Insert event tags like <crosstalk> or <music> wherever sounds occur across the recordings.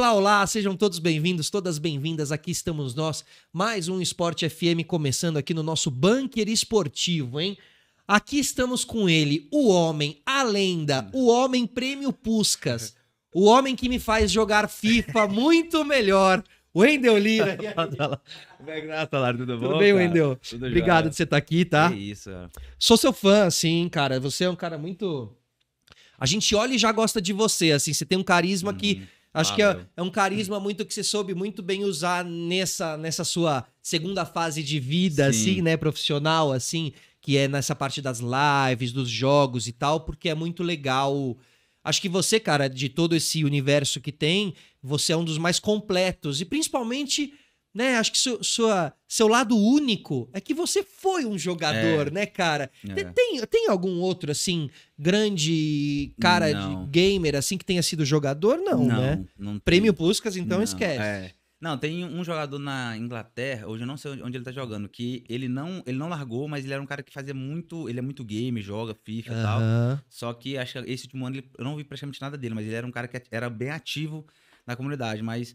Olá, olá, sejam todos bem-vindos, todas bem-vindas. Aqui estamos nós, mais um Esporte FM começando aqui no nosso bunker esportivo, hein? Aqui estamos com ele, o homem, a lenda, o homem prêmio Puscas, o homem que me faz jogar FIFA <laughs> muito melhor. Wendel Lira. <laughs> Como é que tá, Tudo bom? Tudo bem, Wendel? Tudo Obrigado jóia. de você estar tá aqui, tá? isso. Sou seu fã, assim, cara. Você é um cara muito. A gente olha e já gosta de você, assim. Você tem um carisma que uhum. Acho ah, que é, é, um carisma muito que você soube muito bem usar nessa, nessa sua segunda fase de vida, Sim. assim, né? Profissional, assim, que é nessa parte das lives, dos jogos e tal, porque é muito legal. Acho que você, cara, de todo esse universo que tem, você é um dos mais completos. E principalmente né? Acho que su, sua, seu lado único é que você foi um jogador, é. né, cara? É. Tem, tem algum outro, assim, grande cara não. de gamer, assim, que tenha sido jogador? Não, não né? Não Prêmio Puskas, então não, esquece. É. Não, tem um jogador na Inglaterra, hoje eu não sei onde ele tá jogando, que ele não, ele não largou, mas ele era um cara que fazia muito. Ele é muito game, joga, FIFA e tal. Só que acho que esse último ano ele, eu não vi praticamente nada dele, mas ele era um cara que era bem ativo na comunidade, mas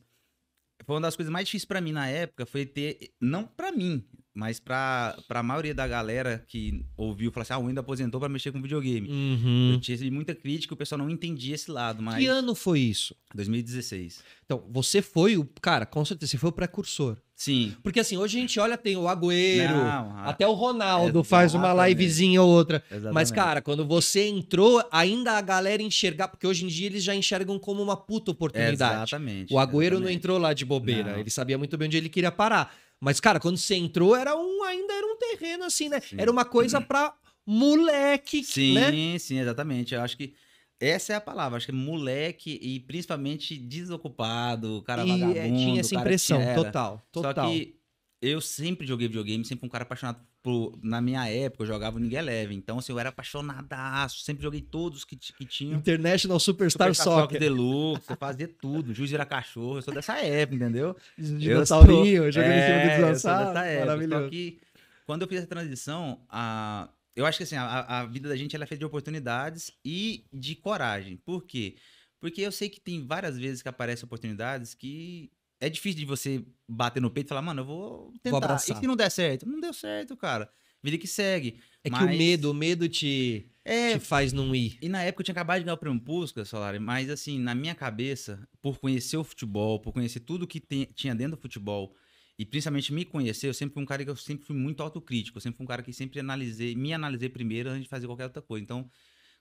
foi uma das coisas mais difíceis para mim na época, foi ter. Não para mim, mas pra, pra maioria da galera que ouviu, falar assim, ah, o Wendel aposentou pra mexer com videogame. Uhum. Eu tive muita crítica, o pessoal não entendia esse lado, mas... Que ano foi isso? 2016. Então, você foi o... Cara, com certeza, você foi o precursor. Sim. Porque assim, hoje a gente olha, tem o Agüero, não, a... até o Ronaldo é, faz uma livezinha ou outra. Exatamente. Mas, cara, quando você entrou, ainda a galera enxergar, porque hoje em dia eles já enxergam como uma puta oportunidade. É, exatamente. O Agüero exatamente. não entrou lá de bobeira, não. ele sabia muito bem onde ele queria parar. Mas, cara, quando você entrou, era um, ainda era um terreno assim, né? Sim. Era uma coisa pra moleque, sim, né? Sim, sim, exatamente. Eu acho que essa é a palavra. Acho que moleque e principalmente desocupado, cara e, é, vagabundo. Tinha essa impressão, total, total. Só que eu sempre joguei videogame, sempre um cara apaixonado por. Na minha época, eu jogava Ninguém Leve. Então, assim, eu era apaixonadaço. Sempre joguei todos que, que tinham. International Superstar, Superstar Soccer. Soccer Deluxe, eu fazia tudo. Juiz era cachorro, eu sou dessa época, entendeu? Dinossaurinho, sou... jogando é, em cima do é, dinossauro. Maravilhoso. Só que, quando eu fiz a transição, a. Eu acho que assim, a, a vida da gente ela é feita de oportunidades e de coragem. Por quê? Porque eu sei que tem várias vezes que aparecem oportunidades que é difícil de você bater no peito e falar, mano, eu vou tentar. Vou e se não der certo? Não deu certo, cara. Vida que segue. É mas... que o medo, o medo te, é... te faz não ir. E na época eu tinha acabado de ganhar o prêmio Pusca, Solari, mas assim, na minha cabeça, por conhecer o futebol, por conhecer tudo que tinha dentro do futebol, e principalmente me conhecer, eu sempre fui um cara que eu sempre fui muito autocrítico, eu sempre fui um cara que sempre analisei, me analisei primeiro antes de fazer qualquer outra coisa. Então,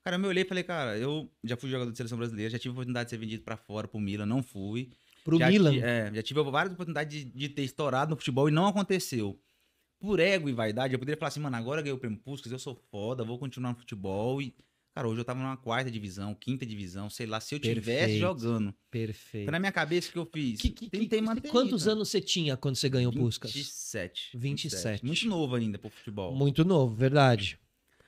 cara, eu me olhei e falei, cara, eu já fui jogador de seleção brasileira, já tive a oportunidade de ser vendido para fora, pro Milan, não fui. Pro já Milan. é, já tive várias oportunidades de, de, ter estourado no futebol e não aconteceu. Por ego e vaidade, eu poderia falar assim, mano, agora eu ganhei o prêmio Puskas, eu sou foda, vou continuar no futebol e... Cara, hoje eu tava numa quarta divisão, quinta divisão, sei lá, se eu perfeito, tivesse jogando. Perfeito. Então, na minha cabeça, o que eu fiz? Que, que, Tentei que, manter. Quantos aí, anos você tinha quando você ganhou o Buscas? 27. 27. Muito novo ainda pro futebol. Muito novo, verdade.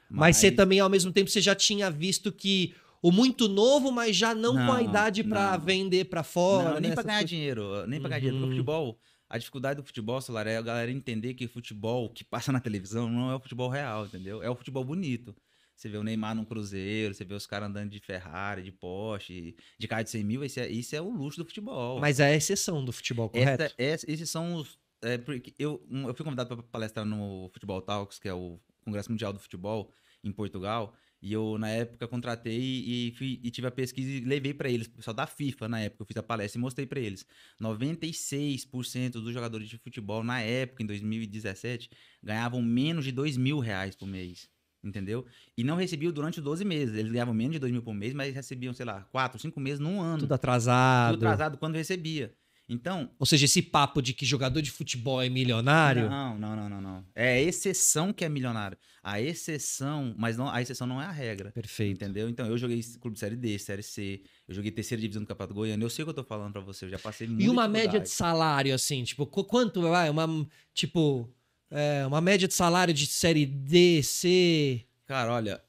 Mas... Mas você também, ao mesmo tempo, você já tinha visto que o muito novo, mas já não, não com a idade para vender para fora. Não, nem né, para ganhar coisas. dinheiro, nem para ganhar uhum. dinheiro. Porque futebol, a dificuldade do futebol, Solar, é a galera entender que futebol que passa na televisão não é o futebol real, entendeu? É o futebol bonito. Você vê o Neymar num cruzeiro, você vê os caras andando de Ferrari, de Porsche, de carro de 100 mil, isso é, isso é o luxo do futebol. Mas é a exceção do futebol, correto? Essa, é, essa, esses são os... É, eu, eu fui convidado para palestrar no Futebol Talks, que é o Congresso Mundial do Futebol, em Portugal, e eu, na época, contratei e, fui, e tive a pesquisa e levei para eles, só da FIFA na época, eu fiz a palestra e mostrei para eles. 96% dos jogadores de futebol na época, em 2017, ganhavam menos de 2 mil reais por mês. Entendeu? E não recebiam durante 12 meses. Eles ganhavam menos de 2 mil por mês, mas recebiam, sei lá, 4, 5 meses num ano. Tudo atrasado. Tudo atrasado quando recebia. Então. Ou seja, esse papo de que jogador de futebol é milionário. Não, não, não, não, não. É a exceção que é milionário. A exceção, mas não, a exceção não é a regra. Perfeito. Entendeu? Então, eu joguei clube série D, série C, eu joguei terceira divisão do Campeonato Goiano. Eu sei o que eu tô falando pra você, eu já passei muito. E uma média de salário, assim, tipo, quanto vai? Uma. Tipo. É, uma média de salário de série D, C. Cara, olha,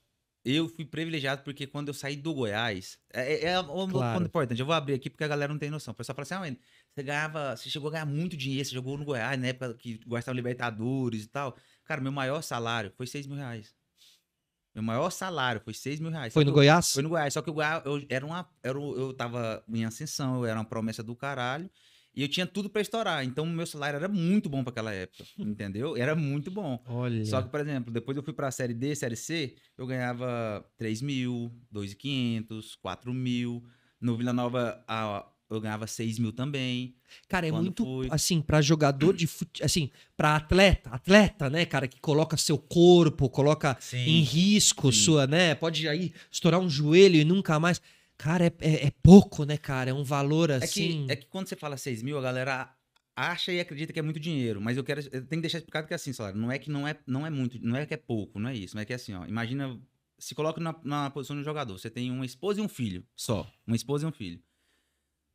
eu fui privilegiado porque quando eu saí do Goiás. É, é, é claro. importante. Eu vou abrir aqui porque a galera não tem noção. O pessoal fala assim: ah, você ganhava, você chegou a ganhar muito dinheiro, você jogou no Goiás, na né, época que gostava Libertadores e tal. Cara, meu maior salário foi 6 mil reais. Meu maior salário foi 6 mil reais. Foi no eu, Goiás? Foi no Goiás. Só que o Goiás, eu, era uma, era, eu tava em ascensão, eu era uma promessa do caralho. E eu tinha tudo para estourar. Então, meu salário era muito bom para aquela época. <laughs> entendeu? Era muito bom. Olha. Só que, por exemplo, depois eu fui para a série D, série C, eu ganhava 3 mil, 2,500, 4 mil. No Vila Nova, a, eu ganhava 6 mil também. Cara, é muito, foi... assim, para jogador de futebol, assim, para atleta, atleta, né, cara, que coloca seu corpo, coloca sim, em risco sim. sua, né, pode aí estourar um joelho e nunca mais. Cara, é, é, é pouco, né, cara? É um valor assim. É que, assim. é que quando você fala 6 mil, a galera acha e acredita que é muito dinheiro, mas eu quero eu tenho que deixar explicado que é assim, salário, não é que não é não é muito, não é que é pouco, não é isso, não é que é assim, ó. Imagina se coloca na, na posição de um jogador, você tem uma esposa e um filho, só, uma esposa e um filho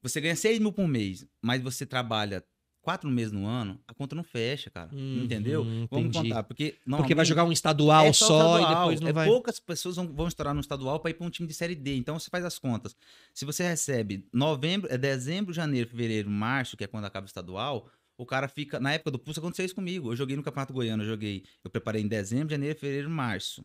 você ganha 6 mil por mês, mas você trabalha quatro meses no ano, a conta não fecha, cara. Hum, entendeu? Hum, Vamos contar. Porque, porque vai jogar um estadual é só, só estadual, e depois não é vai... Poucas pessoas vão, vão estourar no estadual para ir para um time de Série D. Então você faz as contas. Se você recebe novembro, é dezembro, janeiro, fevereiro, março, que é quando acaba o estadual, o cara fica. Na época do pulso aconteceu isso comigo. Eu joguei no Campeonato Goiano, eu joguei. Eu preparei em dezembro, janeiro, fevereiro, março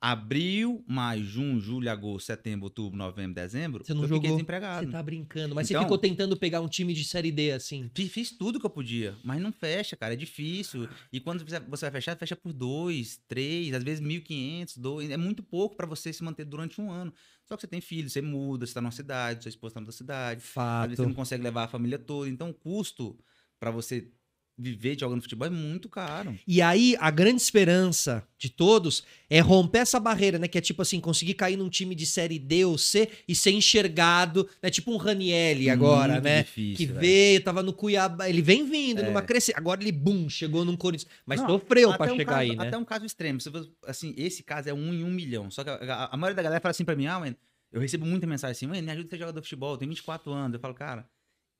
abril, mais junho, julho, agosto, setembro, outubro, novembro, dezembro, você não eu jogou. fiquei desempregado. Você tá brincando, mas então, você ficou tentando pegar um time de série D assim. Fiz tudo que eu podia, mas não fecha, cara, é difícil. E quando você vai fechar, fecha por dois, três, às vezes 1.500, dois, é muito pouco para você se manter durante um ano. Só que você tem filho, você muda, você tá numa cidade, sua esposa tá numa cidade, Fato. às vezes você não consegue levar a família toda, então o custo para você viver jogando futebol é muito caro. E aí, a grande esperança de todos é romper essa barreira, né? Que é tipo assim, conseguir cair num time de série D ou C e ser enxergado, né? Tipo um Ranielli agora, muito né? Difícil, que véio. veio, tava no Cuiabá. Ele vem vindo é. numa crescente. Agora ele, bum, chegou num Corinthians. Mas Não, sofreu pra um chegar caso, aí, né? Até um caso extremo. Assim, esse caso é um em um milhão. Só que a, a, a maioria da galera fala assim pra mim, ah, man, eu recebo muita mensagem assim, me ajuda a ser jogador de futebol, tem 24 anos. Eu falo, cara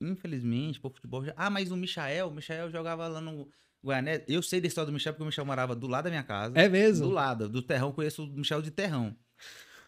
Infelizmente, pô, futebol já... Ah, mas o Michael, o Michael jogava lá no Goianésia. Eu sei da história do Michel porque o Michel morava do lado da minha casa. É mesmo? Do lado, do terrão. Conheço o Michel de terrão.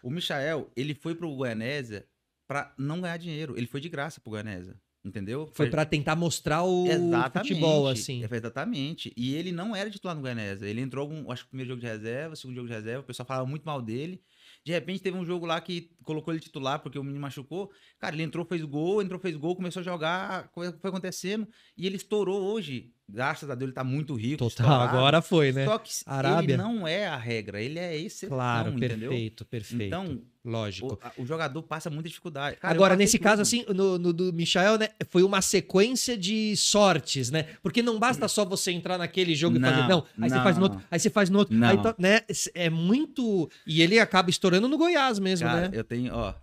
O Michael, ele foi pro Guianésia pra não ganhar dinheiro. Ele foi de graça pro Guianésia. Entendeu? Foi, foi... para tentar mostrar o exatamente, futebol, assim. É, exatamente. E ele não era titular no Guianésia. Ele entrou, algum, acho que primeiro jogo de reserva, segundo jogo de reserva. O pessoal falava muito mal dele. De repente teve um jogo lá que colocou ele titular porque o menino machucou. Cara, ele entrou, fez gol, entrou, fez gol, começou a jogar, foi acontecendo. E ele estourou hoje graças a Deus ele tá muito rico. Total, estourado. agora foi, né? Só que Arábia. ele não é a regra, ele é esse. claro, entendeu? perfeito, perfeito. Então, lógico. O, o jogador passa muita dificuldade. Cara, agora, nesse caso, assim, no, no, do Michael, né, foi uma sequência de sortes, né? Porque não basta só você entrar naquele jogo não, e fazer, não, aí não, você faz no outro, aí você faz no outro, não. aí tá, né? É muito... E ele acaba estourando no Goiás mesmo, Cara, né? eu tenho, ó,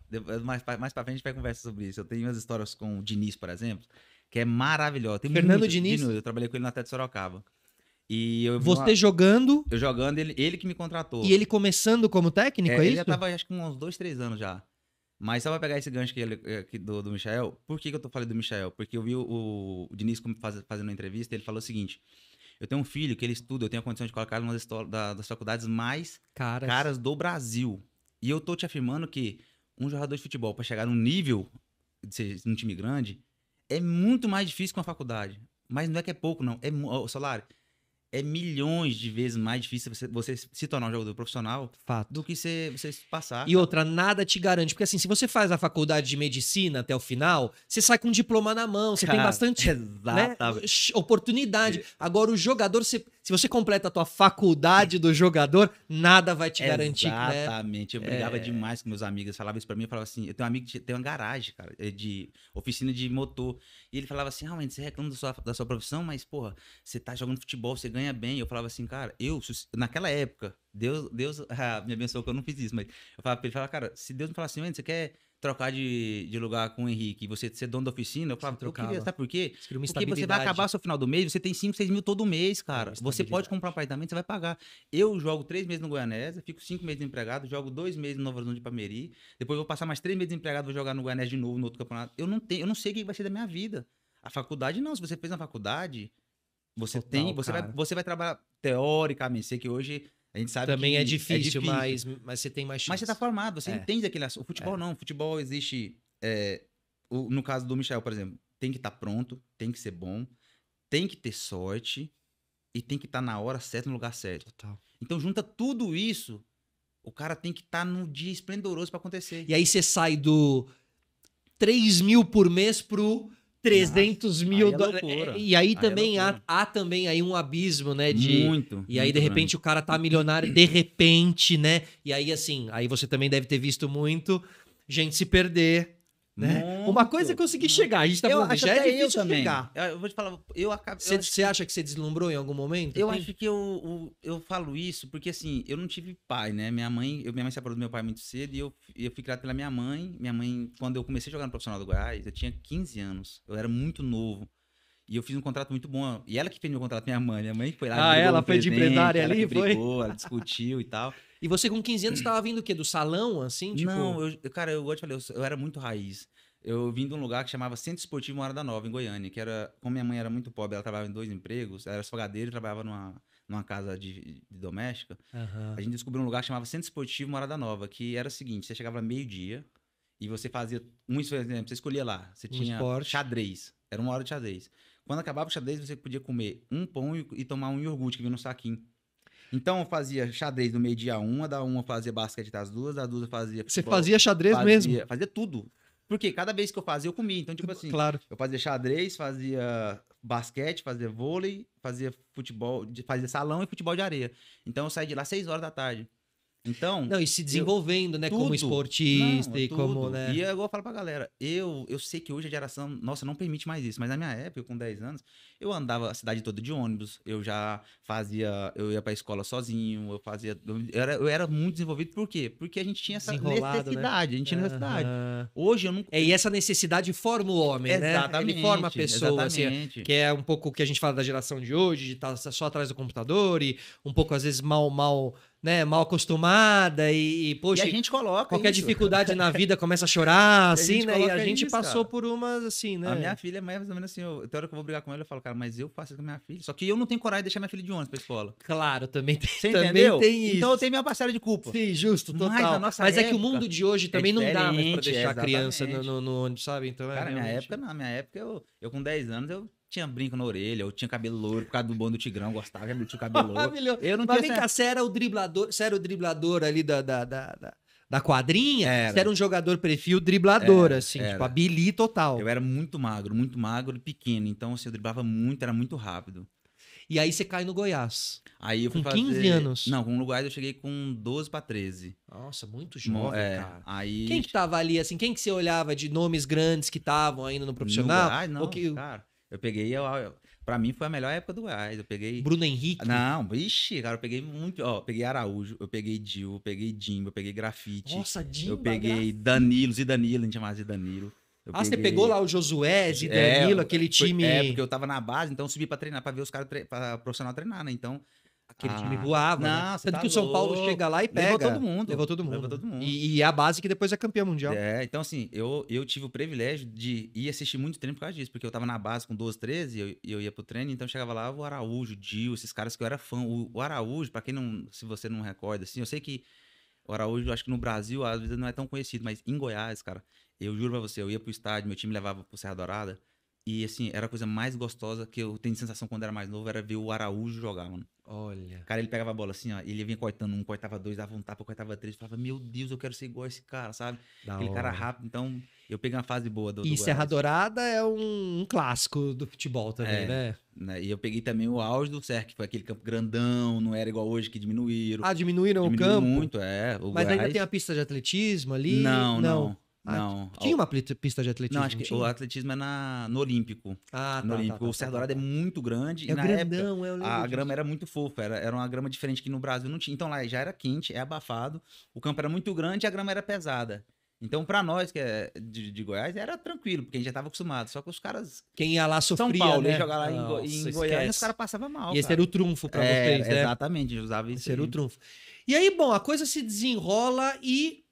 mais, mais pra frente a gente vai conversar sobre isso. Eu tenho umas histórias com o Diniz, por exemplo, que é maravilhosa. Tem Fernando muito, Diniz? Diniz? Eu trabalhei com ele na Tete Sorocaba. E eu, Você jogando? Eu jogando, ele, ele que me contratou. E ele começando como técnico, é, é ele isso? já tava, acho que uns dois, três anos já. Mas só pra pegar esse gancho que ele, eh, que do, do Michel, por que, que eu tô falando do Michel? Porque eu vi o, o Diniz faz, fazendo uma entrevista, ele falou o seguinte: eu tenho um filho que ele estuda, eu tenho a condição de colocar ele numa das, da, das faculdades mais caras. caras. do Brasil. E eu tô te afirmando que um jogador de futebol, para chegar num nível de ser um time grande, é muito mais difícil que uma faculdade. Mas não é que é pouco, não. É, o salário é milhões de vezes mais difícil você, você se tornar um jogador profissional Fato. do que você, você passar. E outra, nada te garante. Porque assim, se você faz a faculdade de medicina até o final, você sai com um diploma na mão, você Cara, tem bastante <laughs> né, oportunidade. Agora, o jogador, você, se você completa a tua faculdade do jogador, nada vai te garantir. Né? Exatamente. Né? Eu brigava é... demais com meus amigos. Falava isso pra mim. Eu falava assim: eu tenho um amigo que tem uma garagem, cara, é de oficina de motor. E ele falava assim: realmente, ah, você reclama da sua, da sua profissão, mas, porra, você tá jogando futebol, você ganha bem. Eu falava assim, cara, eu, naquela época, Deus, Deus ah, <laughs> me abençoou que eu não fiz isso, mas eu falava pra ele: falava, cara, se Deus me falar assim, você quer trocar de, de lugar com o Henrique e você ser dono da oficina, eu falava, eu queria, sabe por quê? Porque você vai acabar seu final do mês, você tem 5, 6 mil todo mês, cara. É, você pode comprar um apartamento, você vai pagar. Eu jogo 3 meses no Goianésia, fico 5 meses empregado, jogo 2 meses no Novo Horizonte de Pameri, depois vou passar mais 3 meses empregado, vou jogar no Goianésia de novo, no outro campeonato. Eu não tenho, eu não sei o que vai ser da minha vida. A faculdade não, se você fez na faculdade, você Total, tem, você vai, você vai trabalhar teoricamente, sei que hoje a gente sabe Também é, é difícil, é difícil, Mas, mas você tem mais chance. Mas você tá formado, você é. entende aquele assunto. O é. futebol não, o futebol existe... É, o, no caso do Michel, por exemplo, tem que estar tá pronto, tem que ser bom, tem que ter sorte e tem que estar tá na hora certa, no lugar certo. Total. Então junta tudo isso, o cara tem que estar tá dia esplendoroso para acontecer. E aí você sai do 3 mil por mês pro 300 mil é dólares. É, e aí, aí é também é há, há também aí um abismo, né? De, muito. E aí, muito de repente, o cara tá milionário, de repente, né? E aí, assim, aí você também deve ter visto muito gente se perder né? Uma coisa é conseguir chegar. A gente tá eu falando, já é difícil eu também. chegar. Eu, vou te falar, eu acabei. Você que... acha que você deslumbrou em algum momento? Eu assim? acho que eu, eu, eu, falo isso porque assim, eu não tive pai, né? Minha mãe, eu, minha mãe se separou do meu pai muito cedo e eu, eu fui criado pela minha mãe. Minha mãe, quando eu comecei a jogar no profissional do Goiás, eu tinha 15 anos. Eu era muito novo. E eu fiz um contrato muito bom. E ela que fez meu contrato, minha mãe. Minha mãe foi lá. Ah, ela um foi presente, de empresária ali, brigou, foi? ela discutiu e tal. E você com 15 anos estava vindo o quê? Do salão, assim? Tipo... Não, eu, cara, eu, eu te falei, eu, eu, era muito raiz. Eu vim de um lugar que chamava Centro Esportivo Mora da Nova, em Goiânia, que era, como minha mãe era muito pobre, ela trabalhava em dois empregos, ela era salgadeira e trabalhava numa, numa casa de, de doméstica. Uhum. A gente descobriu um lugar que chamava Centro Esportivo Morada Nova, que era o seguinte, você chegava meio-dia e você fazia, um, por exemplo, você escolhia lá, você um tinha esporte. xadrez, era uma hora de xadrez. Quando acabava o xadrez, você podia comer um pão e, e tomar um iogurte que vinha no saquinho. Então eu fazia xadrez no meio-dia uma, da uma fazia basquete das duas, da duas fazia. Você futebol, fazia xadrez fazia, mesmo? Fazia tudo. Porque cada vez que eu fazia, eu comia. Então, tipo assim, claro. eu fazia xadrez, fazia basquete, fazia vôlei, fazia futebol, fazia salão e futebol de areia. Então eu saía de lá seis horas da tarde. Então. Não, e se desenvolvendo, eu, né? Tudo, como esportista não, e tudo. como, né? E eu vou falar pra galera, eu, eu sei que hoje a geração nossa não permite mais isso, mas na minha época, com 10 anos, eu andava a cidade toda de ônibus, eu já fazia, eu ia pra escola sozinho, eu fazia. Eu era, eu era muito desenvolvido, por quê? Porque a gente tinha essa né? necessidade, né? a gente tinha uhum. necessidade. Hoje eu não. É, e essa necessidade forma o homem, exatamente, né? Ele forma a pessoa, assim, que é um pouco o que a gente fala da geração de hoje, de estar tá só atrás do computador e um pouco, às vezes, mal, mal né, mal acostumada e, e poxa, e a gente coloca qualquer isso. dificuldade na vida começa a chorar, <laughs> assim, né? E a gente isso, passou cara. por umas assim, né? A minha filha é mais ou menos assim, eu, tem hora que eu vou brigar com ela, eu falo, cara, mas eu faço isso com a minha filha. Só que eu não tenho coragem de deixar minha filha de ônibus pra escola. Claro, também tem, Você também entendeu? tem isso. Então eu tenho minha parcela de culpa. Sim, justo, total. Mas, nossa mas época, é que o mundo de hoje é também é não dá mais pra deixar a criança no, no, no, ônibus, sabe? Então, é, realmente... minha época não, minha época eu, eu com 10 anos eu tinha brinco na orelha, eu tinha cabelo louro por causa do bom do Tigrão, gostava de tinha cabelo louro. eu não Mas vem cá, você era o driblador, você era o driblador ali da, da, da, da quadrinha? Era. Você era um jogador perfil driblador, era, assim, tipo, era. tipo, habilidade total. Eu era muito magro, muito magro e pequeno, então assim, eu driblava muito, era muito rápido. E aí você cai no Goiás. Aí eu fui com 15 fazer... anos. Não, com o Uruguai eu cheguei com 12 para 13. Nossa, muito jovem, é, cara. Aí... Quem que tava ali, assim? Quem que você olhava de nomes grandes que estavam ainda no profissional? No Goiás, não, que... cara. Eu peguei, eu, eu, pra mim foi a melhor época do Goiás. Eu peguei. Bruno Henrique? Não, ixi, cara, eu peguei muito. Ó, eu peguei Araújo, eu peguei Dil, eu peguei Dimba, eu peguei Grafite. Nossa, Dimba. Eu peguei graf... Danilo, Zidanilo, a gente chamava de Eu ah, peguei... você pegou lá o Josué, Zidanilo, é, aquele é, time. Foi, é, porque eu tava na base, então eu subi pra treinar, pra ver os caras, tre... pra profissional treinar, né? Então Aquele ah, time voava. né? Tanto tá que o São Paulo chega lá e pega. Levou todo mundo. Levou todo mundo. Levou todo mundo. E, e, é a base que depois é campeão mundial. É, então assim, eu, eu tive o privilégio de ir assistir muito treino por causa disso, porque eu tava na base com 12, 13 e eu, eu ia pro treino, então chegava lá o Araújo, o Dio, esses caras que eu era fã. O, o Araújo, para quem não, se você não recorda, assim, eu sei que o Araújo, acho que no Brasil, às vezes não é tão conhecido, mas em Goiás, cara, eu juro pra você, eu ia pro estádio, meu time levava pro Serra Dourada, e assim, era a coisa mais gostosa que eu tenho de sensação quando era mais novo, era ver o Araújo jogar, mano. Olha. Cara, ele pegava a bola assim, ó, ele vinha coitando um, coitava dois, dava um tapa, coitava três, falava, meu Deus, eu quero ser igual a esse cara, sabe? Da Aquele hora. cara rápido, então eu peguei uma fase boa do. E do Serra Dourada é um, um, clássico do futebol também, é, né? né? E eu peguei também o auge do Serra, que foi aquele campo grandão, não era igual hoje que diminuíram. Ah, diminuíram Diminuiu o campo? muito, é. O Mas Goiás... ainda tem a pista de atletismo ali? não. não. não. Ah, não. Ah, tinha uma pista de atletismo? Não, acho que tinha? o atletismo é na, no Olímpico. Ah, tá, no tá, Olímpico. Tá, tá, o Serra tá, Dourada tá, é muito grande. É e na grandão, época, A disso. grama era muito fofa, era, era uma grama diferente que no Brasil não tinha. Então lá já era quente, é abafado, o campo era muito grande e a grama era pesada. Então, para nós que é de, de, Goiás, era tranquilo, porque a gente já estava acostumado. Só que os caras. Quem ia lá sofria. São Paulo, né? jogar lá Nossa, em, Go... em Goiás, os caras passavam mal. E esse cara. era o trunfo para é, vocês, né? Exatamente, usava isso. Esse aí. era o trunfo. E aí, bom, a coisa se desenrola e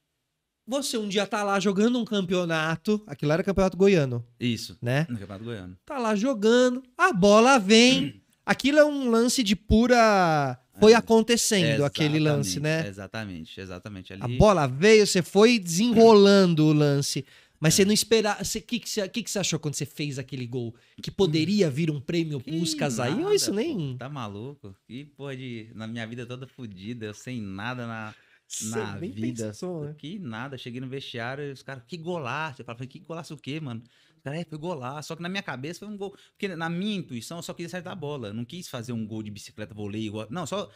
você um dia tá lá jogando um campeonato. Aquilo era campeonato goiano. Isso. Né? No campeonato goiano. Tá lá jogando, a bola vem. <clears throat> Aquilo é um lance de pura. Foi é. acontecendo é, aquele lance, né? Exatamente, exatamente. Ali... A bola veio, você foi desenrolando o lance. Mas é. você não esperava. O que, que, você, que, que você achou quando você fez aquele gol? Que poderia vir um prêmio Puskas aí? Ou isso nem. Pô, tá maluco? Que porra de. Na minha vida toda fodida, eu sem nada na você na vida. Pensou, né? Que nada. Cheguei no vestiário os caras, que golaço. Eu falei, que golaço o quê, mano? Os caras, é, foi golaço. Só que na minha cabeça foi um gol. Porque na minha intuição eu só queria acertar a bola. Eu não quis fazer um gol de bicicleta, voleio. Igual... Não, só.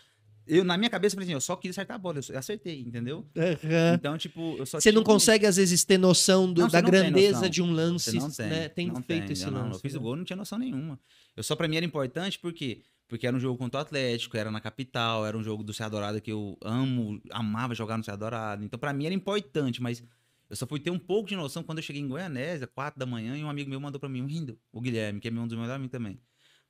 Eu, na minha cabeça, eu falei assim, eu só quis acertar a bola, eu acertei, entendeu? Uhum. Então, tipo, eu só Você não consegue, às vezes, ter noção do, não, da grandeza noção. de um lance, você não tem, né? Tem não feito tem, esse eu lance. Não, eu fiz o né? gol, não tinha noção nenhuma. Eu só, pra mim, era importante porque porque era um jogo contra o Atlético, era na capital, era um jogo do Ceará Dourado que eu amo, amava jogar no Ceará Dourado. Então, para mim era importante, mas eu só fui ter um pouco de noção quando eu cheguei em Goianésia, quatro da manhã, e um amigo meu mandou para mim, um rindo, o Guilherme, que é um dos meus amigos também.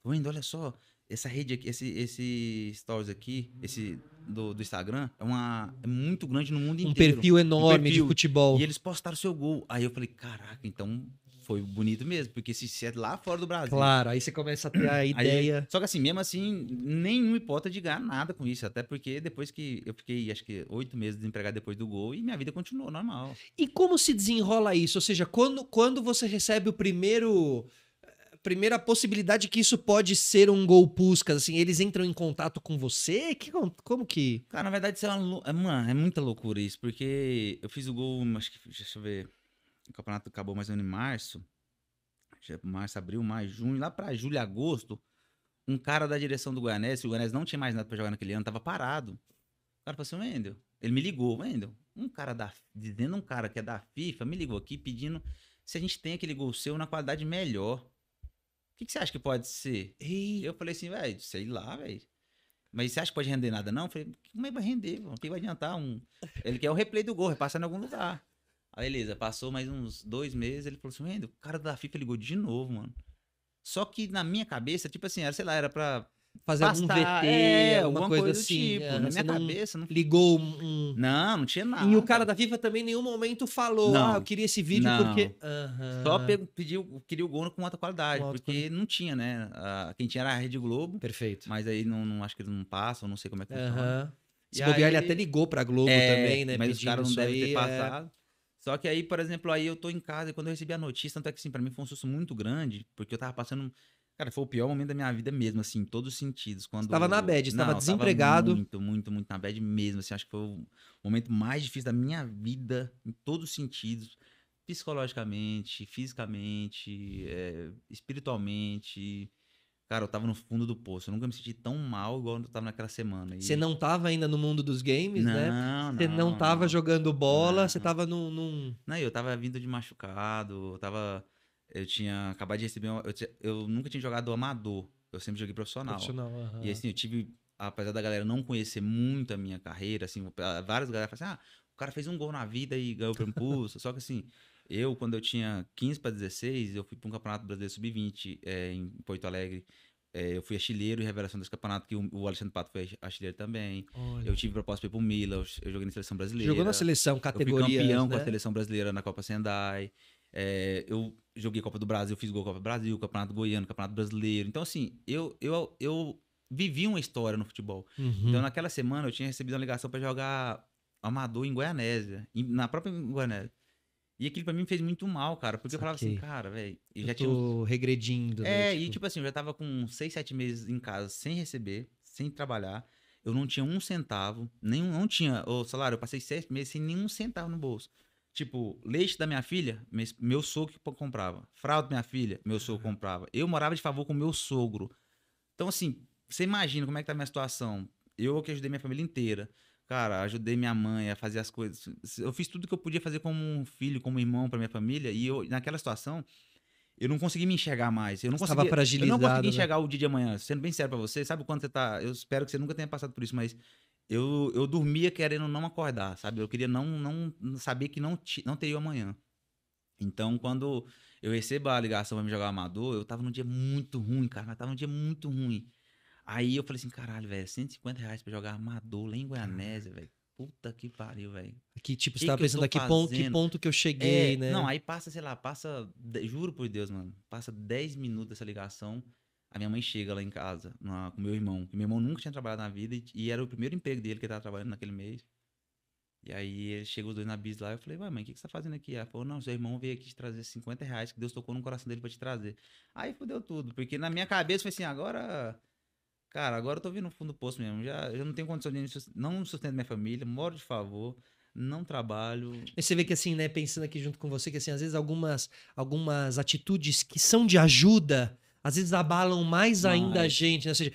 Rindo, olha só, essa rede aqui, esse, esse stories aqui, esse do, do Instagram, é, uma, é muito grande no mundo um inteiro. Perfil enorme um perfil enorme de futebol. E eles postaram seu gol. Aí eu falei, caraca, então foi bonito mesmo, porque se, se é lá fora do Brasil. Claro, aí você começa a ter a ideia. Aí, só que assim, mesmo assim, nenhuma hipótese de ganhar nada com isso. Até porque depois que eu fiquei, acho que oito meses desempregado depois do gol e minha vida continuou normal. E como se desenrola isso? Ou seja, quando, quando você recebe o primeiro eh, primeira possibilidade que isso pode ser um gol Puskas, assim, eles entram em contato com você? Que, como que. Cara, na verdade, isso é uma. É, é muita loucura isso, porque eu fiz o gol, acho que. Deixa eu ver o campeonato acabou mais ou menos em março, março, abril, maio, junho, lá para julho, agosto, um cara da direção do Goianese, o Goianese não tinha mais nada para jogar naquele ano, tava parado. O cara falou assim, Wendel, ele me ligou, Wendel, um cara da, dizendo um cara que é da FIFA, me ligou aqui pedindo se a gente tem aquele gol seu na qualidade melhor. O que, que você acha que pode ser? E eu falei assim, velho, sei lá, velho. Mas você acha que pode render nada, não? Eu falei, como é que vai render? O que vai adiantar? Um... Ele quer o replay do gol, repassar em algum lugar beleza, passou mais uns dois meses, ele falou assim, o cara da FIFA ligou de novo, mano. Só que na minha cabeça, tipo assim, era, sei lá, era pra fazer um VT, é, alguma, coisa, coisa assim. Tipo. É, na minha cabeça, não ligou um, Não, não tinha nada. E o cara da FIFA também em nenhum momento falou, ah, não, ah, eu queria esse vídeo não. porque uhum. só pego, pediu, queria o Gono com alta qualidade, com porque não tinha, né? Ah, quem tinha era a Rede Globo. Perfeito. Mas aí não, não acho que ele não passam, não sei como é que funciona. Se bobear, aí... ele até ligou pra Globo é, também, né? Mas os caras não devem ter é. passado. Só que aí, por exemplo, aí eu tô em casa e quando eu recebi a notícia, tanto é que assim, pra mim foi um susto muito grande, porque eu tava passando. Cara, foi o pior momento da minha vida mesmo, assim, em todos os sentidos. Quando você tava eu... na bad, você tava desempregado. Tava muito, muito, muito na bad mesmo, assim, acho que foi o momento mais difícil da minha vida, em todos os sentidos. Psicologicamente, fisicamente, é, espiritualmente, Cara, eu tava no fundo do poço. Eu nunca me senti tão mal igual eu tava naquela semana. E... Você não tava ainda no mundo dos games, né? não, né? Você não, não tava não. jogando bola, você tava num, num. Não, eu tava vindo de machucado, eu tava. Eu tinha acabado de receber. Uma... Eu, tinha... eu, nunca tinha jogado amador. Eu sempre joguei profissional. Profissional, uhum. E assim, eu tive. Apesar da galera não conhecer muito a minha carreira, assim, várias galera falam assim: ah, o cara fez um gol na vida e ganhou o impulso. Só que assim, eu, quando eu tinha 15 para 16, eu fui para um campeonato brasileiro sub-20 é, eh, em Porto Alegre. É, eu fui artilheiro em revelação desse campeonato, que o, Alexandre Pato foi artilheiro também. Olha. Eu tive proposta para o Mila, eu, eu, joguei na seleção brasileira. Jogou na seleção, categoria. Eu fui campeão né? com a né? seleção brasileira na Copa Sendai. É, eu joguei Copa do Brasil, fiz gol Copa do Brasil, Campeonato Goiano, Campeonato Brasileiro. Então, assim, eu, eu, eu vivi uma história no futebol. Uhum. Então, naquela semana, eu tinha recebido uma ligação para jogar amador em Goianésia, na própria Goianésia. E aquilo pra mim fez muito mal, cara. Porque Saquei. eu falava assim, cara, velho. Eu, eu já tô tinha. regredindo. Né, é, né, tipo... e tipo assim, eu já tava com seis sete meses em casa sem receber, sem trabalhar. Eu não tinha um centavo, nenhum, não tinha o salário. Eu passei sete meses sem nenhum centavo no bolso. Tipo, leite da minha filha, meu sogro comprava. Fralda da minha filha, meu sogro uhum. comprava. Eu morava de favor com meu sogro. Então, assim, você imagina como é que tá a minha situação. Eu que ajudei minha família inteira. Cara, ajudei minha mãe a fazer as coisas. Eu fiz tudo que eu podia fazer como um filho, como um irmão para minha família. E eu, naquela situação, eu não consegui me enxergar mais. Eu não estava fragilizado. Eu não consegui né? enxergar né? o dia de amanhã. Sendo bem sério para você, sabe quando você tá. Eu espero que você nunca tenha passado por isso, mas eu, eu dormia querendo não acordar, sabe? Eu queria não, não saber que não, não teria amanhã. Então, quando eu recebo a ligação pra me jogar amador, eu tava num dia muito ruim, cara. Eu tava num dia muito ruim. Aí eu falei assim, caralho, velho, 150 reais pra jogar armador lá em Goianésia, velho. Puta que pariu, velho. Que tipo, você que tava que pensando, que ponto, que ponto que eu cheguei, é, né? Não, aí passa, sei lá, passa, juro por Deus, mano, passa 10 minutos dessa ligação, a minha mãe chega lá em casa, na, com meu irmão, meu irmão nunca tinha trabalhado na vida e, e, era o primeiro emprego dele que ele tava trabalhando naquele mês. E aí chegou os dois na bis lá, eu falei, ué, mãe, o que, que você tá fazendo aqui? Ela falou, não, seu irmão veio aqui te trazer 50 reais que Deus tocou no coração dele pra te trazer. Aí fudeu tudo, porque na minha cabeça foi assim, agora Cara, agora eu tô vindo no fundo do poço mesmo. Já, já não tenho condição de. Não sustento minha família, moro de favor não trabalho. E você vê que assim, né, pensando aqui junto com você, que assim, às vezes algumas, algumas atitudes que são de ajuda, às vezes abalam mais ainda a gente, né? Ou seja,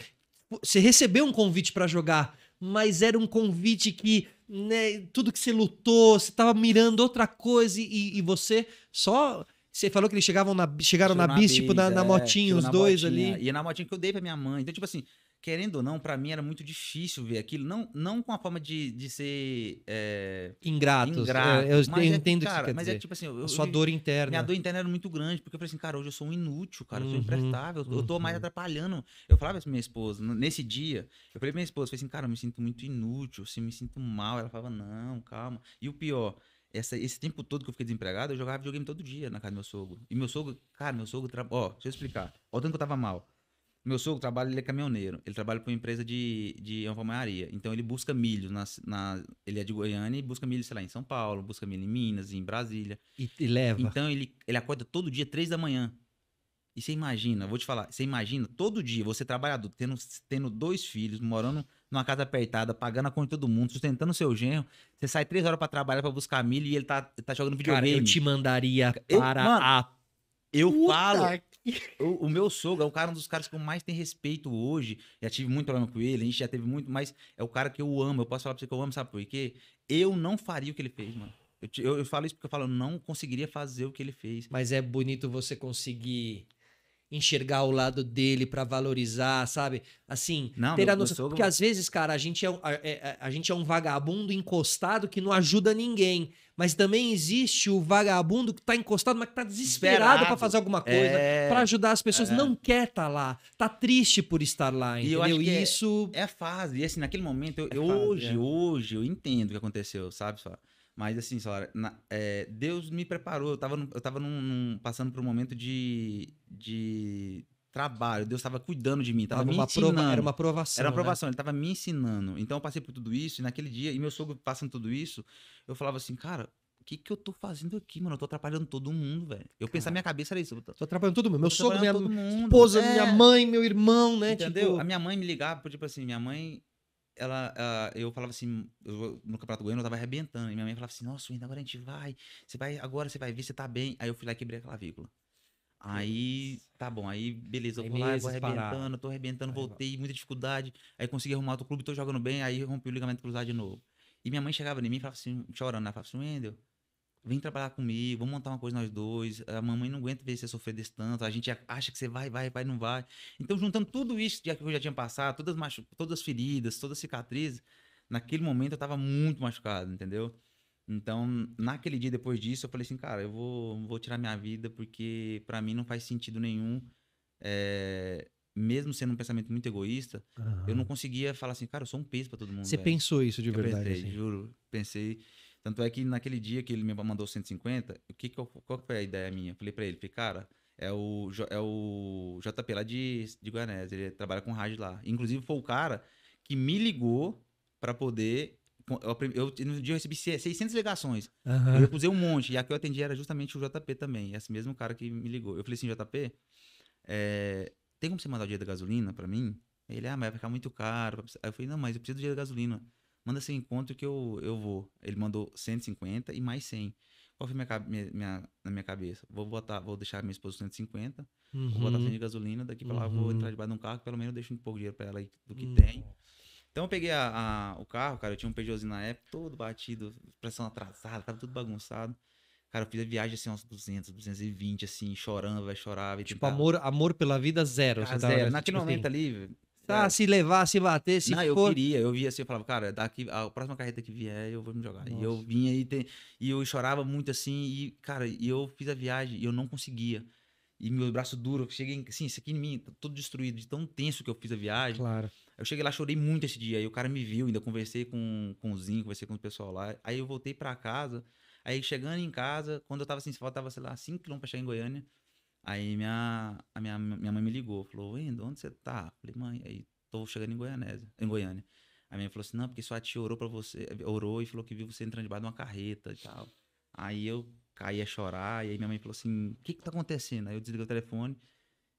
você recebeu um convite para jogar, mas era um convite que, né, tudo que você lutou, você tava mirando outra coisa e, e você só você falou que eles chegavam na, chegaram Chegou na, bis, tipo, na, é, motinho, os dois motinha. ali. E na motinha que eu dei pra minha mãe. Então, tipo assim, querendo ou não, para mim era muito difícil ver aquilo. Não, não com a forma de, de ser. É, Ingrato. Eu, eu mas é entendo é, cara, que Mas dizer. é tipo assim. Eu, a sua eu, dor interna. Minha dor interna era muito grande, porque eu falei assim, cara, hoje eu sou um inútil, cara, eu sou uhum. imprestável, uhum. eu tô mais uhum. atrapalhando. Eu falava pra minha esposa, nesse dia, eu falei pra minha esposa, eu falei assim, cara, eu me sinto muito inútil, assim, me sinto mal. Ela falava, não, calma. E o pior. Essa, esse tempo todo que eu fiquei desempregado, eu jogava videogame todo dia na casa do meu sogro. E meu sogro, cara, meu sogro. Ó, deixa eu explicar. Olha o tanto que eu tava mal. Meu sogro trabalha, ele é caminhoneiro. Ele trabalha para uma empresa de, de alfaiataria. Então ele busca milho. Na, na, ele é de Goiânia e busca milho, sei lá, em São Paulo, busca milho em Minas, em Brasília. E, e leva. Então ele, ele acorda todo dia, três da manhã. E você imagina, vou te falar, você imagina todo dia você trabalhador, tendo, tendo dois filhos, morando numa casa apertada, pagando a conta de todo mundo, sustentando seu genro. Você sai três horas para trabalhar para buscar milho e ele tá, tá jogando videogame. Cara, eu te mandaria para eu, mano, a. Eu Puta falo, o, o, meu sogro é o cara um dos caras que eu mais tenho respeito hoje. Já tive muito problema com ele, a gente já teve muito, mas é o cara que eu amo. Eu posso falar pra você que eu amo, sabe por quê? Eu não faria o que ele fez, mano. Eu, eu, eu falo isso porque eu falo, eu não conseguiria fazer o que ele fez. Mas é bonito você conseguir enxergar o lado dele para valorizar, sabe? Assim, não, ter a noção. Porque às vezes, cara, a gente, é, a, a, é, é, a, gente é um vagabundo encostado que não ajuda ninguém. Mas também existe o vagabundo que tá encostado, mas que tá desesperado para fazer alguma coisa, é... para ajudar as pessoas. É... Não quer tá lá, tá triste por estar lá, entendeu? E eu acho que é isso. É, é a fase. E assim, naquele momento, eu, é fase, hoje, hoje, eu entendo o que aconteceu, sabe? Só. Mas assim, Solara, na, é, Deus me preparou. Eu tava, eu tava num, num, passando por um momento de, de trabalho. Deus estava cuidando de mim, tava me uma ensinando. Prova, era uma aprovação. Era uma aprovação, né? ele tava me ensinando. Então eu passei por tudo isso, e naquele dia, e meu sogro passando tudo isso, eu falava assim, cara, o que, que eu tô fazendo aqui, mano? Eu tô atrapalhando todo mundo, velho. Eu Cara, pensar minha cabeça era isso. Eu tô, tô atrapalhando todo mundo. Meu sogro, minha esposa, é. minha mãe, meu irmão, né? Entendeu? Tipo... A minha mãe me ligava, tipo assim, minha mãe ela, ah, eu falava assim, eu, no Campeonato Goiano eu tava arrebentando, e minha mãe falava assim, nossa, ainda agora a gente vai, você vai, agora você vai ver, você tá bem. Aí eu fui lá e quebrei a clavícula. Aí, tá bom, aí beleza, eu vou lá, vou arrebentando, tô arrebentando, voltei, muita dificuldade. Aí consegui arrumar outro clube, tô jogando bem, aí rompi o ligamento cruzado de novo. E minha mãe chegava em mim e falava assim, chorando, ela né, falava assim, Wendel, vem trabalhar comigo, vamos montar uma coisa nós dois. A mamãe não aguenta ver você sofrer desse tanto. A gente acha que você vai, vai, vai, não vai. Então, juntando tudo isso que eu já tinha passado, todas as, todas as feridas, todas as cicatrizes, naquele momento eu tava muito machucado, entendeu? Então, naquele dia depois disso, eu falei assim, cara, eu vou, vou tirar minha vida porque para mim não faz sentido nenhum. É, mesmo sendo um pensamento muito egoísta, uhum. eu não conseguia falar assim, cara, eu sou um peso para todo mundo. Você velho. pensou isso de eu verdade? Pensei, assim. juro. Pensei. Tanto é que naquele dia que ele me mandou 150, o que, que eu, qual que foi a ideia minha? falei para ele, falei, cara, é o, é o JP lá de, de Guanés, ele trabalha com rádio lá. Inclusive foi o cara que me ligou para poder eu, eu, no dia eu recebi 600 ligações. Uhum. Eu recusei um monte. E a que eu atendi era justamente o JP também. Esse mesmo cara que me ligou. Eu falei assim, JP, é, eh, tem como você mandar o dia da gasolina para mim? Ele, ah, mas vai ficar muito caro. Aí eu falei, não, mas eu preciso do dia da gasolina manda esse encontro que eu, eu vou. Ele mandou 150 e mais 100. Qual foi minha, minha, minha, na minha cabeça? Vou botar, vou deixar minha esposa 150, uhum. vou botar 100 uhum. de gasolina, daqui pra uhum. lá vou entrar debaixo de um carro, pelo menos deixo um pouco de dinheiro pra ela do que uhum. tem. Então eu peguei a, a, o carro, cara, eu tinha um Peugeotzinho na época, todo batido, pressão atrasada, tava tudo bagunçado. Cara, eu fiz a viagem assim, uns 200, 220, assim, chorando, vai chorar. Tipo, amor, amor pela vida, zero. naturalmente ah, zero. Naquele tipo assim. momento assim. ali, Tá, é. se levar, se bater, se Não, for... eu queria, eu via assim, eu falava, cara, daqui, a próxima carreta que vier, eu vou me jogar. Nossa. E eu vinha e, te... e eu chorava muito assim, e, cara, e eu fiz a viagem e eu não conseguia. E meu braço duro, eu cheguei, assim, isso aqui em mim, tá todo destruído, de tão tenso que eu fiz a viagem. Claro. Eu cheguei lá, chorei muito esse dia, aí o cara me viu, ainda conversei com, com o Zinho, conversei com o pessoal lá. Aí eu voltei para casa, aí chegando em casa, quando eu tava assim, faltava, sei lá, 5 km pra chegar em Goiânia, Aí minha, a minha, minha mãe me ligou, falou, Wendel, onde você tá? Falei, mãe, aí tô chegando em Goianésia, em Goiânia. Aí minha mãe falou assim, não, porque sua tia orou pra você, orou e falou que viu você entrando debaixo de uma carreta e tal. Aí eu caí a chorar, e aí minha mãe falou assim, o que que tá acontecendo? Aí eu desliguei o telefone,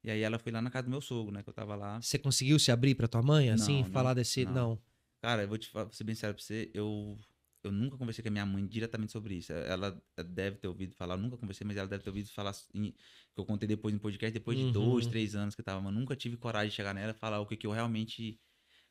e aí ela foi lá na casa do meu sogro, né, que eu tava lá. Você conseguiu se abrir pra tua mãe, assim, não, falar desse... Não. não. Cara, eu vou te falar, vou ser bem sério pra você, eu eu nunca conversei com a minha mãe diretamente sobre isso. Ela deve ter ouvido falar, eu nunca conversei, mas ela deve ter ouvido falar em, que eu contei depois no podcast, depois uhum. de dois, três anos que eu tava, mas nunca tive coragem de chegar nela e falar o que, que eu realmente.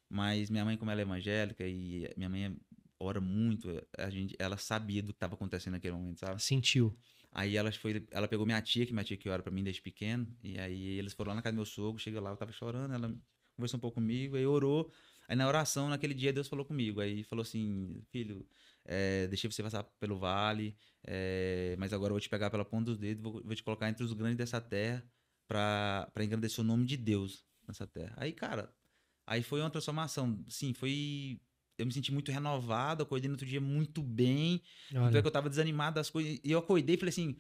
Mas minha mãe, como ela é evangélica e minha mãe ora muito, a gente, ela sabia do que estava acontecendo naquele momento, sabe? Sentiu. Aí ela foi, ela pegou minha tia, que minha tia que ora para mim desde pequeno, e aí eles foram lá na casa do meu sogro, chega lá, eu tava chorando, ela conversou um pouco comigo, aí orou. Aí na oração, naquele dia, Deus falou comigo. Aí falou assim: Filho, é, deixei você passar pelo vale, é, mas agora eu vou te pegar pela ponta dos dedos, vou, vou te colocar entre os grandes dessa terra para engrandecer o nome de Deus nessa terra. Aí, cara, aí foi uma transformação. Sim, foi eu me senti muito renovado, acordei no outro dia muito bem. Olha. Então é que eu tava desanimado das coisas. E eu acordei e falei assim: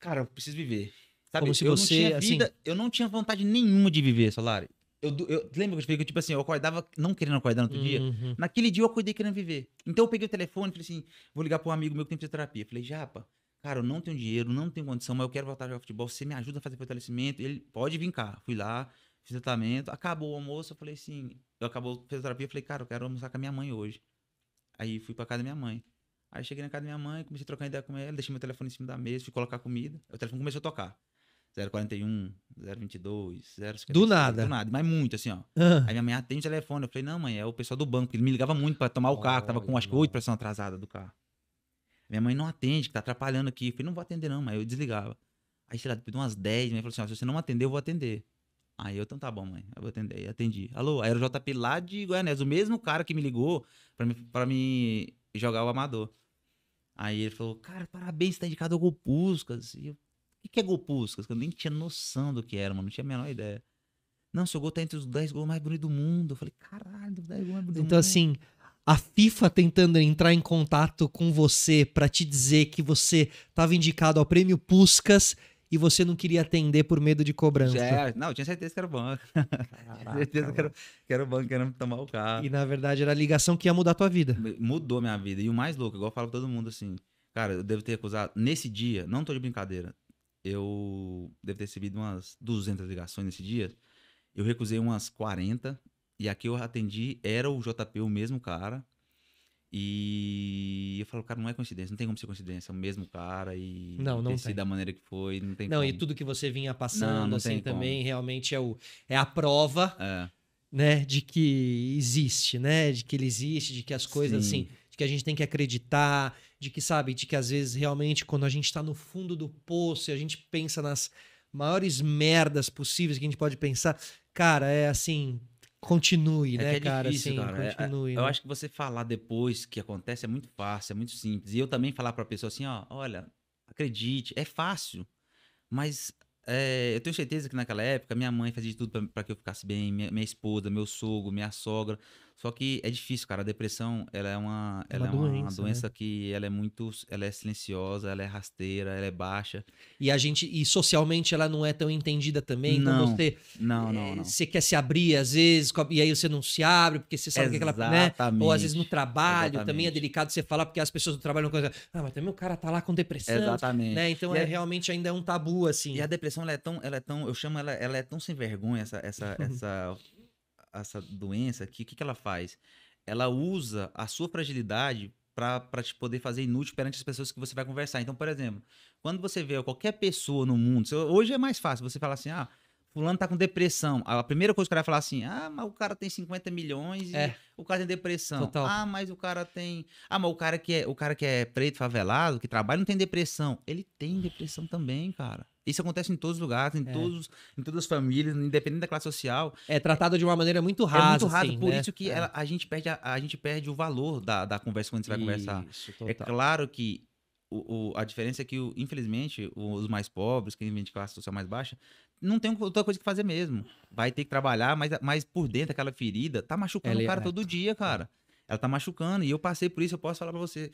Cara, eu preciso viver. Sabe, Como se eu você, não tinha assim vida, assim... eu não tinha vontade nenhuma de viver, Solari. Eu, eu lembro que eu tipo assim, eu acordava não querendo acordar no outro uhum. dia. Naquele dia eu acordei querendo viver. Então eu peguei o telefone e falei assim: vou ligar para um amigo meu que tem fisioterapia. Falei, Japa, cara, eu não tenho dinheiro, não tenho condição, mas eu quero voltar a jogar futebol. Você me ajuda a fazer fortalecimento? Ele pode vir cá. Fui lá, fiz tratamento. Acabou o almoço, eu falei assim: eu acabou a fisioterapia, falei, cara, eu quero almoçar com a minha mãe hoje. Aí fui pra casa da minha mãe. Aí cheguei na casa da minha mãe, comecei a trocar ideia com ela, deixei meu telefone em cima da mesa, fui colocar comida. O telefone começou a tocar. 041, 022, 052. Do nada. Do nada, mas muito, assim, ó. Uhum. Aí minha mãe atende o telefone. Eu falei, não, mãe, é o pessoal do banco. Ele me ligava muito para tomar o carro, oh, tava com acho que 8% atrasada do carro. Minha mãe não atende, que tá atrapalhando aqui. Eu falei, não vou atender, não, mas eu desligava. Aí, sei lá, depois de umas 10, minha mãe falou assim: ó, se você não atender, eu vou atender. Aí eu, então tá bom, mãe. Eu vou atender. Eu atendi. Alô, era o JP lá de Goianés, o mesmo cara que me ligou pra me, pra me jogar o amador. Aí ele falou, cara, parabéns, você tá indicado ao Puscas. E eu, que, que é Golpuscas? Eu nem tinha noção do que era, mano. Não tinha a menor ideia. Não, seu gol tá entre os 10 gols mais bonitos do mundo. Eu falei, caralho, 10 gols mais bonitos Então, do mundo. Então, assim, a FIFA tentando entrar em contato com você para te dizer que você tava indicado ao prêmio Puscas e você não queria atender por medo de cobrança. É, não, eu tinha certeza que era o banco. <laughs> Caraca, tinha certeza que era, que era o banco querendo tomar o carro. E na verdade era a ligação que ia mudar a tua vida. Mudou minha vida. E o mais louco, igual eu falo pra todo mundo assim, cara, eu devo ter recusado. Nesse dia, não tô de brincadeira, eu devo ter recebido umas 200 ligações nesse dia. Eu recusei umas 40 e aqui eu atendi era o JP, o mesmo cara. E eu falo, cara, não é coincidência, não tem como ser coincidência, é o mesmo cara e não, não tem. da maneira que foi, não tem Não, como. e tudo que você vinha passando não, não assim também, como. realmente é, o, é a prova, é. né, de que existe, né, de que ele existe, de que as coisas Sim. assim, de que a gente tem que acreditar, de que, sabe, de que às vezes realmente quando a gente está no fundo do poço e a gente pensa nas maiores merdas possíveis que a gente pode pensar, cara, é assim, continue, é né, é cara? assim, cara. É, é, continue, é, né? Eu acho que você falar depois que acontece é muito fácil, é muito simples. E eu também falar para a pessoa assim, ó, olha, acredite, é fácil, mas é, eu tenho certeza que naquela época minha mãe fazia de tudo para que eu ficasse bem, minha, minha esposa, meu sogro, minha sogra. Só que é difícil, cara. A depressão, ela é uma, é ela uma é uma doença, uma né? doença né? que ela é muito, ela é silenciosa, ela é rasteira, ela é baixa. E a gente, e socialmente ela não é tão entendida também. Então não, então você, não, não, é, não. Você quer se abrir às vezes, e aí você não se abre porque você sabe que aquela, né? Ou às vezes no trabalho Exatamente. também é delicado você falar porque as pessoas do trabalho não coisa. Ah, mas também o cara tá lá com depressão. Exatamente. Né? Então é, é, realmente ainda é um tabu assim. E a depressão ela é tão, ela é tão, eu chamo ela, ela é tão sem vergonha essa, essa, <laughs> essa essa doença aqui, o que, que ela faz? Ela usa a sua fragilidade para te poder fazer inútil perante as pessoas que você vai conversar. Então, por exemplo, quando você vê qualquer pessoa no mundo, hoje é mais fácil você falar assim, ah, fulano tá com depressão. A primeira coisa que o cara vai falar assim, ah, mas o cara tem 50 milhões e é. o cara tem depressão. Total. Ah, mas o cara tem... Ah, mas o cara, que é, o cara que é preto, favelado, que trabalha, não tem depressão. Ele tem depressão também, cara. Isso acontece em todos os lugares, em, é. todos, em todas as famílias, independente da classe social. É tratado de uma maneira muito rara. É muito rasa, assim, por né? isso que é. ela, a, gente perde a, a, gente perde o valor da, da conversa quando você vai isso, conversar. É total. É claro que o, o, a diferença é que, o, infelizmente, os mais pobres, quem vem de classe social mais baixa, não tem outra coisa que fazer mesmo. Vai ter que trabalhar, mas, mas por dentro aquela ferida tá machucando ela o é cara é... todo dia, cara. Ela tá machucando. E eu passei por isso, eu posso falar pra você.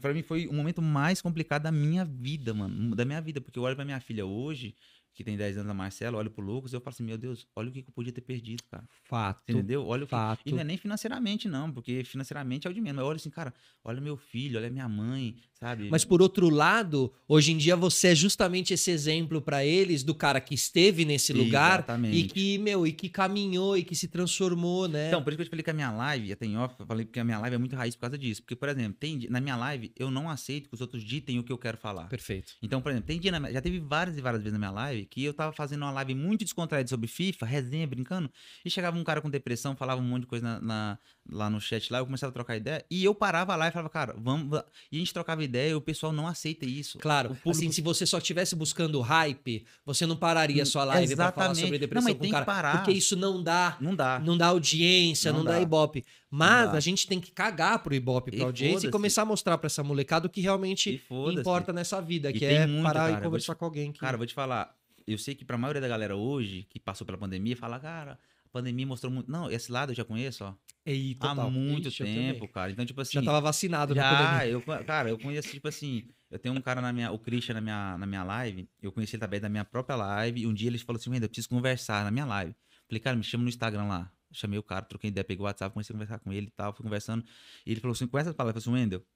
Pra, mim foi o momento mais complicado da minha vida, mano. Da minha vida, porque eu olho pra minha filha hoje, que tem 10 anos da Marcela, olho pro Lucas, eu falo assim, meu Deus, olha o que, eu podia ter perdido, cara. Fato. Entendeu? Olha fato. Que... E não é nem financeiramente, não, porque financeiramente é o de menos. Eu olha assim, cara, olha meu filho, olha minha mãe, sabe? Mas por outro lado, hoje em dia você é justamente esse exemplo para eles do cara que esteve nesse lugar Exatamente. e que, meu, e que caminhou e que se transformou, né? Então, por isso que eu te falei que a minha live, até em off, eu falei que a minha live é muito raiz por causa disso. Porque, por exemplo, tem, na minha live eu não aceito que os outros ditem o que eu quero falar. Perfeito. Então, por exemplo, tem dia, na, já teve várias e várias vezes na minha live que eu tava fazendo uma live muito descontraída sobre FIFA, resenha, brincando, e chegava um cara com depressão, falava um monte de coisa na, na, lá no chat lá, eu começava a trocar ideia, e eu parava lá e falava, cara, vamos. E a gente trocava ideia e o pessoal não aceita isso. Claro, assim, público... assim, se você só estivesse buscando hype, você não pararia hum, sua live Exatamente. pra falar sobre depressão não, mas tem cara, Que parar. Porque isso não dá. Não dá. Não dá audiência, não, não dá. dá ibope. Mas a gente tem que cagar pro Ibope, pra e audiência e começar a mostrar pra essa molecada o que realmente importa nessa vida, que é muito, parar cara, e conversar te, com alguém. Que... Cara, vou te falar, eu sei que para a maioria da galera hoje, que passou pela pandemia, fala, cara, a pandemia mostrou muito. Não, esse lado eu já conheço, ó. Ei, total. Há muito Ixi, tempo, cara. Então, tipo assim. Já tava vacinado já, Eu, cara, eu conheço, tipo assim. Eu tenho um cara na minha. O Christian na minha, na minha live. Eu conheci ele também da minha própria live. E um dia ele falou assim: eu preciso conversar na minha live. Falei, cara, me chama no Instagram lá. Chamei o cara, troquei ideia, peguei o WhatsApp, comecei a conversar com ele e tal. Fui conversando. E ele falou assim: com essas palavras, eu falei assim, Wendel,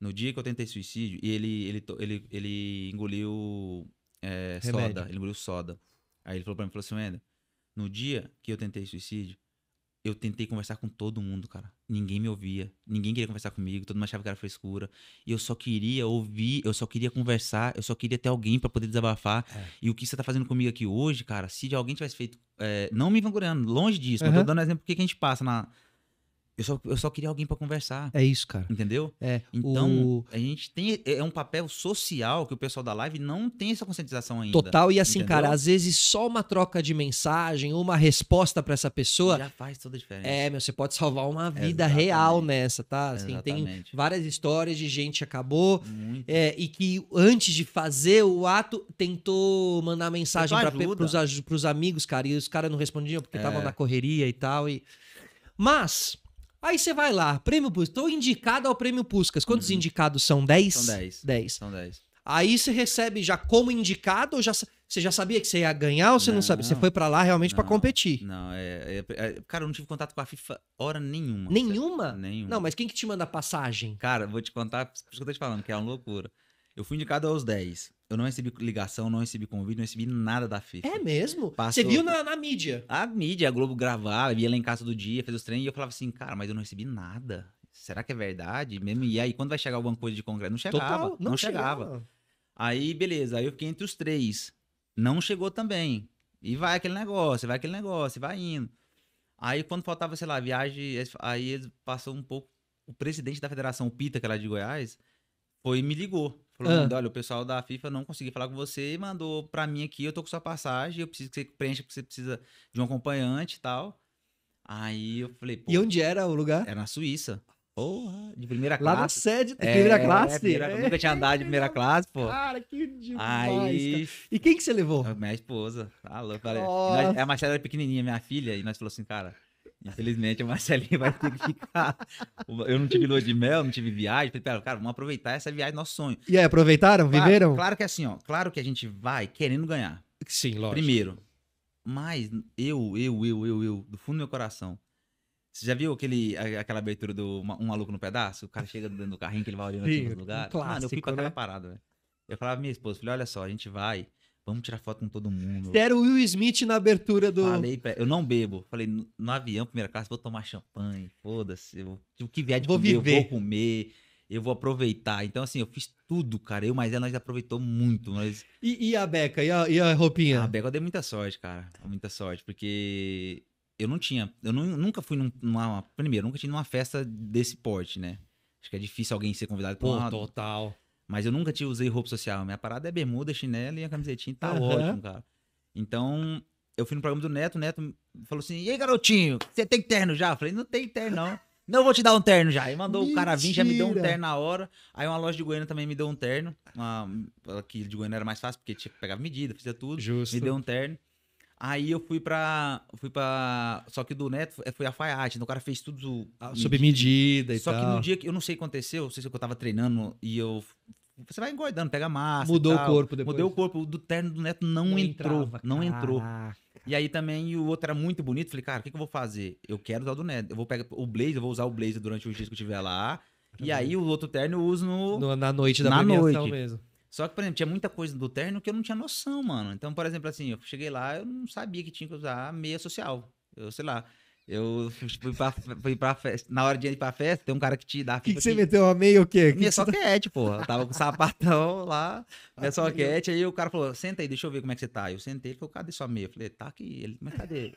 no dia que eu tentei suicídio, ele, ele, ele, ele engoliu é, soda, ele engoliu soda. Aí ele falou pra mim, falou assim, Wender, no dia que eu tentei suicídio, eu tentei conversar com todo mundo, cara. Ninguém me ouvia, ninguém queria conversar comigo, todo mundo achava que era frescura. E eu só queria ouvir, eu só queria conversar, eu só queria ter alguém para poder desabafar. É. E o que você tá fazendo comigo aqui hoje, cara, se de alguém tivesse feito. É, não me vangloriando, longe disso, uhum. mas tô dando exemplo porque que a gente passa na, eu só, eu só queria alguém para conversar. É isso, cara. Entendeu? É. Então, o... a gente tem. É um papel social que o pessoal da live não tem essa conscientização ainda. Total. E assim, entendeu? cara, às vezes só uma troca de mensagem, uma resposta para essa pessoa. Já faz toda a diferença. É, meu, você pode salvar uma vida Exatamente. real nessa, tá? Assim, Exatamente. tem várias histórias de gente que acabou é, e que antes de fazer o ato tentou mandar mensagem para pros, pros amigos, cara, e os caras não respondiam porque estavam é. na correria e tal. E... Mas. Aí você vai lá, prêmio Puscas. Estou indicado ao prêmio Puskas. Quantos uhum. indicados são? 10? São 10. 10. São 10. Aí você recebe já como indicado ou já você já sabia que você ia ganhar ou você não, não sabia? Você foi para lá realmente para competir? Não, é, é, é, cara, eu não tive contato com a FIFA hora nenhuma. Nenhuma? Certo? Nenhuma. Não, mas quem que te manda passagem? Cara, vou te contar, por isso que eu tô te falando, que é uma loucura. Eu fui indicado aos 10. Eu não recebi ligação, não recebi convite, não recebi nada da FIFA. É mesmo? Passou... Você viu na, na, mídia? A mídia, a Globo gravava, ia lá em casa todo dia, fez os treinos, e eu falava assim, cara, mas eu não recebi nada. Será que é verdade? Mesmo? E aí, quando vai chegar alguma coisa de concreto? Não chegava. Total, não, não chegava. chegava. Aí, beleza, aí eu fiquei entre os três. Não chegou também. E vai aquele negócio, vai aquele negócio, vai indo. Aí, quando faltava, sei lá, viagem, aí passou um pouco. O presidente da federação, o Pita, que era de Goiás, foi e me ligou. Falou, ah. olha, o pessoal da FIFA não conseguiu falar com você e mandou pra mim aqui, eu tô com sua passagem, eu preciso que você preencha porque você precisa de um acompanhante e tal. Aí eu falei, pô. E onde era o lugar? Era é na Suíça. Porra, de primeira classe. Lá na sede, de é, primeira é, classe. É, primeira, é. Nunca tinha é, andado de primeira classe, pô. Cara, que demais. Aí... Cara. E quem que você levou? Minha esposa. Falou, tá falei. Nós, a Marcela era pequenininha, minha filha, e nós falamos assim, cara, Infelizmente, o Marcelinho vai ter que ficar. Eu não tive lua de mel, não tive viagem. Falei, cara, vamos aproveitar essa viagem, nosso sonho. E aí, aproveitaram? viveram? Claro que é assim, ó. Claro que a gente vai querendo ganhar. Sim, lógico. Primeiro. Mas eu, eu, eu, eu, eu, do fundo do meu coração. Você já viu aquele, aquela abertura do Um Maluco no Pedaço? O cara <laughs> chega dentro do carrinho que ele vai olhando no assim lugar. lugares. Clássico, Mano, eu fico com né? parada, velho. Eu falava pra minha esposa, falei, olha só, a gente vai Vamos tirar foto com todo mundo. Deram o Will Smith na abertura do. Falei, pra... eu não bebo. Falei, no avião, primeira classe, vou tomar champanhe, foda-se. Eu... O que vier de vou comer, viver. eu vou comer, eu vou aproveitar. Então, assim, eu fiz tudo, cara. Eu, mas ela, nós aproveitou muito. Nós... E, e a Beca? E a, e a roupinha? A Beca, eu dei muita sorte, cara. Muita sorte, porque eu não tinha. Eu não, nunca fui num, numa. Primeiro, nunca tinha numa festa desse porte, né? Acho que é difícil alguém ser convidado pra Pô, uma... total. Mas eu nunca tive, usei roupa social. Minha parada é bermuda, chinelo e a camisetinha. Tá uhum. ótimo, cara. Então, eu fui no programa do Neto. O Neto falou assim: E aí, garotinho, você tem terno já? Eu falei: Não tem terno, não. Não vou te dar um terno já. Aí mandou Mentira. o cara vir, já me deu um terno na hora. Aí uma loja de Goiânia também me deu um terno. Uma, aqui de Goiânia era mais fácil, porque tinha que pegar medida, fazia tudo. Justo. Me deu um terno. Aí eu fui pra. Fui pra. Só que do Neto é, foi alfaiate. Então o cara fez tudo. Sob medida e Só tal. que no dia que. Eu não sei o que aconteceu. Não sei se eu tava treinando e eu você vai engordando, pega massa. Mudou o corpo depois. Mudou o corpo. do terno do neto não, não entrou. Entrava, não entrou. E aí também o outro era muito bonito. Falei, cara, o que, que eu vou fazer? Eu quero usar o do neto. Eu vou pegar o blazer, eu vou usar o blazer durante o dias que eu estiver lá. Também. E uhum. aí o outro terno eu uso no... no na noite da na noite. mesmo. Só que, por exemplo, tinha muita coisa do terno que eu não tinha noção, mano. Então, por exemplo, assim, eu cheguei lá, eu não sabia que tinha que usar meia social. Eu sei lá. Eu fui pra, fui pra festa. Na hora de ir pra festa, tem um cara que te dá. O que, que, você que... meteu a meia ou o quê? Que minha que soquete, pô. Eu tava com sapatão lá, minha ah, soquete. Aí o cara falou: senta aí, deixa eu ver como é que você tá. Eu sentei, ele falou: cadê sua meia? Eu falei: tá aqui. Ele, mas cadê? ele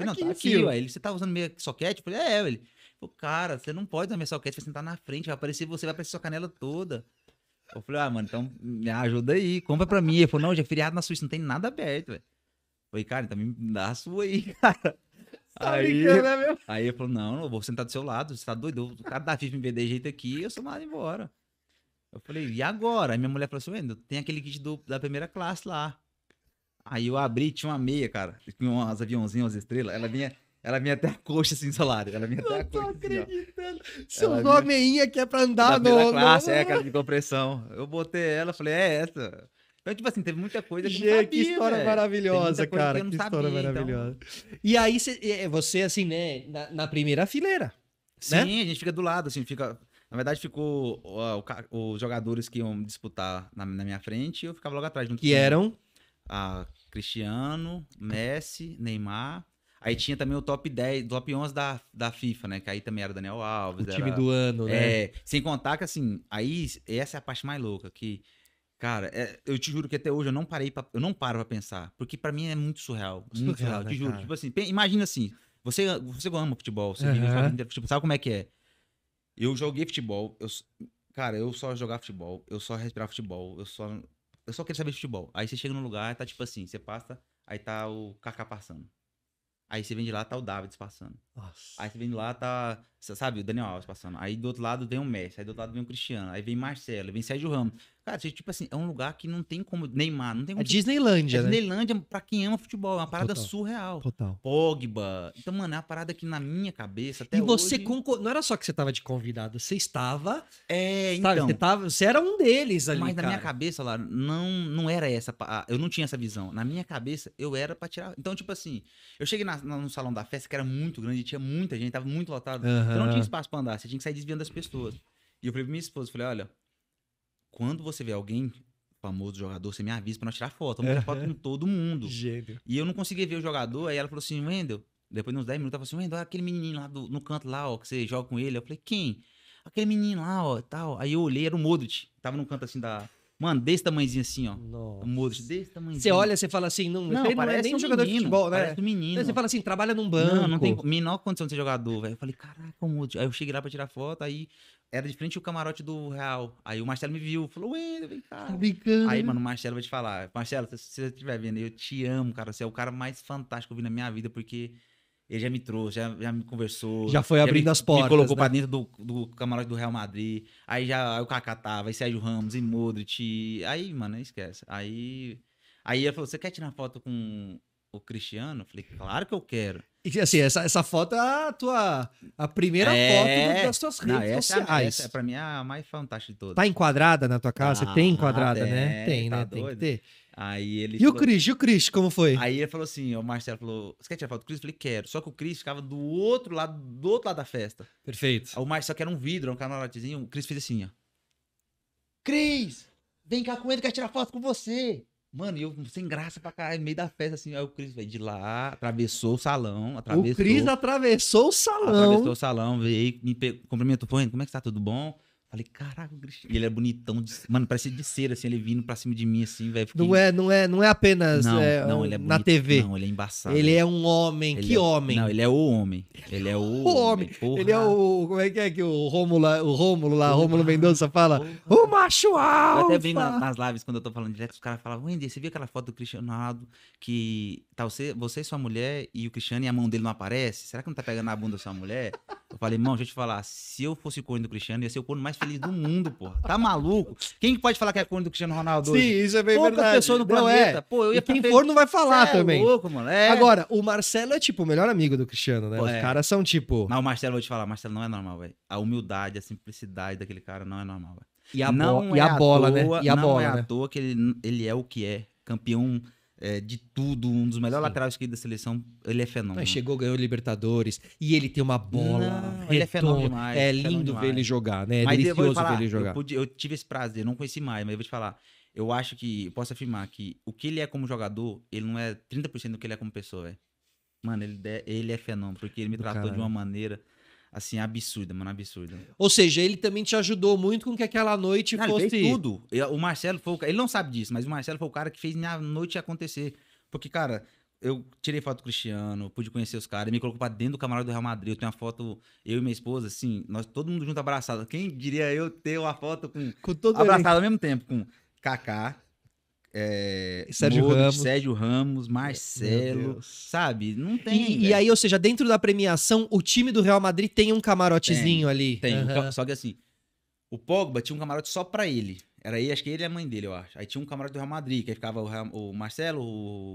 não, tá aqui, ué. Ele, você tá usando meia soquete? Eu falei: é, ele. Falou, cara, você não pode usar meia soquete, vai sentar na frente, vai aparecer você, vai aparecer sua canela toda. Eu falei, ah, mano, então me ajuda aí, compra pra mim. Ele falou, não, já é feriado na Suíça, não tem nada aberto, velho. Falei, cara, então me dá a sua aí, <laughs> cara. Tá aí, né, aí eu falo, não, eu vou sentar do seu lado, você tá doido, o cara da tá FIFA me vê de jeito aqui, eu sou mandado embora. Eu falei, e agora? Aí minha mulher falou assim, tem aquele kit do, da primeira classe lá. Aí eu abri, tinha uma meia, cara, com umas aviãozinhas, umas estrelas, ela vinha... Ela vinha até a coxa assim, salário. Ela vinha até a coxa. Não assim, tô acreditando. Seu nomeinha vinha... É que é pra andar, da no... classe, é, cara, de compressão. Eu botei ela, falei, é essa. Então, tipo assim, teve muita coisa que eu não sabia, que história véio. maravilhosa, cara. Que, que história então. maravilhosa. Então... E aí, cê, é, é, você, assim, né, na, na primeira fileira. Né? Sim, né? a gente fica do lado, assim, fica. Na verdade, ficou uh, os jogadores que iam disputar na, na minha frente e eu ficava logo atrás. Que eram? Cristiano, Messi, Neymar. Aí tinha também o top 10, top 11 da, da FIFA, né? Que aí também era Daniel Alves. O time era, do ano, é, né? É, sem contar que, assim, aí essa é a parte mais louca, que Cara, é, eu te juro que até hoje eu não parei pra, eu não paro para pensar. Porque para mim é muito surreal. Muito surreal, surreal te né, juro. Cara. Tipo assim, imagina assim, você, você ama futebol, você uhum. vive inteiro, tipo, sabe como é que é? Eu joguei futebol, eu, cara, eu só jogar futebol, eu só respirar futebol, eu só. Eu só queria saber de futebol. Aí você chega num lugar, tá tipo assim, você passa, aí tá o Kaká passando. Aí você vem de lá, tá o Davids passando. Nossa. Aí você vem de lá, tá, sabe, o Daniel Alves passando. Aí do outro lado vem o Messi, aí do outro lado vem o Cristiano, aí vem Marcelo, vem Sérgio Ramos. Cara, tipo assim, é um lugar que não tem como. Neymar, não tem é como. É Disneylandia É né? Disneylandia pra quem ama futebol. É uma parada Total. surreal. Total. Pogba. Então, mano, é uma parada que na minha cabeça até. E você concor... Não era só que você tava de convidado, você estava. É, então. você, tava... você era um deles ali. Mas cara. na minha cabeça, lá, não, não era essa. Eu não tinha essa visão. Na minha cabeça, eu era pra tirar. Então, tipo assim, eu cheguei na, no salão da festa, que era muito grande, tinha muita gente, tava muito lotado. Uhum. Então não tinha espaço pra andar, você tinha que sair desviando das pessoas. E eu falei pra minha esposa, falei, olha, quando você vê alguém famoso jogador, você me avisa pra nós tirar foto. Vamos tirar uhum. foto com todo mundo. Gênio. E eu não conseguia ver o jogador, aí ela falou assim, Wendel, depois de uns 10 minutos, ela falou assim, Wendel, aquele menininho lá do, no canto lá, ó, que você joga com ele. Eu falei, quem? Aquele menino lá, ó, tal. Aí eu olhei, era o Modric. Tava no canto assim da... Mano, desse tamanhozinho assim, ó. Nossa. Moço, desse tamanhozinho. Você olha, você fala assim, não, não, ele é nem um jogador menino, de futebol, né? Parece um menino. Aí você fala assim, trabalha num banco. Não, não tem menor condição de ser jogador, velho. Eu falei, caraca, o Aí eu cheguei lá pra tirar foto, aí era de frente o camarote do Real. Aí o Marcelo me viu, falou, ué, vem cá. Tá brincando. Aí, né? mano, o Marcelo vai te falar. Marcelo, se você estiver vendo, eu te amo, cara. Você é o cara mais fantástico que eu vi na minha vida, porque ele já me trouxe, já, já me conversou. Já foi abrindo já me, as portas. Me colocou né? pra dentro do, do camarote do Real Madrid. Aí já aí o Kaká tava, aí Sérgio Ramos e Modric. Aí, mano, esquece. Aí, aí ele falou: Você quer tirar foto com o Cristiano? Eu falei: Claro que eu quero. E assim, essa, essa foto é a tua a primeira é... foto das tuas redes Não, essa, é sociais. Essa, é, pra mim, é a mais fantástica de todas. Tá enquadrada na tua casa? Ah, tem enquadrada, né? é, né? Tem, tá né? Doido. Tem que ter. Aí ele. E falou... o Cris? E o Cris, como foi? Aí ele falou assim: o Marcelo falou: Você quer tirar foto do Cris? Eu falei: Quero. Só que o Cris ficava do outro lado, do outro lado da festa. Perfeito. Aí o Marcelo, que era um vidro, um canalatezinho, o Cris fez assim: Ó. Cris, vem cá com ele, quer tirar foto com você. Mano, eu sem graça pra cá, no meio da festa, assim, aí o Cris veio de lá, atravessou o salão, atravessou. O Cris atravessou o salão. Atravessou o salão, veio, me cumprimentou, foi, como é que tá, tudo bom? Falei, caraca, e ele é bonitão, de... mano, Parece de cera, assim, ele vindo pra cima de mim, assim, velho. Fiquei... Não, é, não, é, não é apenas não, é, não, ele é na TV. Não, ele é embaçado. Ele é um homem, ele que é... homem? Não, ele é o homem. Ele é o, o homem. homem. Ele é o, como é que é que o Rômulo, o Rômulo lá, o Rômulo Mendonça fala, porra. o macho Eu até brinco nas lives, quando eu tô falando direto, os caras falam, Wendy, você viu aquela foto do Cristiano que tá você, você e sua mulher e o Cristiano e a mão dele não aparece? Será que não tá pegando na bunda da sua mulher? Eu falei, irmão, deixa eu te falar, se eu fosse corno do Cristiano, ia ser o corno mais feliz do mundo, pô. Tá maluco? Quem pode falar que é corno do Cristiano Ronaldo Sim, hoje? isso é bem Pouca verdade. pessoa no é. planeta. é. Pô, eu ia e quem for não vai falar é também. louco, mano. É. Agora, o Marcelo é tipo o melhor amigo do Cristiano, né? Pô, Os é. caras são tipo... Mas o Marcelo, vou te falar, o Marcelo não é normal, velho. A humildade, a simplicidade daquele cara não é normal, velho. E a, não bo... é e a bola, né? toa, né? E a não é bola, é né? à toa que ele, ele é o que é. Campeão é, de tudo, um dos melhores laterais que da seleção, ele é fenômeno. chegou, ganhou Libertadores e ele tem uma bola. Não, ele é fenômeno demais. É lindo fenômeno ver ele jogar, né? É mas delicioso falar, ver ele jogar. Eu, pude, eu, tive esse prazer, não conheci mais, mas eu vou te falar. Eu acho que, eu posso afirmar que o que ele é como jogador, ele não é 30% do que ele é como pessoa, velho. É. Mano, ele é, ele é fenômeno, porque ele me do tratou de uma maneira assim, absurda, mano, absurda. Ou seja, ele também te ajudou muito com que aquela noite cara, fosse... Ele tudo. O Marcelo foi o... Ele não sabe disso, mas o Marcelo foi o cara que fez minha noite acontecer. Porque, cara, eu tirei foto do Cristiano, pude conhecer os caras, me colocou pra dentro do camarote do Real Madrid. Eu tenho uma foto, eu e minha esposa, assim, nós todo mundo junto abraçado. Quem diria eu ter uma foto com... Com todo Abraçado ele. ao mesmo tempo, com Kaká, é, Sérgio, Ramos. Sérgio Ramos, Marcelo, sabe? Não tem. E, e, aí, ou seja, dentro da premiação, o time do Real Madrid tem um camarotezinho tem, ali. Tem, uhum. só que assim, o Pogba tinha um camarote só para ele. Era aí acho que ele e a mãe dele, eu acho. Aí tinha um camarote do Real Madrid, que aí ficava o, o Marcelo,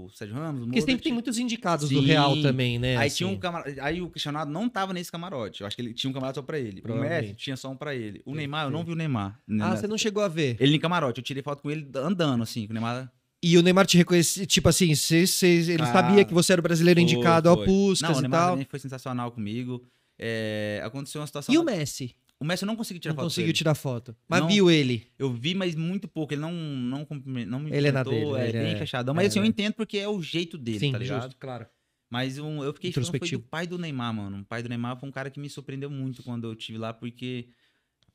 o Sérgio Ramos, o Porque sempre tem muitos indicados Sim. do Real também, né? Aí assim. tinha um camarote. aí o questionado não tava nesse camarote. Eu acho que ele tinha um camarote só pra ele. O Messi tinha só um pra ele. O Neymar, eu não vi o Neymar. Ah, você não chegou a ver? Ele em camarote, eu tirei foto com ele andando, assim, com o Neymar... E o Neymar te reconhece tipo assim, cê, cê, ele ah, sabia que você era o brasileiro foi, indicado ao Puskas não, e tal. o Neymar também foi sensacional comigo. É, aconteceu uma situação... E o Messi? O Messi eu não consegui tirar não foto. Não conseguiu tirar foto. Mas não, viu ele. Eu vi, mas muito pouco. Ele não, não, não me Ele é na dele. É, ele é bem fechado. Mas é, assim, eu né? entendo porque é o jeito dele, Sim, tá ligado? Justo, claro. Mas um, eu fiquei falando foi do pai do Neymar, mano. O pai do Neymar foi um cara que me surpreendeu muito quando eu tive lá, porque.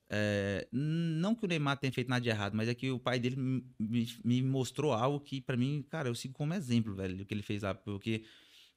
É, não que o Neymar tenha feito nada de errado, mas é que o pai dele me, me mostrou algo que, para mim, cara, eu sigo como exemplo, velho, o que ele fez lá. Porque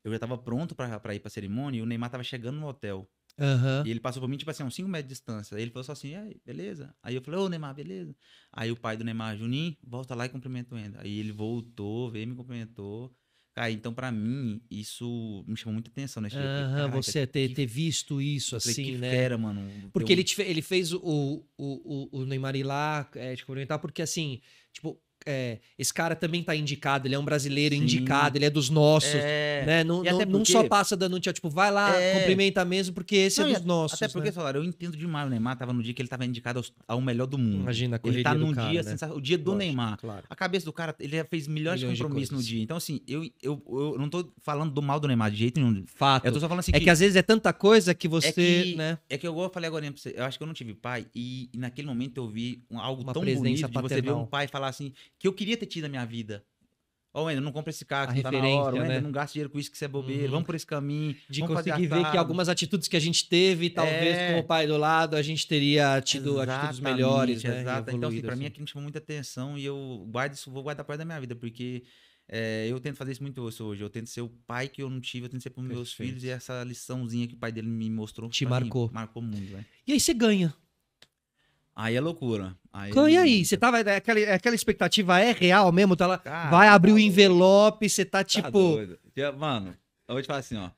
eu já tava pronto para ir pra cerimônia e o Neymar tava chegando no hotel. Uhum. E ele passou por mim, tipo assim, uns 5 metros de distância. Aí ele falou só assim, beleza. Aí eu falei, ô Neymar, beleza. Aí o pai do Neymar, Juninho, volta lá e cumprimenta o Ender. Aí ele voltou, veio me cumprimentou. Cara, então para mim, isso me chamou muita atenção, né? Uhum, você ter, que... ter visto isso, assim, que né? Fera, mano. Porque um... ele, te, ele fez o, o, o, o Neymar ir lá é, te cumprimentar, porque assim, tipo, é, esse cara também tá indicado, ele é um brasileiro Sim. indicado, ele é dos nossos, é... né? Não, não, porque... não, só passa dando tchau, tipo, vai lá, é... cumprimenta mesmo, porque esse é não, é dos nossos. Até porque, né? falaram, eu entendo demais o Neymar, tava no dia que ele tava indicado ao, melhor do mundo. Imagina a Ele tá num cara, dia, né? sensa... o dia do Lógico, Neymar. Claro. A cabeça do cara, ele fez milhões, milhões de compromissos no dia. Então, assim, eu, eu, eu, não tô falando do mal do Neymar de jeito nenhum. Fato. Eu tô só falando assim É que, que às vezes é tanta coisa que é você, é que, né? É que eu falei agora né, pra você, eu acho que eu não tive pai e, e naquele momento eu vi algo Uma tão bonito de você ver um pai falar assim que eu queria ter tido na minha vida. Ó, oh, ainda não compra esse carro que a tá na hora, né? não gasta dinheiro com isso que você é bobeiro, uhum. vamos por esse caminho. De conseguir ver que algumas atitudes que a gente teve, talvez é... com o pai do lado, a gente teria tido exatamente, atitudes melhores, né? Exato. Então, assim, pra assim. mim aquilo né? me chamou muita atenção e eu guardo isso, vou guardar parte da minha vida, porque é, eu tento fazer isso muito hoje. Eu tento ser o pai que eu não tive, eu tento ser pros meus filhos e essa liçãozinha que o pai dele me mostrou. Te marcou. Mim, marcou muito, né? E aí você ganha Aí é loucura. Aí então, e aí? Você tava. Tá, é aquela, é aquela expectativa é real mesmo? Tá lá, Cara, vai abrir tá o envelope, você tá, tá tipo. Tá Mano, eu vou te falar assim, ó.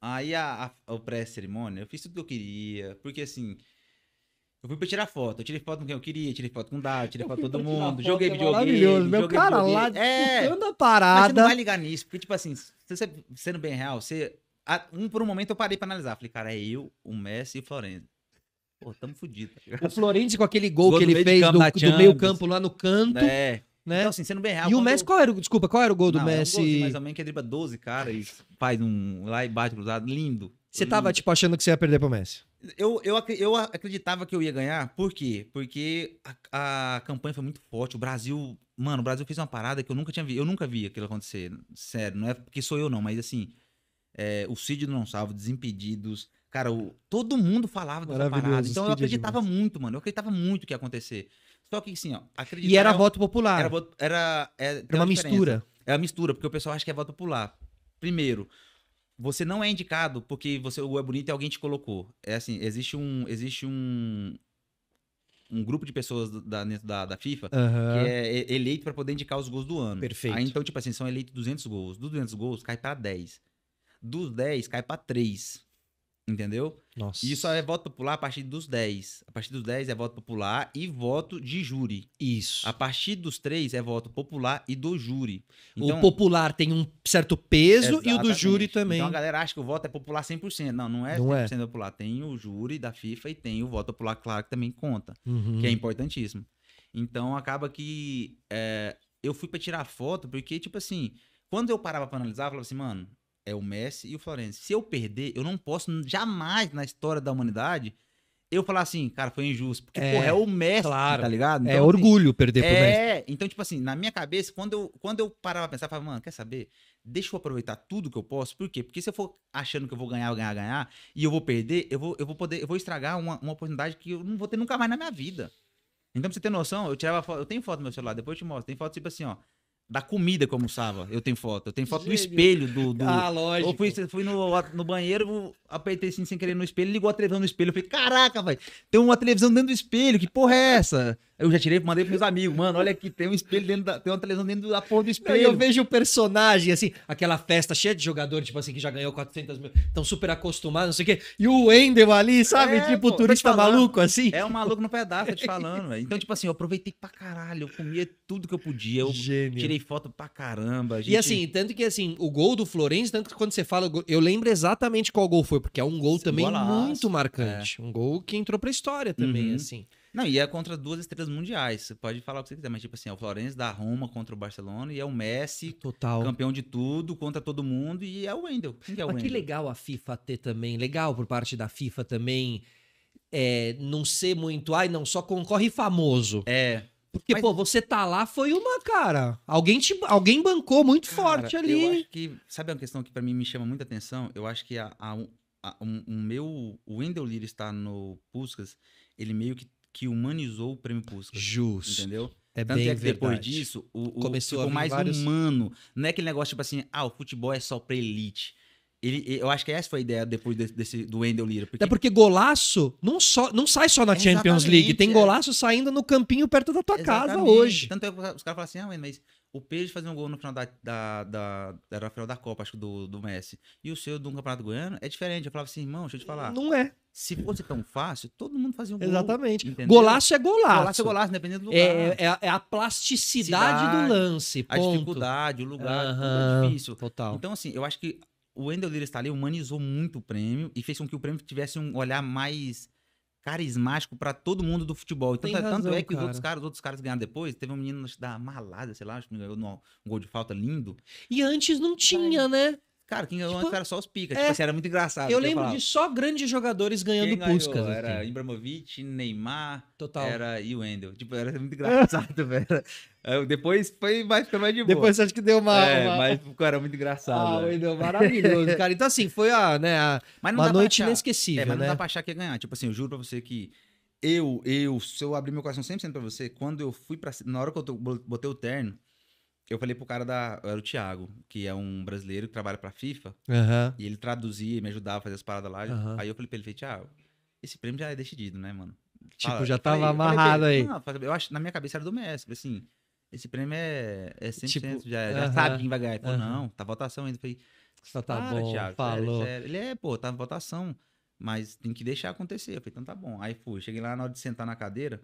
Aí a, a, o pré-cerimônia, eu fiz tudo que eu queria, porque assim. Eu fui pra tirar foto. Eu tirei foto com quem eu queria, tirei foto com o Dado, tirei foto com todo mundo. Joguei é videogame. Maravilhoso, meu joguei, cara joguei. lá é, a parada. Mas você não vai ligar nisso, porque, tipo assim, você, sendo bem real, você. um, por um momento eu parei pra analisar. Falei, cara, é eu, o Messi e o Florento. Pô, tamo fudido. Tá o Florenzi com aquele gol, gol que ele fez do, do, meio-campo lá no canto. É. Né? Então, assim, sendo bem real. E o Messi, qual era? Desculpa, qual era o gol do Messi? É um golzinho, que ele dribla 12 caras, e faz um lá e bate cruzado. Lindo. Você lindo. tava, tipo, achando que você ia perder pro Messi? Eu, eu, eu acreditava que eu ia ganhar. Por quê? Porque a, a campanha foi muito forte. O Brasil. Mano, o Brasil fez uma parada que eu nunca tinha visto. Eu nunca vi aquilo acontecer. Sério, não é porque sou eu, não, mas assim. É, o Cid não salvo, desimpedidos. Cara, o, todo mundo falava dessa parada. Então eu é acreditava demais. muito, mano. Eu acreditava muito que ia acontecer. Só que assim, ó. E era, voto popular. Era, era, é era uma, uma mistura. É uma mistura, porque o pessoal acha que é voto popular. Primeiro, você não é indicado porque você é bonito e alguém te colocou. É assim, existe um, existe um, um grupo de pessoas da, da, da FIFA uhum. que é eleito para poder indicar os gols do ano. Perfeito. Aí, então, tipo assim, são eleitos 200 gols. Dos 200 gols, cai para 10. Dos 10, cai para 3. Entendeu? Nossa. E só é voto popular a partir dos 10. A partir dos 10 é voto popular e voto de júri. Isso. A partir dos 3 é voto popular e do júri. Então, o popular tem um certo peso exatamente. e o do júri também. Então a galera acha que o voto é popular 100%. Não, não é não 100% é. popular. Tem o júri da FIFA e tem o voto popular, claro, que também conta, uhum. que é importantíssimo. Então acaba que é, eu fui para tirar foto porque, tipo assim, quando eu parava pra analisar, eu falava assim, mano, é o Messi e o Florenzi. Se eu perder, eu não posso jamais na história da humanidade eu falar assim, cara, foi injusto. Porque, é, porra, é o Messi, claro. tá ligado? É então, é assim, orgulho perder pro é, Messi. É, então, tipo assim, na minha cabeça, quando eu, quando eu parava pra pensar, eu falava, mano, quer saber? Deixa eu aproveitar tudo que eu posso. Por quê? Porque se eu for achando que eu vou ganhar, ganhar, ganhar, e eu vou perder, eu vou, eu vou poder, eu vou estragar uma, uma oportunidade que eu não vou ter nunca mais na minha vida. Então, pra você ter noção, eu tirava foto, eu tenho foto no meu celular, depois eu te mostro. Tem foto tipo assim, ó da comida que eu almoçava. Eu tenho foto. Eu tenho foto Gênio. do espelho do, do. Ah, lógico. Eu fui, fui no, no banheiro, apertei assim sem querer no espelho, ligou a televisão no espelho. Eu falei, caraca, velho, tem uma televisão dentro do espelho, que porra é essa? Eu já tirei, mandei pros meus amigos, mano, olha aqui, tem um espelho dentro da, tem uma televisão dentro da porra do espelho. eu vejo o personagem, assim, aquela festa cheia de jogador, tipo assim, que já ganhou 400 mil, estão super acostumados, não sei o quê. E o Wendel ali, sabe? É, tipo, pô, turista maluco, assim. É um maluco no pedaço, tô te falando, velho. Então, tipo assim, eu aproveitei pra caralho, eu comia tudo que eu podia, eu tirei foto pra caramba. Gente... E assim, tanto que assim, o gol do Florenzo, tanto que quando você fala, eu lembro exatamente qual gol foi, porque é um gol também muito marcante. É. Um gol que entrou pra história também, uhum. assim. Não, e é contra duas estrelas mundiais. Você pode falar o que você quiser, mas tipo assim, é o Florenzi da Roma contra o Barcelona e é o Messi, Total. campeão de tudo, contra todo mundo, e é o Wendel. Quem que é o mas Wendel? que legal a FIFA ter também, legal por parte da FIFA também é, não ser muito, ai, não, só concorre famoso. É. Porque, mas... pô, você tá lá foi uma, cara. Alguém, te, alguém bancou muito cara, forte ali. Eu acho que, sabe uma questão que para mim me chama muita atenção? Eu acho que a, a, a um, o meu. O Wendel Lira está no Puskas, ele meio que que humanizou o prêmio Puskas. Justo. Entendeu? É Tanto é bem é que depois disso, o, o Começou ficou mais vários... humano. Não é aquele negócio tipo assim, ah, o futebol é só pra elite. Ele, eu acho que essa foi a ideia depois desse, desse do Wendell Lira. Porque... É porque golaço não, só, não sai só na é Champions League. Tem é. golaço é. saindo no campinho perto da tua exatamente. casa hoje. Tanto é que os caras falam assim, ah, mas o Pedro fazer um gol no final da, da, da, da final da Copa, acho que do, do Messi. E o seu do Campeonato Goiano é diferente. Eu falava assim, irmão, deixa eu te falar. Não é. Se fosse tão fácil, todo mundo fazia um gol. Exatamente. Entendeu? Golaço é golaço. Golaço é golaço, dependendo do lugar. É, é, a, é a plasticidade Cidade, do lance. Ponto. A dificuldade, o lugar, uhum, é difícil. Total. Então, assim, eu acho que o Wendel Lira está ali, humanizou muito o prêmio e fez com que o prêmio tivesse um olhar mais carismático para todo mundo do futebol. Então, tá, razão, tanto é que cara. os outros caras, os outros caras ganharam depois. Teve um menino da Malada, sei lá, acho que ganhou um gol de falta lindo. E antes não tinha, Ai. né? Cara, quem ganhou tipo, era só os picas. É, tipo assim, era muito engraçado. Eu lembro eu de só grandes jogadores ganhando quem Puskas. era assim. Ibrahimovic, Neymar, Total. era e o Wendel. Tipo, era muito engraçado, <laughs> velho. Depois foi mais foi mais de boa. Depois acho que deu uma. É, uma... mas cara, muito engraçado. Ah, o Wendel, é maravilhoso, cara. Então, assim, foi a, né, a, uma noite inesquecível. É, mas não né? dá pra achar que ia ganhar. Tipo assim, eu juro pra você que eu, eu, se eu abrir meu coração 100% pra você, quando eu fui pra. Na hora que eu botei o terno, eu falei pro cara da. Era o Thiago, que é um brasileiro que trabalha pra FIFA. Uhum. E ele traduzia e me ajudava a fazer as paradas lá. Uhum. Aí eu falei pra ele, falei, Thiago, esse prêmio já é decidido, né, mano? Tipo, Fala, já tava amarrado falei, aí. Não, eu acho, na minha cabeça era do Messi. assim, esse prêmio é, é 100%, tipo, já, já sabe quem vai ganhar. Ele não, tá votação ainda. falei, só tá bom, Thiago, falou. Sério, sério. Ele é, pô, tá votação, mas tem que deixar acontecer. Eu falei, então tá bom. Aí fui, cheguei lá na hora de sentar na cadeira,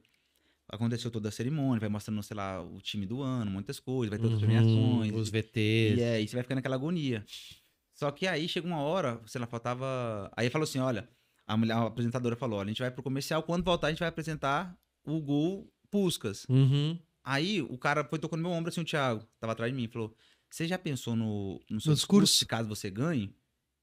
aconteceu toda a cerimônia, vai mostrando, sei lá, o time do ano, muitas coisas, vai ter uhum, outras premiações. Os VTs. E, aí é, você vai ficando naquela agonia. Só que aí chega uma hora, sei lá, faltava. Aí falou assim: olha, a, mulher, a apresentadora falou: olha, a gente vai pro comercial, quando voltar, a gente vai apresentar o gol Puscas. Uhum. Aí o cara foi tocando no meu ombro assim, o Thiago, tava atrás de mim, falou: Você já pensou no, no seu no discurso? discurso, caso você ganhe?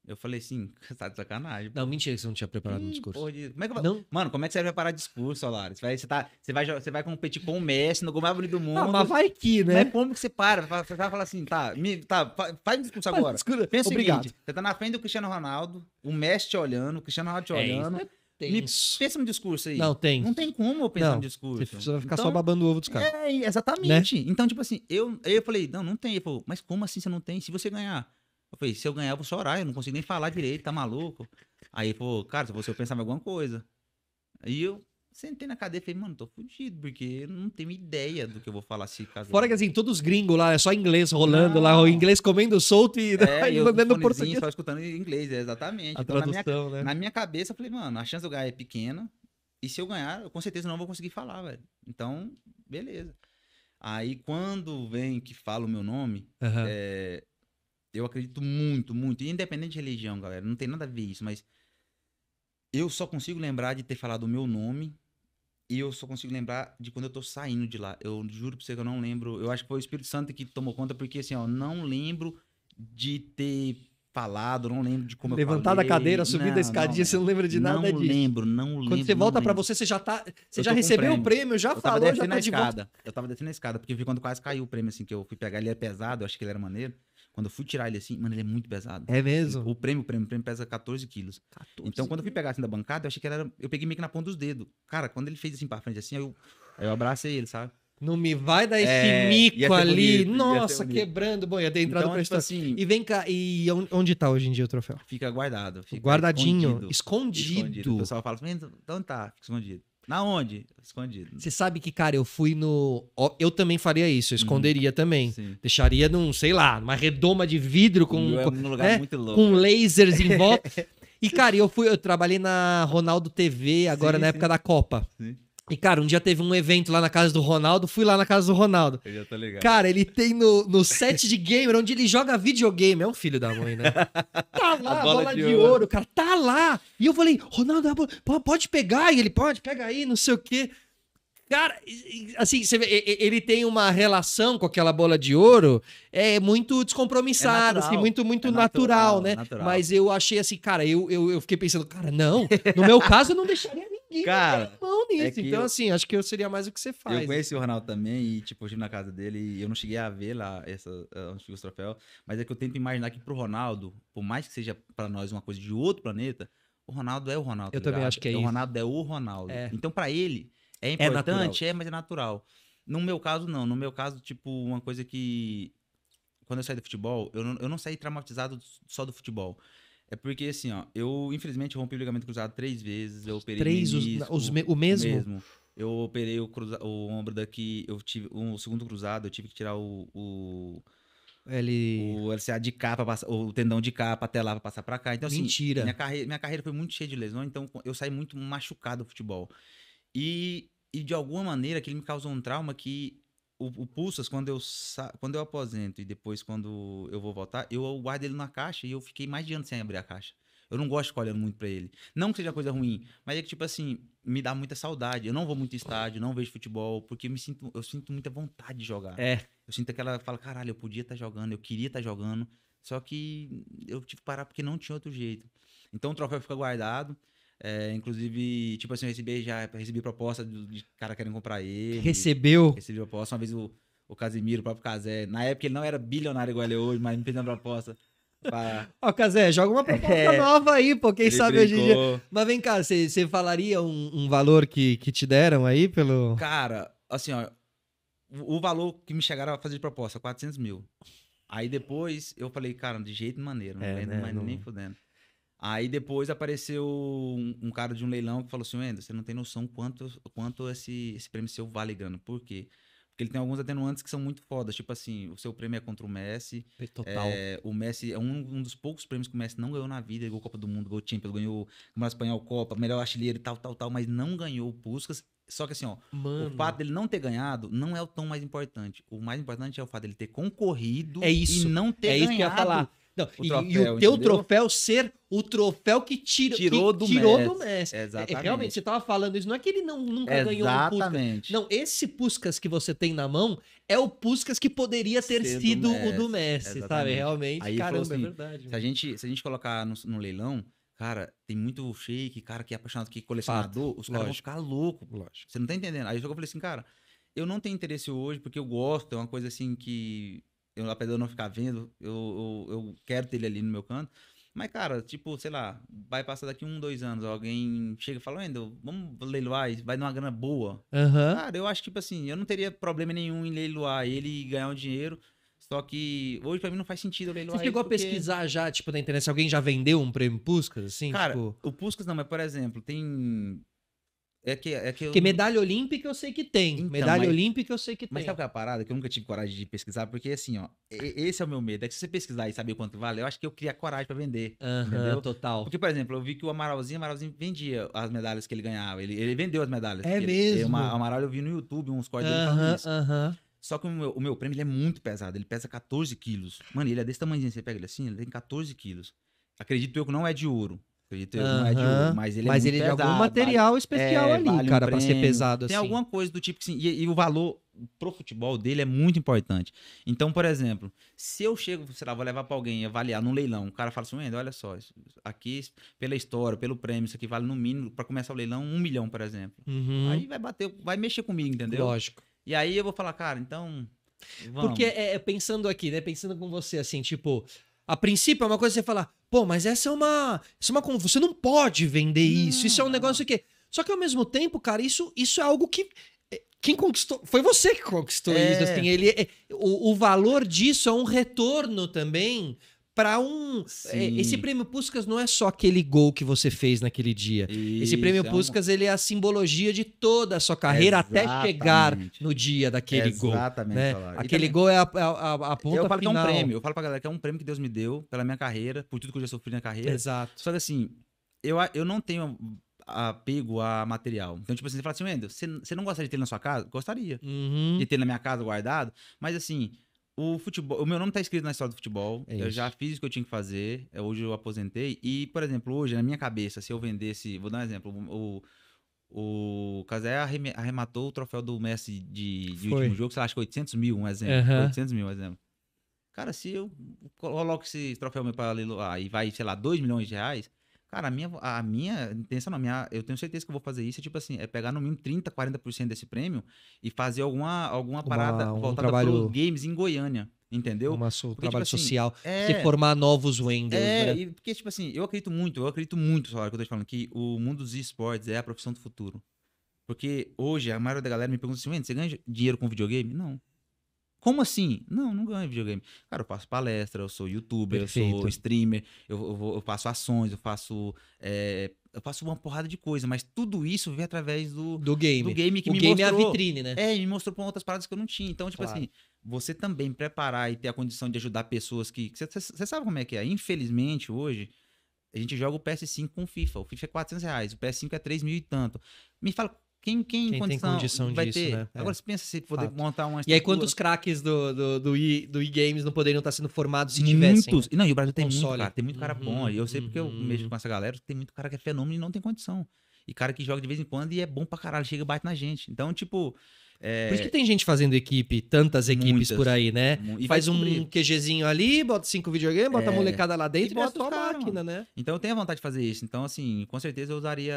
Eu falei assim, <laughs> tá de sacanagem. Não, pô. mentira que você não tinha preparado um discurso. Porra de... como é que... não? Mano, como é que você vai preparar discurso, Alara? Você vai, você, tá, você, vai, você vai competir com o Messi no gol mais bonito do ah, mundo. Ah, mas vai que, né? Mas como que você para? Você vai falar assim, tá, me, tá faz um discurso agora. Discurso. Pensa Obrigado. o seguinte, você tá na frente do Cristiano Ronaldo, o Messi te olhando, o Cristiano Ronaldo te é, olhando. tem. É me, pensa no discurso aí. Não, tem. Não tem como eu pensar não, no discurso. Você vai ficar então, só babando o ovo dos caras. É, né? exatamente. Né? Então, tipo assim, eu, eu falei, não, não tem. Ele falou, mas como assim você não tem? Se você ganhar... Eu falei, se eu ganhar, eu vou chorar, eu não consigo nem falar direito, tá maluco? Aí, pô, cara, se você pensava em alguma coisa. Aí eu sentei na cadeia e falei, mano, tô fudido, porque eu não tenho ideia do que eu vou falar se casar. Fora que assim, todos os gringos lá, é só inglês rolando não. lá, o inglês comendo solto e é, <laughs> eu, mandando português. Só escutando inglês, exatamente. A então, tradução, na minha, né? na minha cabeça, eu falei, mano, a chance do galho ganhar é pequena. E se eu ganhar, eu com certeza não vou conseguir falar, velho. Então, beleza. Aí quando vem que fala o meu nome, uhum. é, eu acredito muito, muito. Independente de religião, galera. Não tem nada a ver isso, mas. Eu só consigo lembrar de ter falado o meu nome. E eu só consigo lembrar de quando eu tô saindo de lá. Eu juro pra você que eu não lembro. Eu acho que foi o Espírito Santo que tomou conta, porque assim, ó, não lembro de ter falado, não lembro de como Levantar da cadeira, subir da escadinha, não, você não lembra de nada não disso. Não lembro, não lembro. Quando você volta para você, você já tá, você já recebeu prêmio. o prêmio, já eu falou, já tá na de escada. volta. Eu tava descendo a escada, porque eu vi quando quase caiu o prêmio assim que eu fui pegar, ele era é pesado, eu acho que ele era maneiro. Quando eu fui tirar ele assim, mano, ele é muito pesado. É mesmo? O prêmio, o prêmio, o prêmio pesa 14 quilos. 14 então, quando eu fui pegar assim da bancada, eu achei que era. Eu peguei meio que na ponta dos dedos. Cara, quando ele fez assim pra frente, assim, eu, aí eu abracei ele, sabe? Não me vai dar esse é, mico ali. Bonito, Nossa, quebrando. Bom, ia ter entrado então, tipo assim, E vem cá, e onde tá hoje em dia o troféu? Fica guardado. Fica Guardadinho, escondido. escondido. escondido. O pessoal fala assim, então, então tá, fica escondido. Na onde? Escondido. Você sabe que, cara, eu fui no. Eu também faria isso, eu uhum. esconderia também. Sim. Deixaria num, sei lá, numa redoma de vidro com. É um lugar né, muito louco. Com lasers em volta. <laughs> e, cara, eu fui, eu trabalhei na Ronaldo TV agora sim, na época da Copa. Sim. E, cara, um dia teve um evento lá na casa do Ronaldo, fui lá na casa do Ronaldo. Eu já tô ligado. Cara, ele tem no, no <laughs> set de gamer, onde ele joga videogame. É um filho da mãe, né? <laughs> Tá lá, a bola, bola de, de ouro. ouro. cara, tá lá. E eu falei, Ronaldo, é pode pegar? E ele, pode, pega aí, não sei o quê. Cara, assim, você vê, ele tem uma relação com aquela bola de ouro é muito descompromissada, é assim, muito, muito é natural, natural, né? Natural. Mas eu achei assim, cara, eu, eu, eu, fiquei pensando, cara, não, no meu caso eu não deixaria ninguém Cara, mão é nisso. É então, eu, assim, acho que eu seria mais o que você faz. Eu né? conheci o Ronaldo também e, tipo, eu na casa dele e eu não cheguei a ver lá essa, eh, onde fica os troféus. Mas é que eu tento imaginar que pro Ronaldo, por mais que seja para nós uma coisa de outro planeta, o Ronaldo é o Ronaldo. Eu tá também ligado? acho que é isso. O Ronaldo é o Ronaldo. É. Então, para ele, é, é importante, é, é, mas é natural. No meu caso, não. No meu caso, tipo, uma coisa que. Quando eu saí do futebol, eu não, eu não saí traumatizado só do futebol. É porque, assim, ó, eu infelizmente rompi o ligamento cruzado três vezes. Eu operei três, menisco, os, os me, o mesmo? O mesmo. Eu operei o, cruza, o ombro daqui, eu tive um, o segundo cruzado, eu tive que tirar o, o o LCA de cá, passar, o tendão de cá até lá pra passar pra cá. Então, assim, Mentira. Minha carreira, minha carreira foi muito cheia de lesões, então eu saí muito machucado do futebol. E, e de alguma maneira aquilo me causou um trauma que o, o Pulsas, quando eu, quando eu aposento e depois quando eu vou voltar, eu guardo ele na caixa e eu fiquei mais de ano sem abrir a caixa. Eu não gosto de ficar olhando muito para ele. Não que seja coisa ruim, mas é que, tipo assim, me dá muita saudade. Eu não vou muito estádio, não vejo futebol, porque eu, me sinto, eu sinto muita vontade de jogar. É. Eu sinto aquela. Fala, caralho, eu podia estar tá jogando, eu queria estar tá jogando, só que eu tive que parar porque não tinha outro jeito. Então o troféu fica guardado. É, inclusive, tipo assim, eu recebi já recebi proposta de, de cara querendo comprar ele. Recebeu? Recebi proposta. Uma vez o, o Casimiro, o próprio Casé. Na época ele não era bilionário igual ele é hoje, mas me fez uma proposta. Pra... <laughs> Ó, Casé, joga uma proposta <laughs> é. nova aí, pô. Quem sabe brincou. hoje em dia. Mas vem cá, você falaria um, um, valor que, que te deram aí pelo. Cara, assim, ó. O, valor que me chegaram a fazer de proposta, 400 mil. Aí depois eu falei, cara, de jeito e maneira, é, né? Não, nem fudendo. Aí depois apareceu um, um, cara de um leilão que falou assim: Ender, você não tem noção quanto, quanto esse, esse prêmio seu vale grana. Por quê? Porque ele tem alguns atenuantes que são muito fodas. Tipo assim, o seu prêmio é contra o Messi. Total. É, o Messi é um, um, dos poucos prêmios que o Messi não ganhou na vida. Ele ganhou Copa do Mundo, ganhou Champions, ganhou Campeonato Espanhol, Copa, melhor artilheiro e tal, tal, tal. Mas não ganhou o Puskas. Só que assim, ó, Mano. o fato dele não ter ganhado não é o tão mais importante. O mais importante é o fato dele ter concorrido é isso. e não ter é ganhado. Isso que eu ia falar. Não, o e, troféu, e, o teu entendeu? troféu ser o troféu que tira, tirou que, do tirou Messi. Do Messi. É, é, Exatamente. É, realmente, você tava falando isso, não é que ele não, nunca Exatamente. ganhou um Puskas. Não, esse Puskas que você tem na mão é o Puskas que poderia ter ser sido do o do Messi, Exatamente. sabe? Realmente, Aí caramba, é assim, é verdade. Se a, gente, se a gente colocar no, no leilão, Cara, tem muito shake, cara que é apaixonado, que é colecionador, Fato. os caras vão ficar loucos. Lógico. Você não tá entendendo. Aí eu falei assim, cara, eu não tenho interesse hoje porque eu gosto, é uma coisa assim que eu, apesar de eu não ficar vendo, eu, eu, eu, quero ter ele ali no meu canto. Mas, cara, tipo, sei lá, vai passar daqui um, dois anos, alguém chega e fala, Wendel, vamos leiloar, vai numa grana boa. Uhum. Cara, eu acho, que tipo assim, eu não teria problema nenhum em leiloar ele ganhar um dinheiro. Só que hoje pra mim não faz sentido leiloar Você chegou porque... a pesquisar já, tipo, na internet, se alguém já vendeu um prêmio Puskas, assim? Cara, tipo... o Puskas não, mas, por exemplo, tem é que, é que eu... Porque medalha olímpica eu sei que tem. Então, medalha mas... olímpica eu sei que mas tem. Mas sabe é a parada? Que eu nunca tive coragem de pesquisar, porque assim, ó, esse é o meu medo. É que se você pesquisar e saber quanto vale, eu acho que eu cria coragem para vender. Uhum, entendeu? Total. Porque, por exemplo, eu vi que o Amaralzinho, o Amaralzinho vendia as medalhas que ele ganhava. Ele, ele vendeu as medalhas. É mesmo? Ele, uma, o Amaral eu vi no YouTube uns códigos uhum, dele falando isso. Só que o meu, o meu prêmio ele é muito pesado. Ele pesa 14 quilos. Mano, ele é desse tamanhozinho. Você pega ele assim, ele tem 14 quilos. Acredito eu que não é de ouro. Acredito uhum. não é de ouro, mas ele é mas é ele de algum material vale, especial é, ali, vale cara, um para ser pesado assim. Tem alguma coisa do tipo que e, e, o valor pro futebol dele é muito importante. Então, por exemplo, se eu chego, sei lá, vou levar para alguém avaliar num leilão, o cara fala assim, olha só, aqui, pela história, pelo prêmio, isso aqui vale no mínimo, para começar o leilão, um milhão, por exemplo. Uhum. Aí vai bater, vai mexer comigo, entendeu? Lógico. E aí eu vou falar, cara, então... Vamos. Porque é, é pensando aqui, né, pensando com você, assim, tipo, a princípio é uma coisa você falar Pô, mas essa é uma. Isso é uma Você não pode vender isso. Isso é um negócio que. Só que ao mesmo tempo, cara, isso, isso é algo que. É, quem conquistou. Foi você que conquistou é. isso. Assim, ele, é, o, o valor disso é um retorno também para um. É, esse prêmio Puskas não é só aquele gol que você fez naquele dia. Isso, Esse prêmio é Puskas ele é a simbologia de toda a sua carreira Exatamente. até chegar no dia daquele Exatamente, gol. Exatamente. Né? Aquele também, gol é, é a, a, a ponta eu falo final. Que é um prêmio. Eu falo pra galera que é um prêmio que Deus me deu pela minha carreira, por tudo que eu já sofri na carreira. Exato. Só que assim, eu, eu não tenho apego a material. Então, tipo assim, você fala assim, Wendel, você, você não gostaria de ter ele na sua casa? Gostaria. Uhum. De ter ele na minha casa guardado. Mas assim, o futebol, o meu nome tá escrito na história do futebol. É eu já fiz o que eu tinha que fazer. É, hoje eu aposentei. E, por exemplo, hoje, na minha cabeça, se eu vendesse. Vou dar um exemplo. O, o Casé arrematou o troféu do Messi de, de último jogo, sei lá, acho que 800 mil, um exemplo. Uhum. 800 mil, um exemplo. Cara, se eu coloco esse troféu meu pra lá ah, e vai, sei lá, 2 milhões de reais, Cara, a minha, a minha intenção, não, a minha, eu tenho certeza que eu vou fazer isso, é tipo assim, é pegar no mínimo 30, 40% desse prêmio e fazer alguma, alguma Uma, parada um voltada para os games em Goiânia, entendeu? um trabalho tipo, assim, social, é, se formar novos vendors, é, né? porque, tipo assim, eu acredito muito, eu acredito muito, só que eu tô te falando, que o mundo dos esportes é a profissão do futuro. Porque hoje a maioria da galera me pergunta assim, você ganha dinheiro com videogame? Não. Como assim? Não, não ganho videogame. Cara, eu faço palestra, eu sou youtuber, Perfeito. eu sou streamer, eu, eu, eu faço ações, eu faço. É, eu faço uma porrada de coisa, mas tudo isso vem através do, do game. Do game que o me game mostrou, é a vitrine, né? É, me mostrou pra outras paradas que eu não tinha. Então, tipo claro. assim, você também preparar e ter a condição de ajudar pessoas que. Você sabe como é que é? Infelizmente, hoje, a gente joga o PS5 com o FIFA. O FIFA é 400 reais, o PS5 é 3 mil e tanto. Me fala quem, quem, quem condição, tem condição vai disso, ter. Né? É. Agora é. você pensa se poder Fato. montar uma estrutura... E aí quantos craques do, do, do, e, do e-games não poderiam estar sendo formados se Muitos. Né? Não, e o Brasil tem Console. muito cara, tem muito uhum, cara bom. Uhum, e eu sei uhum. porque eu uhum. mexo com essa galera, tem muito cara que é fenômeno e não tem condição. E cara que joga de vez em quando e é bom pra caralho, chega e bate na gente. Então, tipo, é... Por isso que tem gente fazendo equipe, tantas equipes Muitas. por aí, né? E Faz um QGzinho ali, bota cinco videogames, bota é... a molecada lá dentro e, e bota a máquina, mano. né? Então eu tenho a vontade de fazer isso. Então, assim, com certeza eu usaria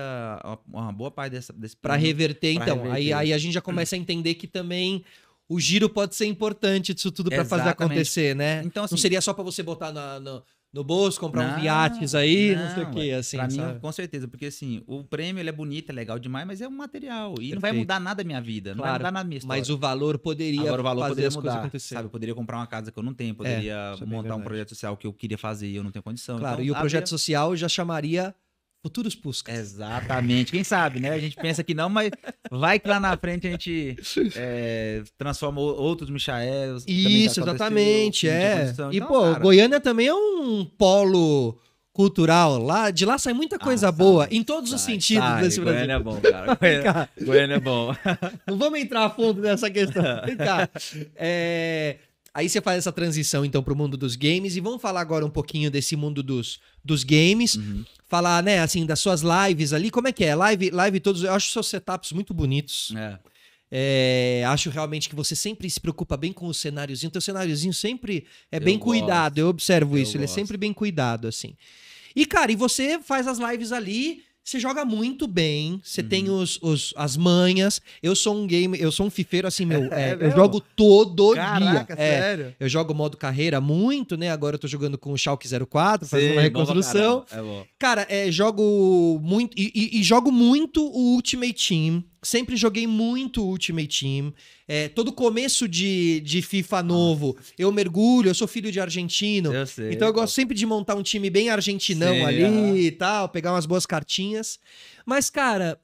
uma boa parte dessa, desse. Pra reverter, pra então. Reverter. Aí, aí a gente já começa a entender que também o giro pode ser importante disso tudo para fazer acontecer, né? Então, assim, não seria só para você botar na, na, no bolso, comprar não, uns iates aí, não, não sei o que, assim. Pra sabe? mim, com certeza, porque assim, o prêmio ele é bonito, é legal demais, mas é um material. E Perfeito. não vai mudar nada a minha vida, claro, não vai mudar nada a minha história. Mas o valor poderia. Agora o valor poderia mudar. Acontecer. Sabe, eu poderia comprar uma casa que eu não tenho, é, poderia é, montar um projeto social que eu queria fazer e eu não tenho condição. Claro, então, e o ah, projeto ver... social já chamaria Futuros Puskas. Exatamente. Quem sabe, né? A gente pensa que não, mas vai que lá na frente a gente é, transforma outros Michaels. Isso, exatamente. É. E, então, pô, cara... Goiânia também é um polo cultural lá. De lá sai muita coisa ah, boa, sai, em todos sai, os sentidos sai, desse Brasil. Goiânia é bom, cara. Goiânia, <laughs> Goiânia é bom. não vamos entrar a fundo nessa questão. <laughs> Vem cá. É, Aí você faz essa transição então para o mundo dos games e vamos falar agora um pouquinho desse mundo dos, dos games, uhum. falar né assim das suas lives ali, como é que é live live todos eu acho seus setups muito bonitos. É. É, acho realmente que você sempre se preocupa bem com o cenáriozinho. Teu cenáriozinho sempre é eu bem gosto. cuidado. Eu observo eu isso. Gosto. Ele é sempre bem cuidado, assim. E, cara, e você faz as lives ali você joga muito bem, você uhum. tem os, os, as manhas. Eu sou um game, eu sou um fifeiro assim, meu. <laughs> É, é, eu jogo todo Caraca, dia. É, sério? É, eu jogo modo carreira muito, né? Agora eu tô jogando com o Schalke 04, fazendo uma reconstrução. É Cara, é, jogo muito. E, e, e, jogo muito o Ultimate Team. Sempre joguei muito Ultimate Team. É, todo começo de, de FIFA novo, eu mergulho, eu sou filho de argentino. Eu sei, então eu gosto sempre de montar um time bem argentinão ali e tal, pegar umas boas cartinhas. Mas, cara,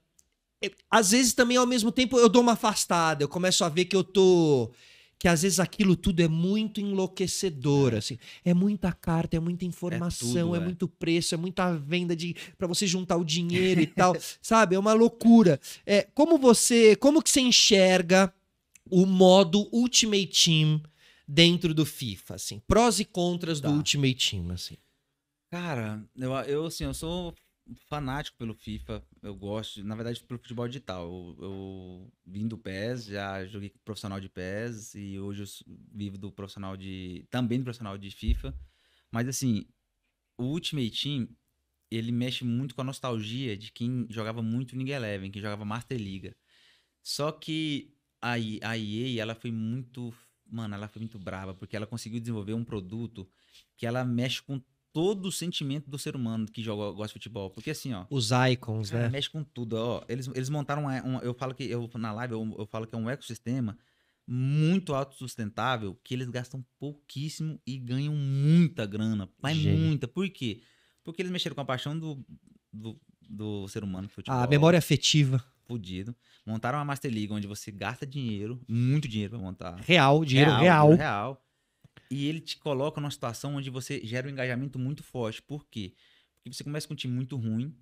é, às vezes também ao mesmo tempo eu dou uma afastada, eu começo a ver que eu tô que às vezes aquilo tudo é muito enlouquecedor, é. assim. É muita carta, é muita informação, é, tudo, é muito preço, é muita venda de para você juntar o dinheiro e tal, <laughs> sabe? É uma loucura. É, como você, como que você enxerga o modo Ultimate Team dentro do FIFA, assim? Prós e contras tá. do Ultimate Team, assim. Cara, eu, eu assim, eu sou fanático pelo FIFA, eu gosto, na verdade, pelo futebol digital. Eu, eu vim do PES, já joguei profissional de PES e hoje eu vivo do profissional de. também do profissional de FIFA. Mas assim, o Ultimate Team, ele mexe muito com a nostalgia de quem jogava muito League Eleven, quem jogava Master Liga. Só que a, a EA, ela foi muito. Mano, ela foi muito brava, porque ela conseguiu desenvolver um produto que ela mexe com todo o sentimento do ser humano que joga gosta de futebol. Porque assim, ó. Os icons, é, né? Mexe com tudo, ó. Eles, eles montaram uma, uma Eu falo que. Eu, na live eu, eu falo que é um ecossistema muito autossustentável que eles gastam pouquíssimo e ganham muita grana. Mas muita. Por quê? Porque eles mexeram com a paixão do, do, do ser humano. Futebol, a memória afetiva. Fudido. Montaram uma Master League onde você gasta dinheiro, muito dinheiro pra montar. Real, dinheiro real. real. real e ele te coloca numa situação onde você gera um engajamento muito forte. Por quê? Porque você começa com um time muito ruim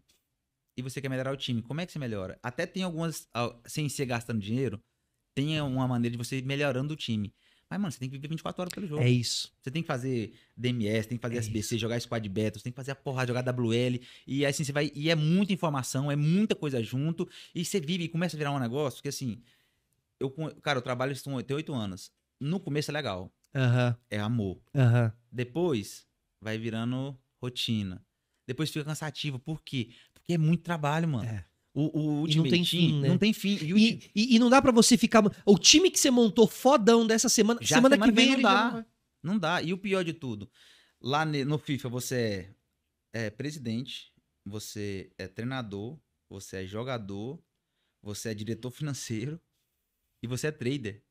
e você quer melhorar o time. Como é que você melhora? Até tem algumas. Ah, sem ser gastando dinheiro, tem uma maneira de você ir melhorando o time. Mas, mano, você tem que viver 24 horas pelo jogo. É isso. Você tem que fazer DMS, tem que fazer é SBC, isso. jogar squad battle, você tem que fazer a porrada, jogar WL. E assim, você vai. E é muita informação, é muita coisa junto. E você vive e começa a virar um negócio porque assim. Eu, cara, eu trabalho, isso tenho 8 anos. No começo é legal. Uhum. É amor. Uhum. Depois vai virando rotina. Depois fica cansativo. Por quê? Porque é muito trabalho, mano. É. O, o e não tem fim, né? não tem fim. E, e, e, não dá para você ficar. O time que você montou fodão dessa semana, já semana, semana que vem, vem não dá. Não dá. E o pior de tudo, lá no FIFA você é, é presidente, você é treinador, você é jogador, você é diretor financeiro e você é trader.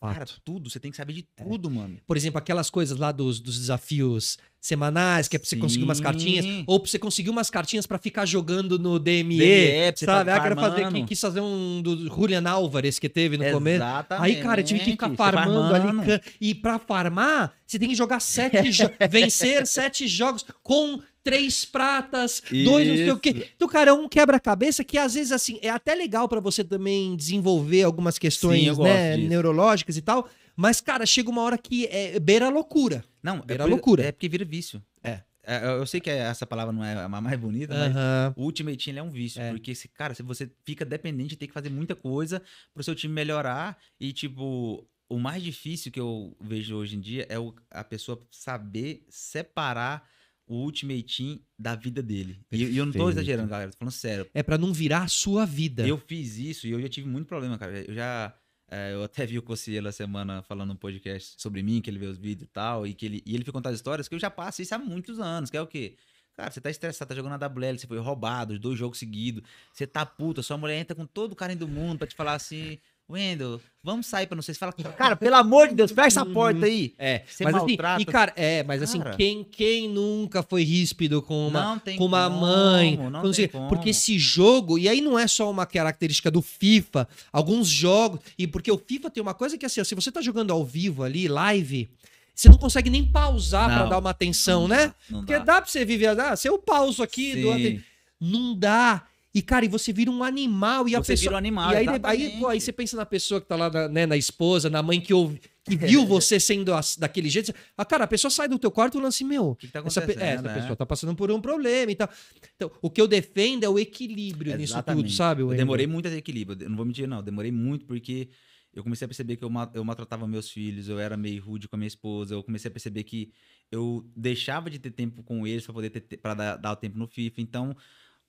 Fato. Cara, tudo, você tem que saber de é. tudo, é. mano. Por exemplo, aquelas coisas lá dos, dos desafios semanais, que é pra você Sim. conseguir umas cartinhas, ou pra você conseguir umas cartinhas para ficar jogando no DME, DME sabe? Tá ah, quero fazer, quem quis fazer um do Julian Álvares que teve no Exatamente. começo. Aí, cara, eu tive que ficar farmando, farmando ali. E pra farmar, você tem que jogar sete <laughs> jogos, vencer sete jogos com três pratas, Isso. dois não sei o quê. Então, cara, é um quebra-cabeça que às vezes, assim, é até legal para você também desenvolver algumas questões Sim, né, neurológicas e tal. Mas, cara, chega uma hora que é beira loucura. Não, é beira é loucura. É porque vira vício. É. é. Eu sei que é, essa palavra não é a mais bonita, uhum. mas o Ultimate Team é um vício. É. Porque, esse, cara, se você fica dependente tem que fazer muita coisa pro seu time melhorar e, tipo, o mais difícil que eu vejo hoje em dia é o, a pessoa saber separar o Ultimate Team da vida dele. E eu não tô exagerando, galera, tô falando sério. É para não virar a sua vida. Eu fiz isso e eu já tive muito problema, cara. Eu já. É, eu até vi o Cossielo essa semana falando um podcast sobre mim, que ele vê os vídeos e tal, e que ele, e ele foi contar as histórias que eu já passo isso há muitos anos, que é o quê? Cara, você tá estressado, tá jogando na WL, você foi roubado, dois jogos seguidos, você tá puta, sua mulher entra com todo o carinho do mundo pra te falar assim, Wendel, vamos sair pra não sei. Você fala, cara, <laughs> pelo amor de Deus, fecha essa porta uhum. aí. É, você mas maltrata. Assim, e cara, é, mas assim, quem, quem nunca foi ríspido com uma, com uma como, mãe? Não tem. porque esse jogo, e aí não é só uma característica do FIFA, alguns jogos, e porque o FIFA tem uma coisa que assim, se você tá jogando ao vivo ali, live, você não consegue nem pausar para dar uma atenção, né? não né? Dá, porque dá. dá pra você viver, ah, se eu pauso aqui, do, não dá. E, cara, e você vira um animal. E você a pessoa... vira um animal, E aí, né, aí, pô, aí, você pensa na pessoa que tá lá, na, né, na esposa, na mãe que ouve que é. viu você sendo daquele jeito. Ah, cara, a pessoa sai do teu quarto e lança, meu, que que tá essa, é, essa né? pessoa tá passando por um problema e tal. Então, o que eu defendo é o equilíbrio nisso tudo, sabe? Eu demorei muito esse equilíbrio, eu não vou mentir, não. Eu demorei muito porque eu comecei a perceber que eu, eu maltratava meus filhos, eu era meio rude com a minha esposa, eu comecei a perceber que eu deixava de ter tempo com eles para poder ter, pra dar, dar o tempo no FIFA. Então,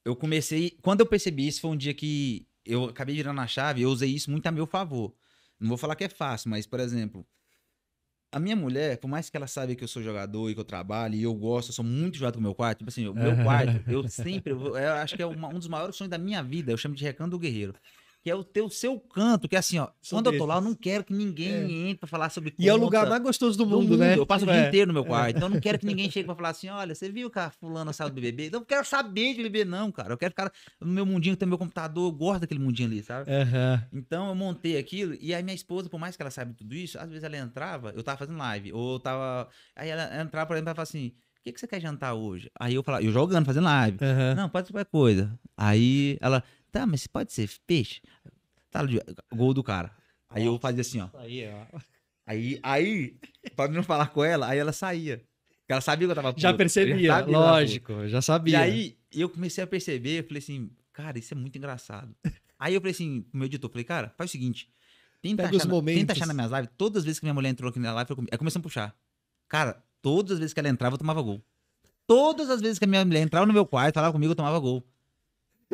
eu comecei. Quando eu percebi isso, foi um dia que eu acabei virando a chave, eu usei isso muito a meu favor. Não vou falar que é fácil, mas, por exemplo, a minha mulher, por mais que ela saiba que eu sou jogador e que eu trabalho e eu gosto, eu sou muito jogado com o meu quarto. Tipo assim, o meu <laughs> quarto, eu sempre. Eu acho que é uma, um dos maiores sonhos da minha vida. Eu chamo de Recanto do Guerreiro que é o teu seu canto, que é assim, ó. Sobre quando eu tô lá, eu não quero que ninguém é. entre pra falar sobre conta. E é o lugar mais gostoso do mundo, do mundo. né? Eu passo é. o dia é. inteiro no meu é. quarto, é. então eu não quero que ninguém chegue pra falar assim, olha, você viu que a fulana saiu do BBB? Eu não quero saber de bebê não, cara. Eu quero ficar no meu mundinho que tem meu computador, eu gosto daquele mundinho ali, sabe? Uhum. Então eu montei aquilo e aí minha esposa, por mais que ela saiba tudo isso, às vezes ela entrava, eu tava fazendo live, ou eu tava... Aí ela entrava, por exemplo, e falava assim, o que, que você quer jantar hoje? Aí eu falava, eu jogando, fazendo live. Uhum. Não, pode ser qualquer coisa. Aí ela, tá, mas pode ser peixe? Tá, gol do cara. Aí eu fazia assim, ó. Aí, Aí, pra não falar com ela, aí ela saía. Ela sabia que eu tava puto. Já percebia, já sabia, lógico, já sabia. E aí eu comecei a perceber, eu falei assim, cara, isso é muito engraçado. Aí eu falei assim, pro meu editor, falei, cara, faz o seguinte, tenta, achar, tenta achar na minha live, todas as vezes que minha mulher entrou aqui na live, eu come... aí começamos a puxar. Cara, todas as vezes que ela entrava, eu tomava gol. Todas as vezes que a minha mulher entrava no meu quarto, falava comigo, eu tomava gol.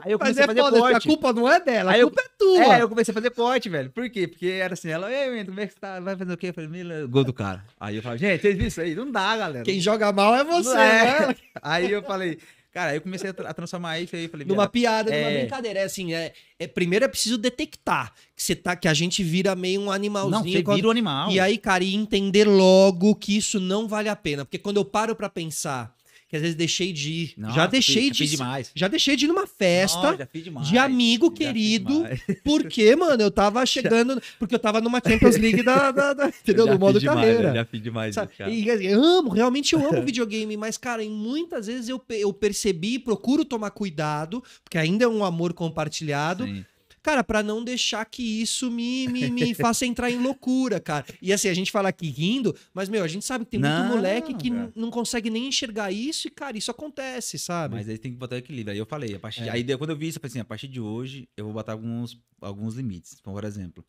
Aí eu comecei Mas é a fazer foda, corte. a culpa não é dela, a Aí eu- culpa é tua. É, eu comecei a fazer corte, velho. Por quê? Porque era assim, ela, ei, menino, como é que você tá? Vai fazer o quê? Eu falei, "Mila, gol do cara. Aí eu falei, gente, vocês viram isso aí? Não dá, galera. Quem joga mal é você, é. né? <laughs> Aí eu falei, cara, aí eu comecei a, tra- a transformar isso aí. Falei, Numa piada, numa é. brincadeira. É assim, é, é- primeiro é preciso detectar que você tá, que a gente vira meio um animalzinho. não, você quando- vira um animal. E aí, cara, e entender logo que isso não vale a pena. Porque quando eu paro pra pensar que às vezes deixei de ir. já deixei já de demais. Já deixei de ir numa festa de amigo já querido, <laughs> porque, mano, eu tava chegando, porque eu tava numa Champions League da, da, da <laughs> entendeu? no modo demais, carreira. Já fiz demais, Sabe? E, eu amo, realmente eu amo <laughs> videogame, mas cara, muitas vezes eu, eu percebi, procuro tomar cuidado, porque ainda é um amor compartilhado. Sim Cara, para não deixar que isso me, me, me <laughs> faça entrar em loucura, cara. E assim, a gente fala aqui rindo, mas, meu, a gente sabe que tem não, muito moleque que não consegue nem enxergar isso e, cara, isso acontece, sabe? Mas aí tem que botar equilíbrio. Aí eu falei, a partir é. aí quando eu vi isso, eu falei assim, a partir de hoje eu vou botar alguns, alguns limites. Então, por exemplo,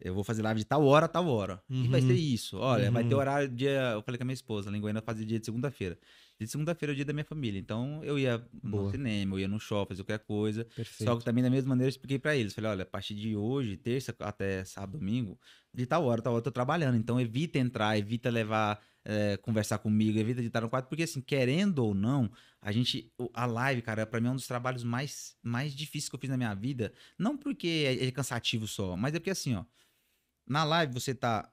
eu vou fazer live de tal hora, tal hora. Uhum. E vai ser isso. Olha, uhum. vai ter uhum. horário dia. Eu falei com a minha esposa, a em Goiânia fazia dia de segunda-feira. De segunda-feira é o dia da minha família. Então eu ia Boa. no cinema, eu ia no shopping, fazer qualquer coisa. Perfeito. Só que também da mesma maneira eu expliquei para eles. Falei, olha, a partir de hoje, terça até sábado, domingo, de tal hora, tal hora eu tô trabalhando. Então evita entrar, evita levar, é, conversar comigo, evita de estar no quarto. Porque assim, querendo ou não, a gente. A live, cara, para mim é um dos trabalhos mais, mais difíceis que eu fiz na minha vida. Não porque é, é cansativo só, mas é porque assim, ó. Na live você tá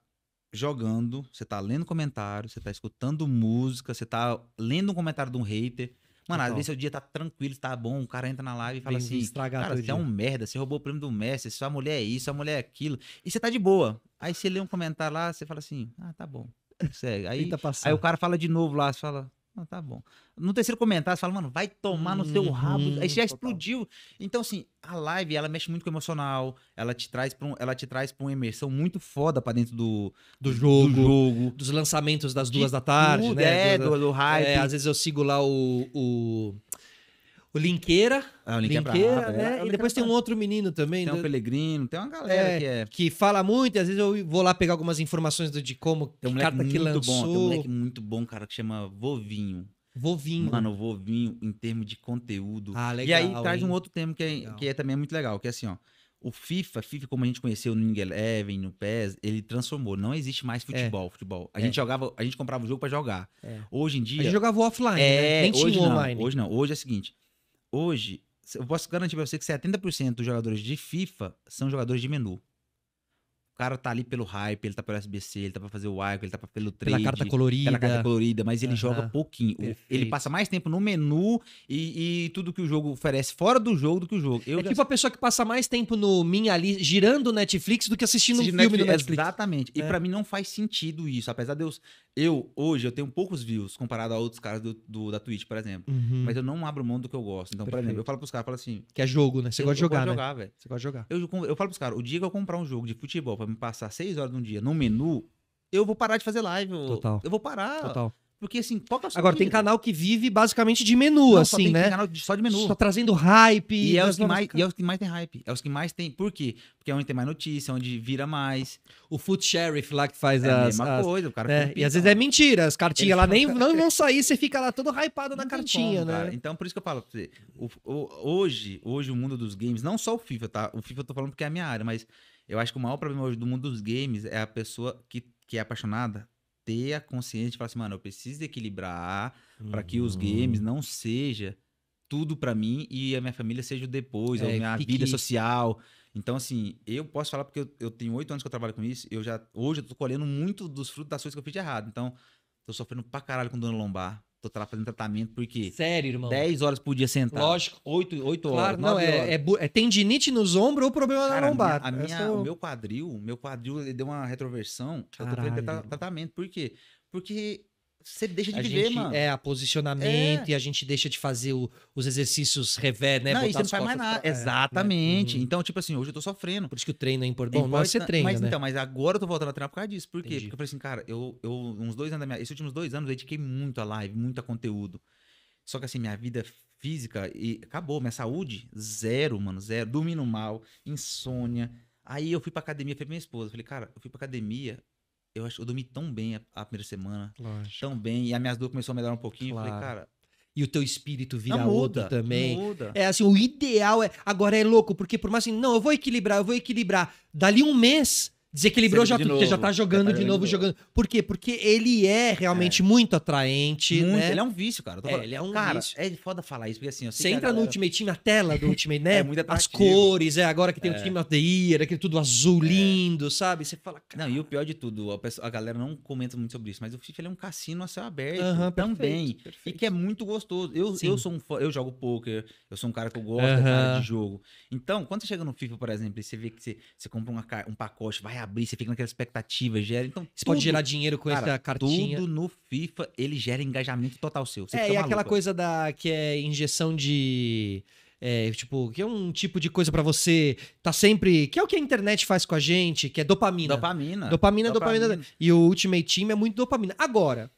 jogando, você tá lendo comentário, você tá escutando música, você tá lendo um comentário de um hater. Mano, às vezes seu dia tá tranquilo, tá bom, o cara entra na live e fala Bem, assim, cara, você é um merda, você roubou o prêmio do Messi, sua mulher é isso, sua mulher é aquilo, e você tá de boa. Aí você lê um comentário lá, você fala assim, ah, tá bom, segue. Aí, tá aí o cara fala de novo lá, você fala, ah, tá bom. No terceiro comentário, você fala, mano, vai tomar no seu rabo. Aí uhum, já explodiu. Então, assim, a live, ela mexe muito com o emocional. Ela te traz pra, um, ela te traz pra uma imersão muito foda pra dentro do, do, jogo, do jogo. Dos lançamentos das duas da tarde, tudo, né? É, do, do hype. É, às vezes eu sigo lá o... o o Linqueira. Ah, o Linqueira, é né? É, e depois tem um outro menino também. Tem do... um Pelegrino, tem uma galera é, que é... Que fala muito, e às vezes eu vou lá pegar algumas informações do, de como tem um que carta que Bom, tem um moleque muito bom, cara, que chama Vovinho. Vovinho. Mano, Vovinho em termos de conteúdo. Ah, legal. E aí traz um outro tema que, é, que é também muito legal, que é assim, ó. O FIFA, FIFA como a gente conheceu no Eleven, no PES, ele transformou. Não existe mais futebol, é. futebol. A é. gente jogava, a gente comprava o jogo para jogar. É. Hoje em dia, a gente jogava offline, né? é, né? nem tinha online. hoje não. Hoje é o seguinte, Hoje, eu posso garantir para você que 70% dos jogadores de FIFA são jogadores de menu cara tá ali pelo hype, ele tá pelo SBC, ele tá pra fazer o Icon, ele tá pelo trade. Pela carta colorida. Pela carta colorida, mas ele uhum. joga pouquinho. Perfeito. Ele passa mais tempo no menu e, e, tudo que o jogo oferece fora do jogo do que o jogo. Eu é já... tipo a pessoa que passa mais tempo no Minha ali, girando o Netflix do que assistindo Assiste um filme Netflix, do Netflix. Exatamente. É. E para mim não faz sentido isso. Apesar de eu... Eu, hoje, eu tenho poucos views comparado a outros caras do, do da Twitch, por exemplo. Uhum. Mas eu não abro mão do que eu gosto. Então, Perfeito. por exemplo, eu falo pros caras, falo assim... Que é jogo, né? Você gosta de jogar, né? jogar, Você gosta de jogar. Eu, eu falo pros caras, o dia que eu comprar um jogo de futebol pra me passar seis horas de um dia no menu, eu vou parar de fazer live. Eu, Total. Eu vou parar. Total. Porque assim, qual que é Agora, tem canal que vive basicamente de menu, Não, assim, só tem, né? Tem canal de, só de menu. Só trazendo hype. E, e é, né? os que mais, e é os que mais tem hype. É os que mais tem. Por quê? Porque é onde tem mais notícia, é onde vira mais. O Food Sheriff lá que faz é as... É a mesma as, coisa, o cara... É, e às vezes é mentira, as cartinhas lá nem <laughs> não vão sair, você fica lá todo hypado na cartinha, como, né? Cara. Então, por isso que eu falo pra você. O, o, hoje, hoje, o mundo dos games, não só o FIFA, tá? O FIFA eu tô falando porque é a minha área, mas eu acho que o maior problema hoje do mundo dos games é a pessoa que, que é apaixonada ter a consciência de falar assim, mano, eu preciso equilibrar uhum. para que os uhum. games não seja tudo para mim e a minha família seja o depois, é, a minha vida social. Então, assim, eu posso falar porque eu, eu tenho oito anos que eu trabalho com isso, eu já, hoje eu tô colhendo muito dos frutos das coisas que eu fiz de errado. Então, tô sofrendo pra caralho com dor lombar, tô fazendo tratamento porque. Sério, irmão. 10 horas por dia sentado. Lógico. 8, 8 claro, horas. Não, é, horas. É, é tendinite nos ombros ou problema é Cara, na lombada. A minha, a minha, é O meu quadril, meu quadril ele deu uma retroversão. Caralho. Eu tô fazendo tratamento. Por quê? Porque você deixa de a viver, gente, mano. É, a posicionamento é. e a gente deixa de fazer o, os exercícios revé, né? Não, Botar e você não faz mais nada. Pra... Exatamente. É, né? Então, tipo assim, hoje eu tô sofrendo. Por isso que o treino é importante. Bom, mas você treina, mas, né? Então, mas agora eu tô voltando a treinar por causa disso. Por quê? Entendi. Porque eu falei assim, cara, eu, eu uns dois anos da minha... Esses últimos dois anos eu dediquei muito a live, muito a conteúdo. Só que assim, minha vida física e acabou. Minha saúde, zero, mano, zero. Dormindo mal, insônia. Aí eu fui pra academia, falei pra minha esposa, falei, cara, eu fui pra academia, eu acho eu dormi tão bem a, a primeira semana. Lógico. Tão bem. E a minha dor começou a melhorar um pouquinho. Claro. Falei, cara, e o teu espírito vira não, muda, outro também. Muda. É assim, o ideal é. Agora é louco, porque por mais assim, não, eu vou equilibrar, eu vou equilibrar. Dali um mês, Desequilibrou já de tudo, porque já tá jogando já tá de novo, jogando. Por quê? Porque ele é realmente é. muito atraente. Muito. Né? Ele é um vício, cara. É, ele é um cara, vício. É foda falar isso, porque assim, Você entra galera... no Ultimate Team, na tela do <laughs> é Ultimate, né? é muito As cores, é agora que tem é. o Team of the Year, aquele tudo azul é. lindo, sabe? Você fala. Cara... Não, e o pior de tudo, a, pessoa, a, galera não comenta muito sobre isso, mas o FIFA é um cassino a céu aberto uhum, também. Perfeito, perfeito. E que é muito gostoso. Eu, eu sou um fã, eu jogo poker, eu sou um cara que eu gosto de jogo. Então, quando você chega no FIFA, por exemplo, e você vê que você, você compra uma, um pacote, vai abrir, você fica naquela expectativa, gera. Então, você tudo, pode gerar dinheiro com cara, essa cartinha. Tudo no FIFA, ele gera engajamento total seu. Você é, e aquela coisa da que é injeção de. É, tipo, que é um tipo de coisa para você tá sempre. Que é o que a internet faz com a gente, que é dopamina. Dopamina. Dopamina, dopamina. dopamina. E o Ultimate Team é muito dopamina. Agora,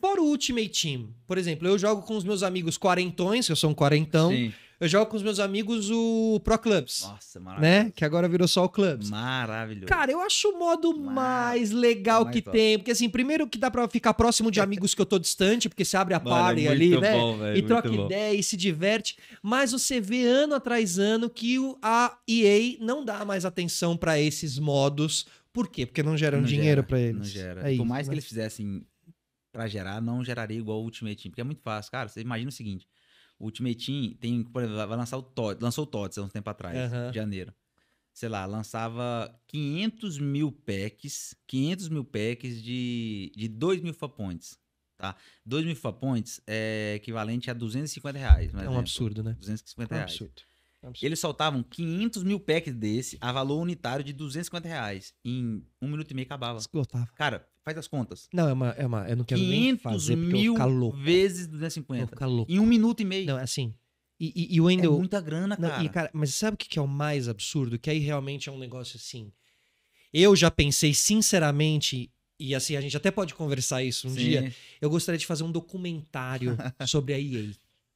fora o Ultimate Team, por exemplo, eu jogo com os meus amigos quarentões, eu sou um quarentão. Sim eu jogo com os meus amigos o Pro Clubs. Nossa, né? maravilhoso. Né? Que agora virou só o Clubs. Maravilhoso. Cara, eu acho o modo Mar... mais legal mais que top. tem. Porque, assim, primeiro que dá pra ficar próximo de amigos que eu tô distante, porque você abre a Mano, é party ali, né? bom, né? Véio, e troca ideia e se diverte. Mas você vê ano atrás ano que a EA não dá mais atenção para esses modos. Por quê? Porque não geram não dinheiro gera, para eles. Não gera. É Por mais mas... que né? eles fizessem para gerar, não geraria igual o Ultimate Team, porque é muito fácil. Cara, você imagina o seguinte, o Ultimate Team tem, por exemplo, vai lançar o TOTS, lançou o TOTS há um tempo atrás, uhum. em janeiro. Sei lá, lançava 500 mil packs, 500 mil packs de, de 2 mil points tá? 2 mil points é equivalente a 250 reais. É um exemplo. absurdo, né? 250 é reais. É um absurdo. Absurdo. Eles soltavam 500 mil packs desse a valor unitário de 250 reais. Em um minuto e meio acabava. Esgotava. Cara, Faz as contas. Não, é uma. É uma eu não quero nem fazer porque mil eu vou ficar louco. vezes 250. vou ficar louco. Em um minuto e meio. Não, é assim. E, e, e o Wendell. É muita grana, não, cara. E, cara. Mas sabe o que é o mais absurdo? Que aí realmente é um negócio assim. Eu já pensei, sinceramente, e assim, a gente até pode conversar isso um Sim. dia. Eu gostaria de fazer um documentário <laughs> sobre a EA.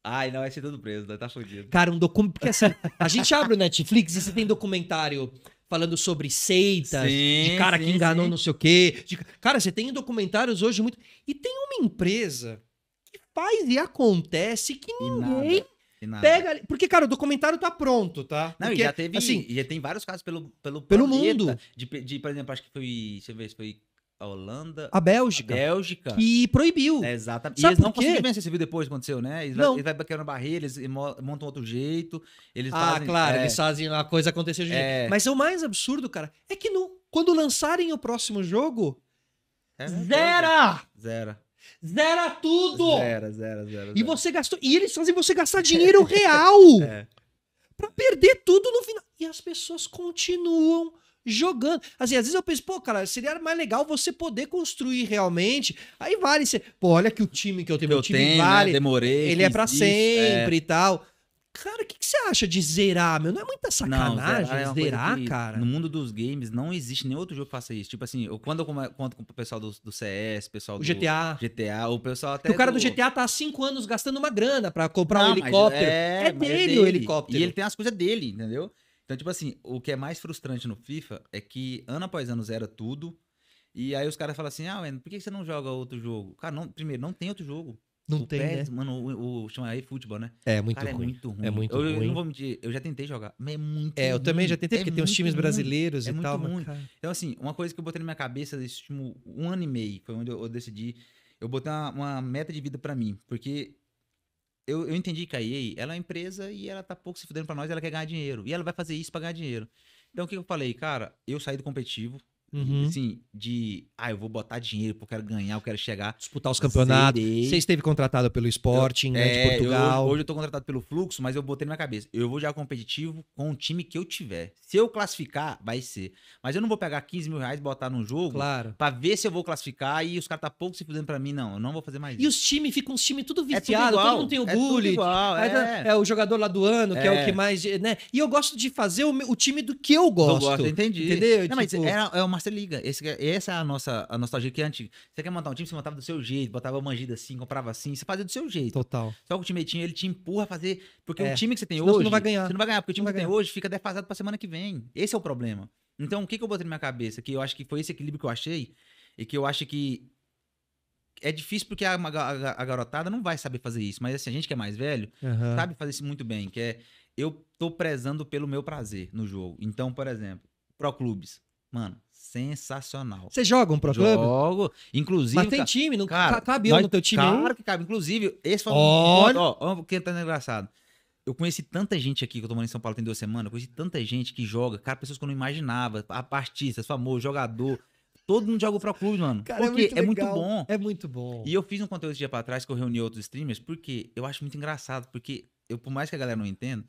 Ai, não, vai ser é todo preso, tá fodido. Cara, um documento. Porque assim, a gente abre o Netflix e você tem documentário falando sobre seitas, sim, de cara sim, que enganou sim. não sei o quê. De... Cara, você tem documentários hoje muito. E tem uma empresa que faz e acontece que ninguém. Pega Porque, cara, o documentário tá pronto, tá? Não, Porque, já teve. Assim, já tem vários casos pelo, pelo, pelo mundo. De, de, por exemplo, acho que foi. Deixa eu ver foi a Holanda. A Bélgica. A Bélgica. Que proibiu. É, exatamente. Sabe e eles não conseguiram vencer, você viu depois que aconteceu, né? Eles, não. eles vai quebrando barreira, eles montam outro jeito. Eles ah, fazem, claro, é... eles fazem a coisa acontecer de é... jeito. Mas é o mais absurdo, cara, é que no, quando lançarem o próximo jogo. É, é zera! Né? Zera. Zera tudo! Zera, zera, zera. E você gastou. E eles fazem você gastar <laughs> dinheiro real! é. Pra perder tudo no final. E as pessoas continuam jogando. Assim, às vezes eu penso, pô, cara, seria mais legal você poder construir realmente. Aí vale você, pô, olha que o time que eu tenho, que meu eu time tenho, né? vale. Né? Demorei. Ele é para sempre é. e tal. Cara, o que, que, você acha de zerar, meu? Não é muita sacanagem não, zerar, é zerar cara? No mundo dos games não existe nenhum outro jogo que faça isso. Tipo assim, eu, quando eu conto com o pessoal do, do CS, pessoal o do GTA. GTA, o pessoal até. o cara do... do... GTA tá há cinco anos gastando uma grana para comprar não, um helicóptero. É, é dele, é dele o helicóptero. E ele tem as coisas dele, entendeu? Então, tipo assim, o que é mais frustrante no FIFA é que ano após ano zera tudo. E aí os caras falam assim: ah, Wendel, por que você não joga outro jogo? Cara, não, primeiro, não tem outro jogo. Não o tem, né? Mano, o, o chama aí futebol, né? É muito, cara, é ruim. é muito ruim. É muito eu, ruim. Eu não vou mentir, eu já tentei jogar, mas é muito É, eu ruim. também já tentei, é porque tem uns times ruim. brasileiros é e muito tal. Ruim. Então, assim, uma coisa que eu botei na minha cabeça desse último um ano e meio, foi onde eu, eu decidi, eu botei uma, uma meta de vida para mim, porque eu, eu entendi que a EA, ela é uma empresa e ela tá pouco se fudendo pra nós, ela quer ganhar dinheiro. E ela vai fazer isso pra ganhar dinheiro. Então o que eu falei, cara, eu saí do competitivo, Uhum. Assim, de, ah, eu vou botar dinheiro porque eu quero ganhar, eu quero chegar. Disputar os campeonatos. Você esteve contratado pelo Sporting, eu, né, de é, Portugal. Eu, hoje eu tô contratado pelo Fluxo, mas eu botei na minha cabeça. Eu vou jogar competitivo com o time que eu tiver. Se eu classificar, vai ser. Mas eu não vou pegar 15 mil reais e botar num jogo claro. pra ver se eu vou classificar e os caras tá pouco se fudendo pra mim, não. Eu não vou fazer mais isso. E os times, ficam os times tudo é viciado, é todo mundo tem o é bullying. Tá, é. é. o jogador lá do ano, que é, o é. que mais, né? E eu gosto de fazer o, o time do que eu gosto. Eu gosto, entendi. Entendeu? Não, tipo... mas era, é uma você liga. Esse, é, essa é a nossa, a nostalgia que é antiga. Você quer montar um time, você montava do seu jeito, botava mangida assim, comprava assim, você fazia do seu jeito. Total. Só que o time tinha, ele te empurra a fazer. Porque é. o time que você tem Senão hoje. Você não vai ganhar. Você não vai ganhar, porque o time que você tem hoje fica defasado pra semana que vem. Esse é o problema. Então, o que, que eu botei na minha cabeça? Que eu acho que foi esse equilíbrio que eu achei. E que eu acho que é difícil porque a, a, a, garotada não vai saber fazer isso, mas assim, a gente que é mais velho uhum. sabe fazer isso muito bem, que é eu tô prezando pelo meu prazer no jogo. Então, por exemplo, pro clubes. Mano, sensacional. Você joga um Pro clube? Jogo. Inclusive. Mas tem time, não cara, cabe nós, no teu time. Claro que cabe. Inclusive, esse foi Olha. um. Ó, que tá engraçado. Eu conheci tanta gente aqui que eu tô morando em São Paulo tem duas semanas. Eu conheci tanta gente que joga, cara, pessoas que eu não imaginava. Artistas, famoso, jogador. Todo mundo joga o Pro Clube, mano. Cara, é porque é muito, é muito, bom. É muito bom. E eu fiz um conteúdo esse dia pra trás que eu reuni outros streamers, porque eu acho muito engraçado. Porque, eu, por mais que a galera não entenda,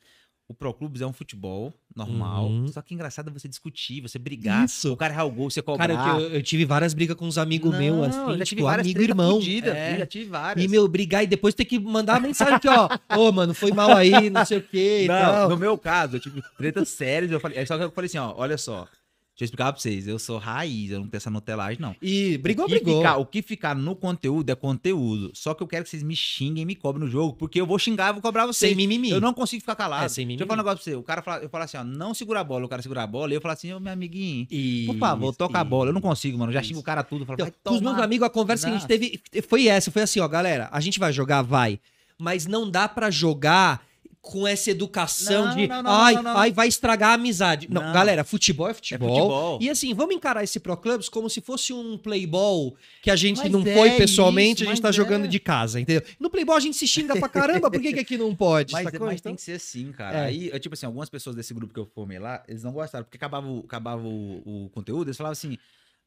o Pro Clubes é um futebol normal. Uhum. Só que é engraçado você discutir, você brigar. Isso. O cara errar o gol, você cobrar. Cara, eu, eu tive várias brigas com uns amigos não, meus, assim, eu já tipo, tive tipo, várias amigo irmão. Fudida, é. Já tive várias. E meu, brigar e depois ter que mandar mensagem aqui, ó. Ô, oh, mano, foi mal aí, não sei o quê. Não, no meu caso, eu tive tretas sérias. Eu falei, só que eu falei assim, ó, olha só. Deixa eu explicar pra vocês. Eu sou raiz, eu não tenho essa nutelagem, não. E brigou, o brigou. Ficar, o que ficar no conteúdo é conteúdo. Só que eu quero que vocês me xinguem me cobrem no jogo, porque eu vou xingar e vou cobrar vocês. Sem mimimi. Eu não consigo ficar calado. É, sem mimimi. Deixa eu falar um negócio pra você. O cara fala, eu falo assim, ó, não segura a bola. O cara segura a bola. E eu falo assim, ô, oh, meu amiguinho, isso, por favor, toca isso, a bola. Eu não consigo, mano. já xingo o cara tudo. Falo, então, com os meus amigos, a conversa que a gente teve foi essa. Foi assim, ó, galera, a gente vai jogar, vai. Mas não dá para jogar com essa educação não, de não, não, ai, ai, vai estragar a amizade. Não, galera, futebol é futebol. é futebol. E assim, vamos encarar esse Pro Clubs como se fosse um playball que a gente mas não é foi pessoalmente, isso, a gente tá é. jogando de casa, entendeu? No playball a gente se xinga pra caramba, por que, que aqui não pode? Mas, mas então tem que ser assim, cara. É. Aí, eu, tipo assim, algumas pessoas desse grupo que eu formei lá, eles não gostaram, porque acabava, o, acabava o, o conteúdo, eles falavam assim,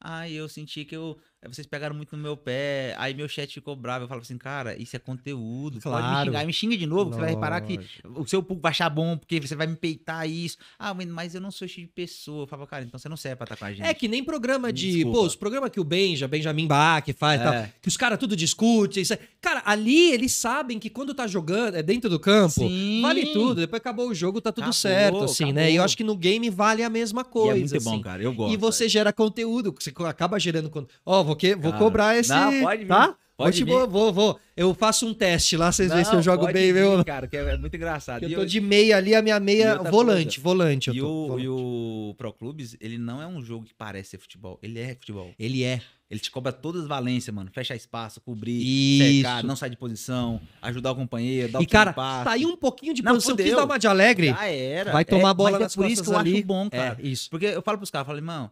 ai, eu senti que eu Aí vocês pegaram muito no meu pé, aí meu chat ficou bravo. Eu falo assim, cara, isso é conteúdo. Claro. Pode me xingar. Aí me xinga de novo, você vai reparar que o seu público vai achar bom, porque você vai me peitar isso. Ah, mas eu não sou esse tipo de pessoa. Eu falo, cara, então você não serve pra estar tá com a é gente. É que nem programa de. Desculpa. Pô, os programas que o Benja, Benjamin Bach faz é. tal, que os caras tudo discutem. Isso... É, cara, ali eles sabem que quando tá jogando, é dentro do campo, Sim. vale tudo. Depois acabou o jogo, tá tudo acabou, certo, assim, acabou. né? E eu acho que no game vale a mesma coisa. E é muito assim. bom, cara. Eu gosto. E você é. gera conteúdo, você acaba gerando conteúdo. Oh, Ó, vou, que, vou cobrar esse. Não, pode vir. Tá? Pode vou, vir. vou, vou. Eu faço um teste lá, vocês veem se eu jogo bem, meu. Cara, que é, é muito engraçado. Eu, eu tô de meia ali, a minha meia volante, coisa. volante. E, tô, o, volante. e o Pro Clubes, ele não é um jogo que parece ser futebol. Ele é futebol. Ele é. Ele te cobra todas as valências, mano. Fecha espaço, cobrir, cercar, não sai de posição, ajudar o companheiro, dar o E, cara, sair um pouquinho de não, posição, eu quis dar uma de alegre. Já era. Vai tomar é, a bola é por isso que eu ali. acho bom, é, cara. É, isso. Porque eu falo pros caras, eu falo, irmão,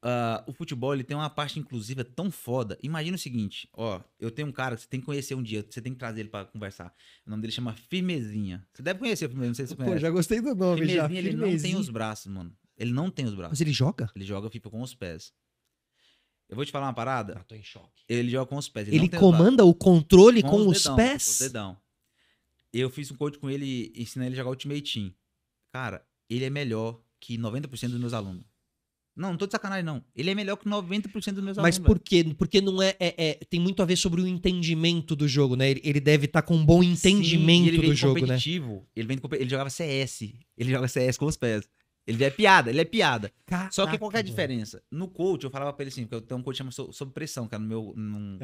Uh, o futebol ele tem uma parte inclusiva é tão foda. Imagina o seguinte, ó, eu tenho um cara que você tem que conhecer um dia, você tem que trazer ele para conversar. O nome dele chama Firmezinha. Você deve conhecer o Firmezinha, não sei se você conhece. Pô, já gostei do nome Firmezinha, já. Firmezinha. ele não tem os braços, mano. Ele não tem os braços. Mas ele joga? Ele joga FIFA com os pés. Eu vou te falar uma parada. Ah, tô em choque. Ele joga com os pés. Ele, ele comanda o controle com, com os, os dedão, pés? Os dedão. Eu fiz um coach com ele, ensinei ele a jogar Ultimate Team. Cara, ele é melhor que 90% dos meus alunos. Não, não tô de sacanagem, não. Ele é melhor que 90% dos meus amigos. alunos. Mas por quê? Porque não é, é, é, Tem muito a ver sobre o entendimento do jogo, né? Ele, ele deve estar tá com um bom entendimento Sim, ele vem do jogo, né? competitivo. né? Ele, vem, ele jogava CS. Ele joga CS com os pés. Ele é piada, ele é piada. Caraca, Só que qual é a diferença? No coach, eu falava pra ele assim, porque eu tenho um coach que chama Sob Pressão, que é no meu. Num,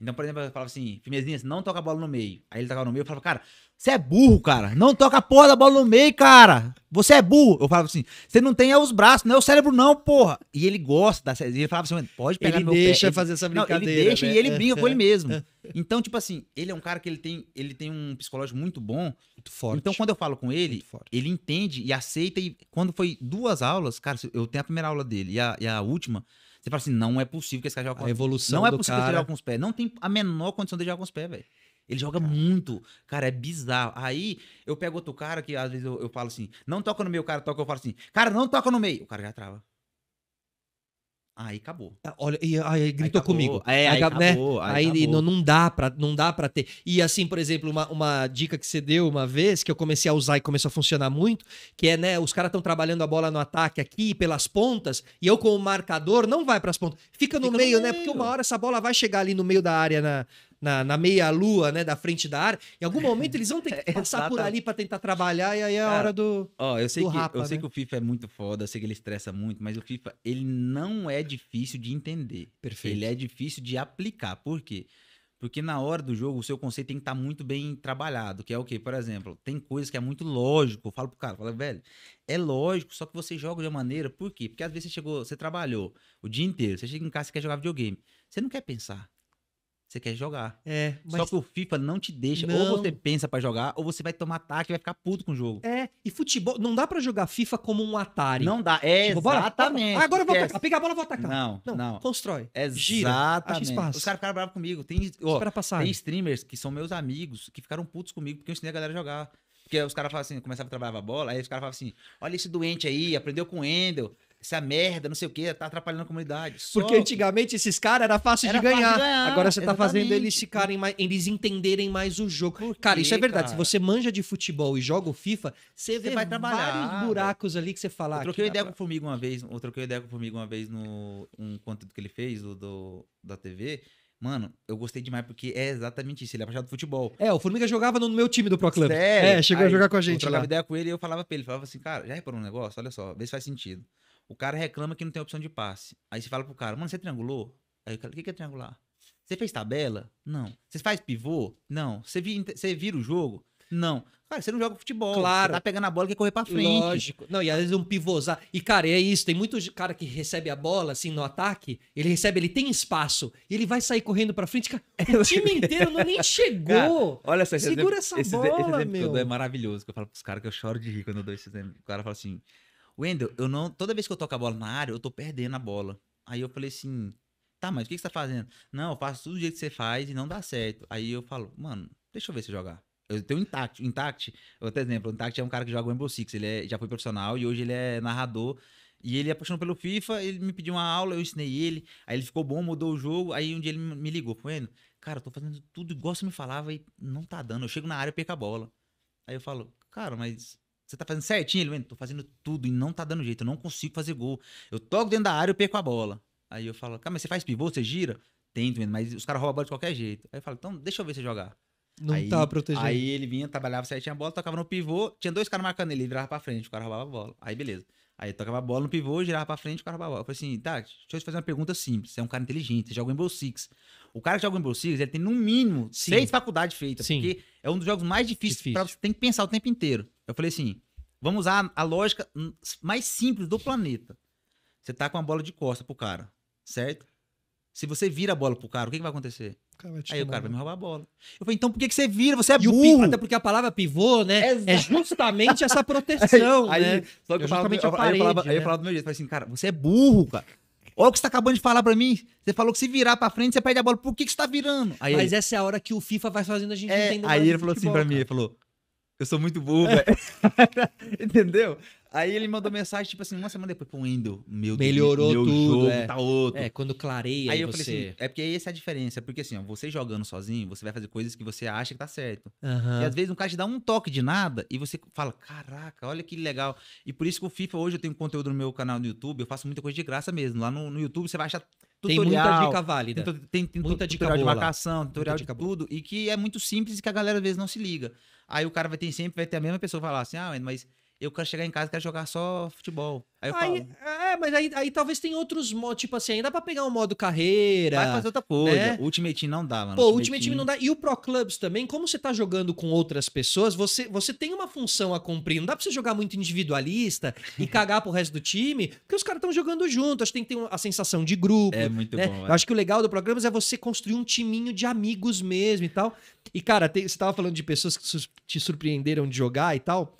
então, por exemplo, eu falava assim, firmezinha, não toca a bola no meio. Aí ele tocava no meio, eu falava, cara, você é burro, cara. Não toca a porra da bola no meio, cara. Você é burro. Eu falava assim, você não tem é os braços, não é o cérebro, não, porra. E ele gosta da Ele falava assim, pode pegar ele meu deixa fazer essa brincadeira. Não, ele deixa né? e ele brinca com ele mesmo. <laughs> Então, tipo assim, ele é um cara que ele tem, ele tem um psicológico muito bom. Muito forte. Então, quando eu falo com ele, ele entende e aceita. E quando foi duas aulas, cara, eu tenho a primeira aula dele e a, e a última. Você fala assim, não é possível que esse cara jogue com a evolução Não é possível cara... que ele jogue com os pés. Não tem a menor condição de jogar com os pés, velho. Ele joga muito. Cara, é bizarro. Aí eu pego outro cara que às vezes eu, eu falo assim, não toca no meio, o cara toca, eu falo assim, cara, não toca no meio. O cara já trava. Aí acabou. Ah, olha, e aí gritou aí comigo. É, aí, aí, né, acabou, né? aí, aí não, não dá para não dá para ter. E assim, por exemplo, uma, uma dica que você deu uma vez que eu comecei a usar e começou a funcionar muito, que é, né, os caras estão trabalhando a bola no ataque aqui pelas pontas, e eu com o marcador não vai para as pontas. Fica no Fica meio, no meio, né? Porque uma hora essa bola vai chegar ali no meio da área na na, na meia-lua, né, da frente da área. Em algum momento eles vão ter que <laughs> passar por ali para tentar trabalhar e aí é a hora do. Ó, eu sei, que, rapa, eu sei né? que o FIFA é muito foda, eu sei que ele estressa muito, mas o FIFA, ele não é difícil de entender. Perfeito. Ele é difícil de aplicar. Por quê? Porque na hora do jogo o seu conceito tem que estar tá muito bem trabalhado, que é o quê? Por exemplo, tem coisas que é muito lógico. Eu falo pro cara, fala, velho, é lógico, só que você joga de uma maneira, por quê? Porque às vezes você chegou, você trabalhou o dia inteiro, você chega em casa e quer jogar videogame. Você não quer pensar. Você quer jogar. É, mas... Só que o FIFA não te deixa. Não. Ou você pensa para jogar, ou você vai tomar ataque e vai ficar puto com o jogo. É, e futebol. Não dá para jogar FIFA como um Atari. Não dá, é tipo, exatamente. Bora, agora eu vou atacar. pegar a bola, eu vou atacar. Não, não. não. Constrói. Exatamente. Gira, acha espaço. Os caras ficaram bravos comigo. Tem, Espera passar. Tem streamers que são meus amigos que ficaram putos comigo porque eu ensinei a galera a jogar. Porque os caras falavam assim, começava a trabalhar a bola, aí os caras falavam assim: olha esse doente aí, aprendeu com o Endel isso é a merda, não sei o que, tá atrapalhando a comunidade. Porque antigamente esses caras era fácil era de ganhar. Fácil ganhar. Agora você tá exatamente. tá fazendo eles ficarem mais, eles entenderem mais o jogo. cara, isso é verdade. Cara? Se você manja de futebol e joga o FIFA, você, você vai trabalhar vários buracos ali que você fala. Eu ah, troquei aqui, ideia pra... com o Formiga uma vez, eu troquei ideia com o Formiga uma vez no um conteúdo que ele fez do, do da TV. Mano, eu gostei demais porque é exatamente isso. Ele é apaixonado do futebol. É, o Formiga jogava no meu time do Pro Club. É, chegou Aí, a jogar com a gente. Eu trocava lá. ideia com ele e eu falava pra ele. Falava assim, cara, já reparou um negócio? Olha só, vê se faz sentido. O cara reclama que não tem opção de passe. Aí você fala pro cara, mano, você triangulou? Aí o cara, o que é triangular? Você fez tabela? Não. Você faz pivô? Não. Você, vi, você vira o jogo? Não. Cara, você não joga futebol. Claro. Você tá pegando a bola e quer correr pra frente. Lógico. Não, e às vezes um pivôzar. E, cara, é isso. Tem muito cara que recebe a bola, assim, no ataque. Ele recebe, ele tem espaço. E ele vai sair correndo pra frente. Cara, é, o time <laughs> inteiro não nem chegou. Cara, olha só. Segura exemplo, essa esse bola, exemplo é meu. é maravilhoso. Que eu falo pros caras que eu choro de rir quando eu dou esse exemplo. O cara fala assim... Wendel, eu não. Toda vez que eu toco a bola na área, eu tô perdendo a bola. Aí eu falei assim, tá, mas o que, que você tá fazendo? Não, eu faço tudo do jeito que você faz e não dá certo. Aí eu falo, mano, deixa eu ver se jogar. Eu tenho um Intact. O Intact, outro exemplo, o Intact é um cara que joga o Rainbow Six, ele é, já foi profissional e hoje ele é narrador. E ele apaixonou pelo FIFA, ele me pediu uma aula, eu ensinei ele, aí ele ficou bom, mudou o jogo, aí um dia ele me ligou, falando, cara, eu tô fazendo tudo igual você me falava e não tá dando, eu chego na área e perco a bola. Aí eu falo, cara, mas você tá fazendo certinho, Luan? Tô fazendo tudo e não tá dando jeito. Eu não consigo fazer gol. Eu toco dentro da área e perco a bola. Aí eu falo, cara, mas você faz pivô, você gira? Tento, mas os caras roubam a bola de qualquer jeito. Aí eu falo, então deixa eu ver você jogar. Não aí, tava tá protegendo. Aí ele vinha, trabalhava certinho a bola, tocava no pivô, tinha dois caras marcando ele, ele virava pra frente, o cara roubava a bola. Aí beleza. Aí tocava a bola no pivô, girava pra frente, o cara bola. Eu falei assim, tá, deixa eu te fazer uma pergunta simples. Você é um cara inteligente, você joga em Bowl Six. O cara que joga em Bowl Six, ele tem no mínimo Sim. seis faculdades feitas, Sim. porque é um dos jogos mais difíceis, Difícil. pra, você tem que pensar o tempo inteiro. Eu falei assim, vamos usar a lógica mais simples do planeta. Você tá com a bola de costa pro cara, certo? Se você vira a bola pro cara, o que, que vai acontecer? cara vai te Aí o cara vai me roubar a bola. Eu falei, então por que, que você vira? Você é e burro. Até porque a palavra pivô, né? É Exato. É justamente essa <laughs> proteção, aí, né? só que eu é falava, a parede, aí eu falava, né? aí eu falava do meu jeito. Eu falei assim, cara, você é burro, cara. Olha o que você tá acabando de falar para mim. Você falou que se virar para frente, você perde a bola. Por que, que você tá virando? Aí, Mas essa é a hora que o FIFA vai fazendo a gente é, entender. Aí ele falou futebol, assim para mim, ele falou, eu sou muito burro, velho. <laughs> <laughs> Entendeu? Aí ele mandou mensagem, tipo assim, uma semana depois, pô, Wendel, meu Melhorou Deus, meu tudo, jogo é. tá outro. É, quando clareia aí eu você... Falei assim, é porque essa é a diferença, porque assim, ó, você jogando sozinho, você vai fazer coisas que você acha que tá certo. Uhum. E às vezes um cara te dá um toque de nada e você fala, caraca, olha que legal. E por isso que o FIFA, hoje eu tenho conteúdo no meu canal no YouTube, eu faço muita coisa de graça mesmo. Lá no, no YouTube você vai achar tutorial. Tem muita dica válida. Tem, tem, tem muita dica tutorial boa de marcação, tutorial muita de tudo. E que é muito simples e que a galera às vezes não se liga. Aí o cara vai ter sempre, vai ter a mesma pessoa falar assim, ah, mas eu quero chegar em casa e quero jogar só futebol. Aí eu aí, falo. É, mas aí, aí talvez tem outros modos, tipo assim, ainda dá pra pegar um modo carreira. Vai fazer outra coisa. Né? Ultimate Team não dá, mano. Pô, Ultimate, Team não dá. E o Pro Clubs também, como você tá jogando com outras pessoas, você, você tem uma função a cumprir. Não dá pra você jogar muito individualista e <laughs> cagar pro resto do time, porque os caras estão jogando junto. Acho que tem que ter a sensação de grupo. É muito né? bom. É. Acho que o legal do Pro Clubs é você construir um timinho de amigos mesmo e tal. E, cara, você tava falando de pessoas que te surpreenderam de jogar e tal.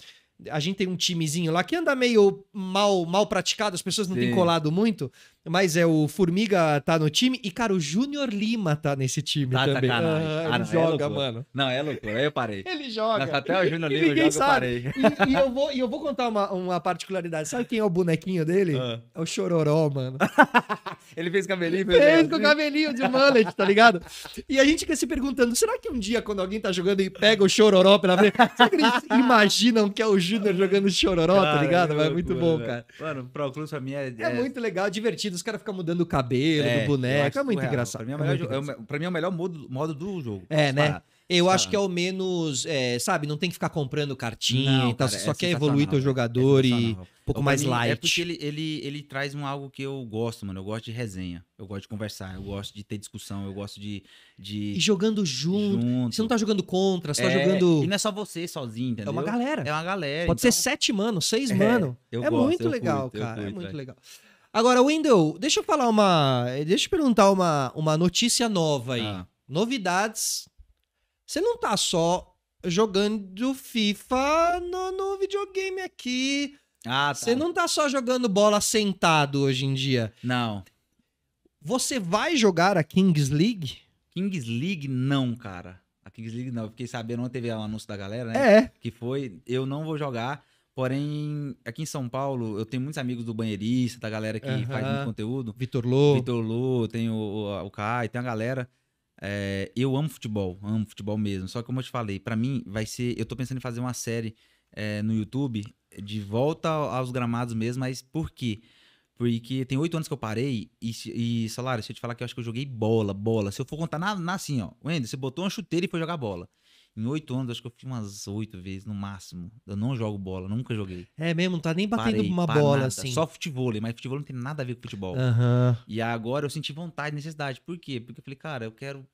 A gente tem um timezinho lá que anda meio mal, mal praticado, as pessoas não Sim. têm colado muito. Mas é, o Formiga tá no time. E, cara, o Júnior Lima tá nesse time ah, tá, também. Tá, ah, ah, não, é joga, é mano. Não, é loucura. Aí eu parei. Ele joga. Mas até o Júnior Lima <laughs> joga, eu parei. E, e, eu vou, e eu vou contar uma, uma particularidade. Sabe quem é o bonequinho dele? Ah. É o Chororó, mano. <laughs> ele fez cabelinho? Fez, fez com o cabelinho de mullet, tá ligado? E a gente fica se perguntando, será que um dia, quando alguém tá jogando e pega o Chororó pela frente, será que eles imaginam que é o Júnior jogando Chororó, tá cara, tá ligado? É, loucura, Mas é muito bom, cara. Mano, o Pro Clubs pra mim é... É, é... muito legal, divertido os caras ficam mudando o cabelo é, do boneco. É muito real. engraçado. Pra mim é, é melhor, é pra mim é o melhor modo, modo do jogo. É, né? Eu acho que é o menos, é, sabe, não tem que ficar comprando cartinha não, e tal. Cara, você só é quer evoluir teu é jogador é e um pouco mais mim, light. É porque ele, ele, ele traz um, algo que eu gosto, mano. Eu gosto de resenha. Eu gosto de conversar. Eu gosto de ter discussão. Eu gosto de. de... E jogando junto, junto. Você não tá jogando contra, você tá é, tá jogando. E não é só você sozinho, entendeu? É uma galera. É uma galera. Pode então... ser sete mano, seis mano. é muito legal, cara. é muito legal. Agora, Wendel, deixa eu falar uma. Deixa eu perguntar uma, uma notícia nova aí. Ah. Novidades. Você não tá só jogando FIFA no, no videogame aqui. Ah, tá. Você não tá só jogando bola sentado hoje em dia. Não. Você vai jogar a Kings League? Kings League não, cara. A Kings League não. Eu fiquei sabendo, ontem teve o um anúncio da galera, né? É. Que foi, eu não vou jogar. Porém, aqui em São Paulo, eu tenho muitos amigos do banheirista, da galera que uhum. faz muito conteúdo. Vitor Lô. Vitor Lô, tem o, o Kai, tem a galera. É, eu amo futebol, amo futebol mesmo. Só que como eu te falei, para mim vai ser. Eu tô pensando em fazer uma série é, no YouTube de volta aos gramados mesmo, mas por quê? Porque tem oito anos que eu parei e, e salário, se eu te falar que eu acho que eu joguei bola, bola. Se eu for contar na, na assim, ó. Wendel, você botou uma chuteira e foi jogar bola. Em oito anos, acho que eu fui umas oito vezes no máximo. Eu não jogo bola, nunca joguei. É mesmo, não tá nem batendo Parei, uma bola nada. assim. Só futebol, mas futebol não tem nada a ver com futebol. Uhum. E agora eu senti vontade, necessidade. Por quê? Porque eu falei, cara, eu quero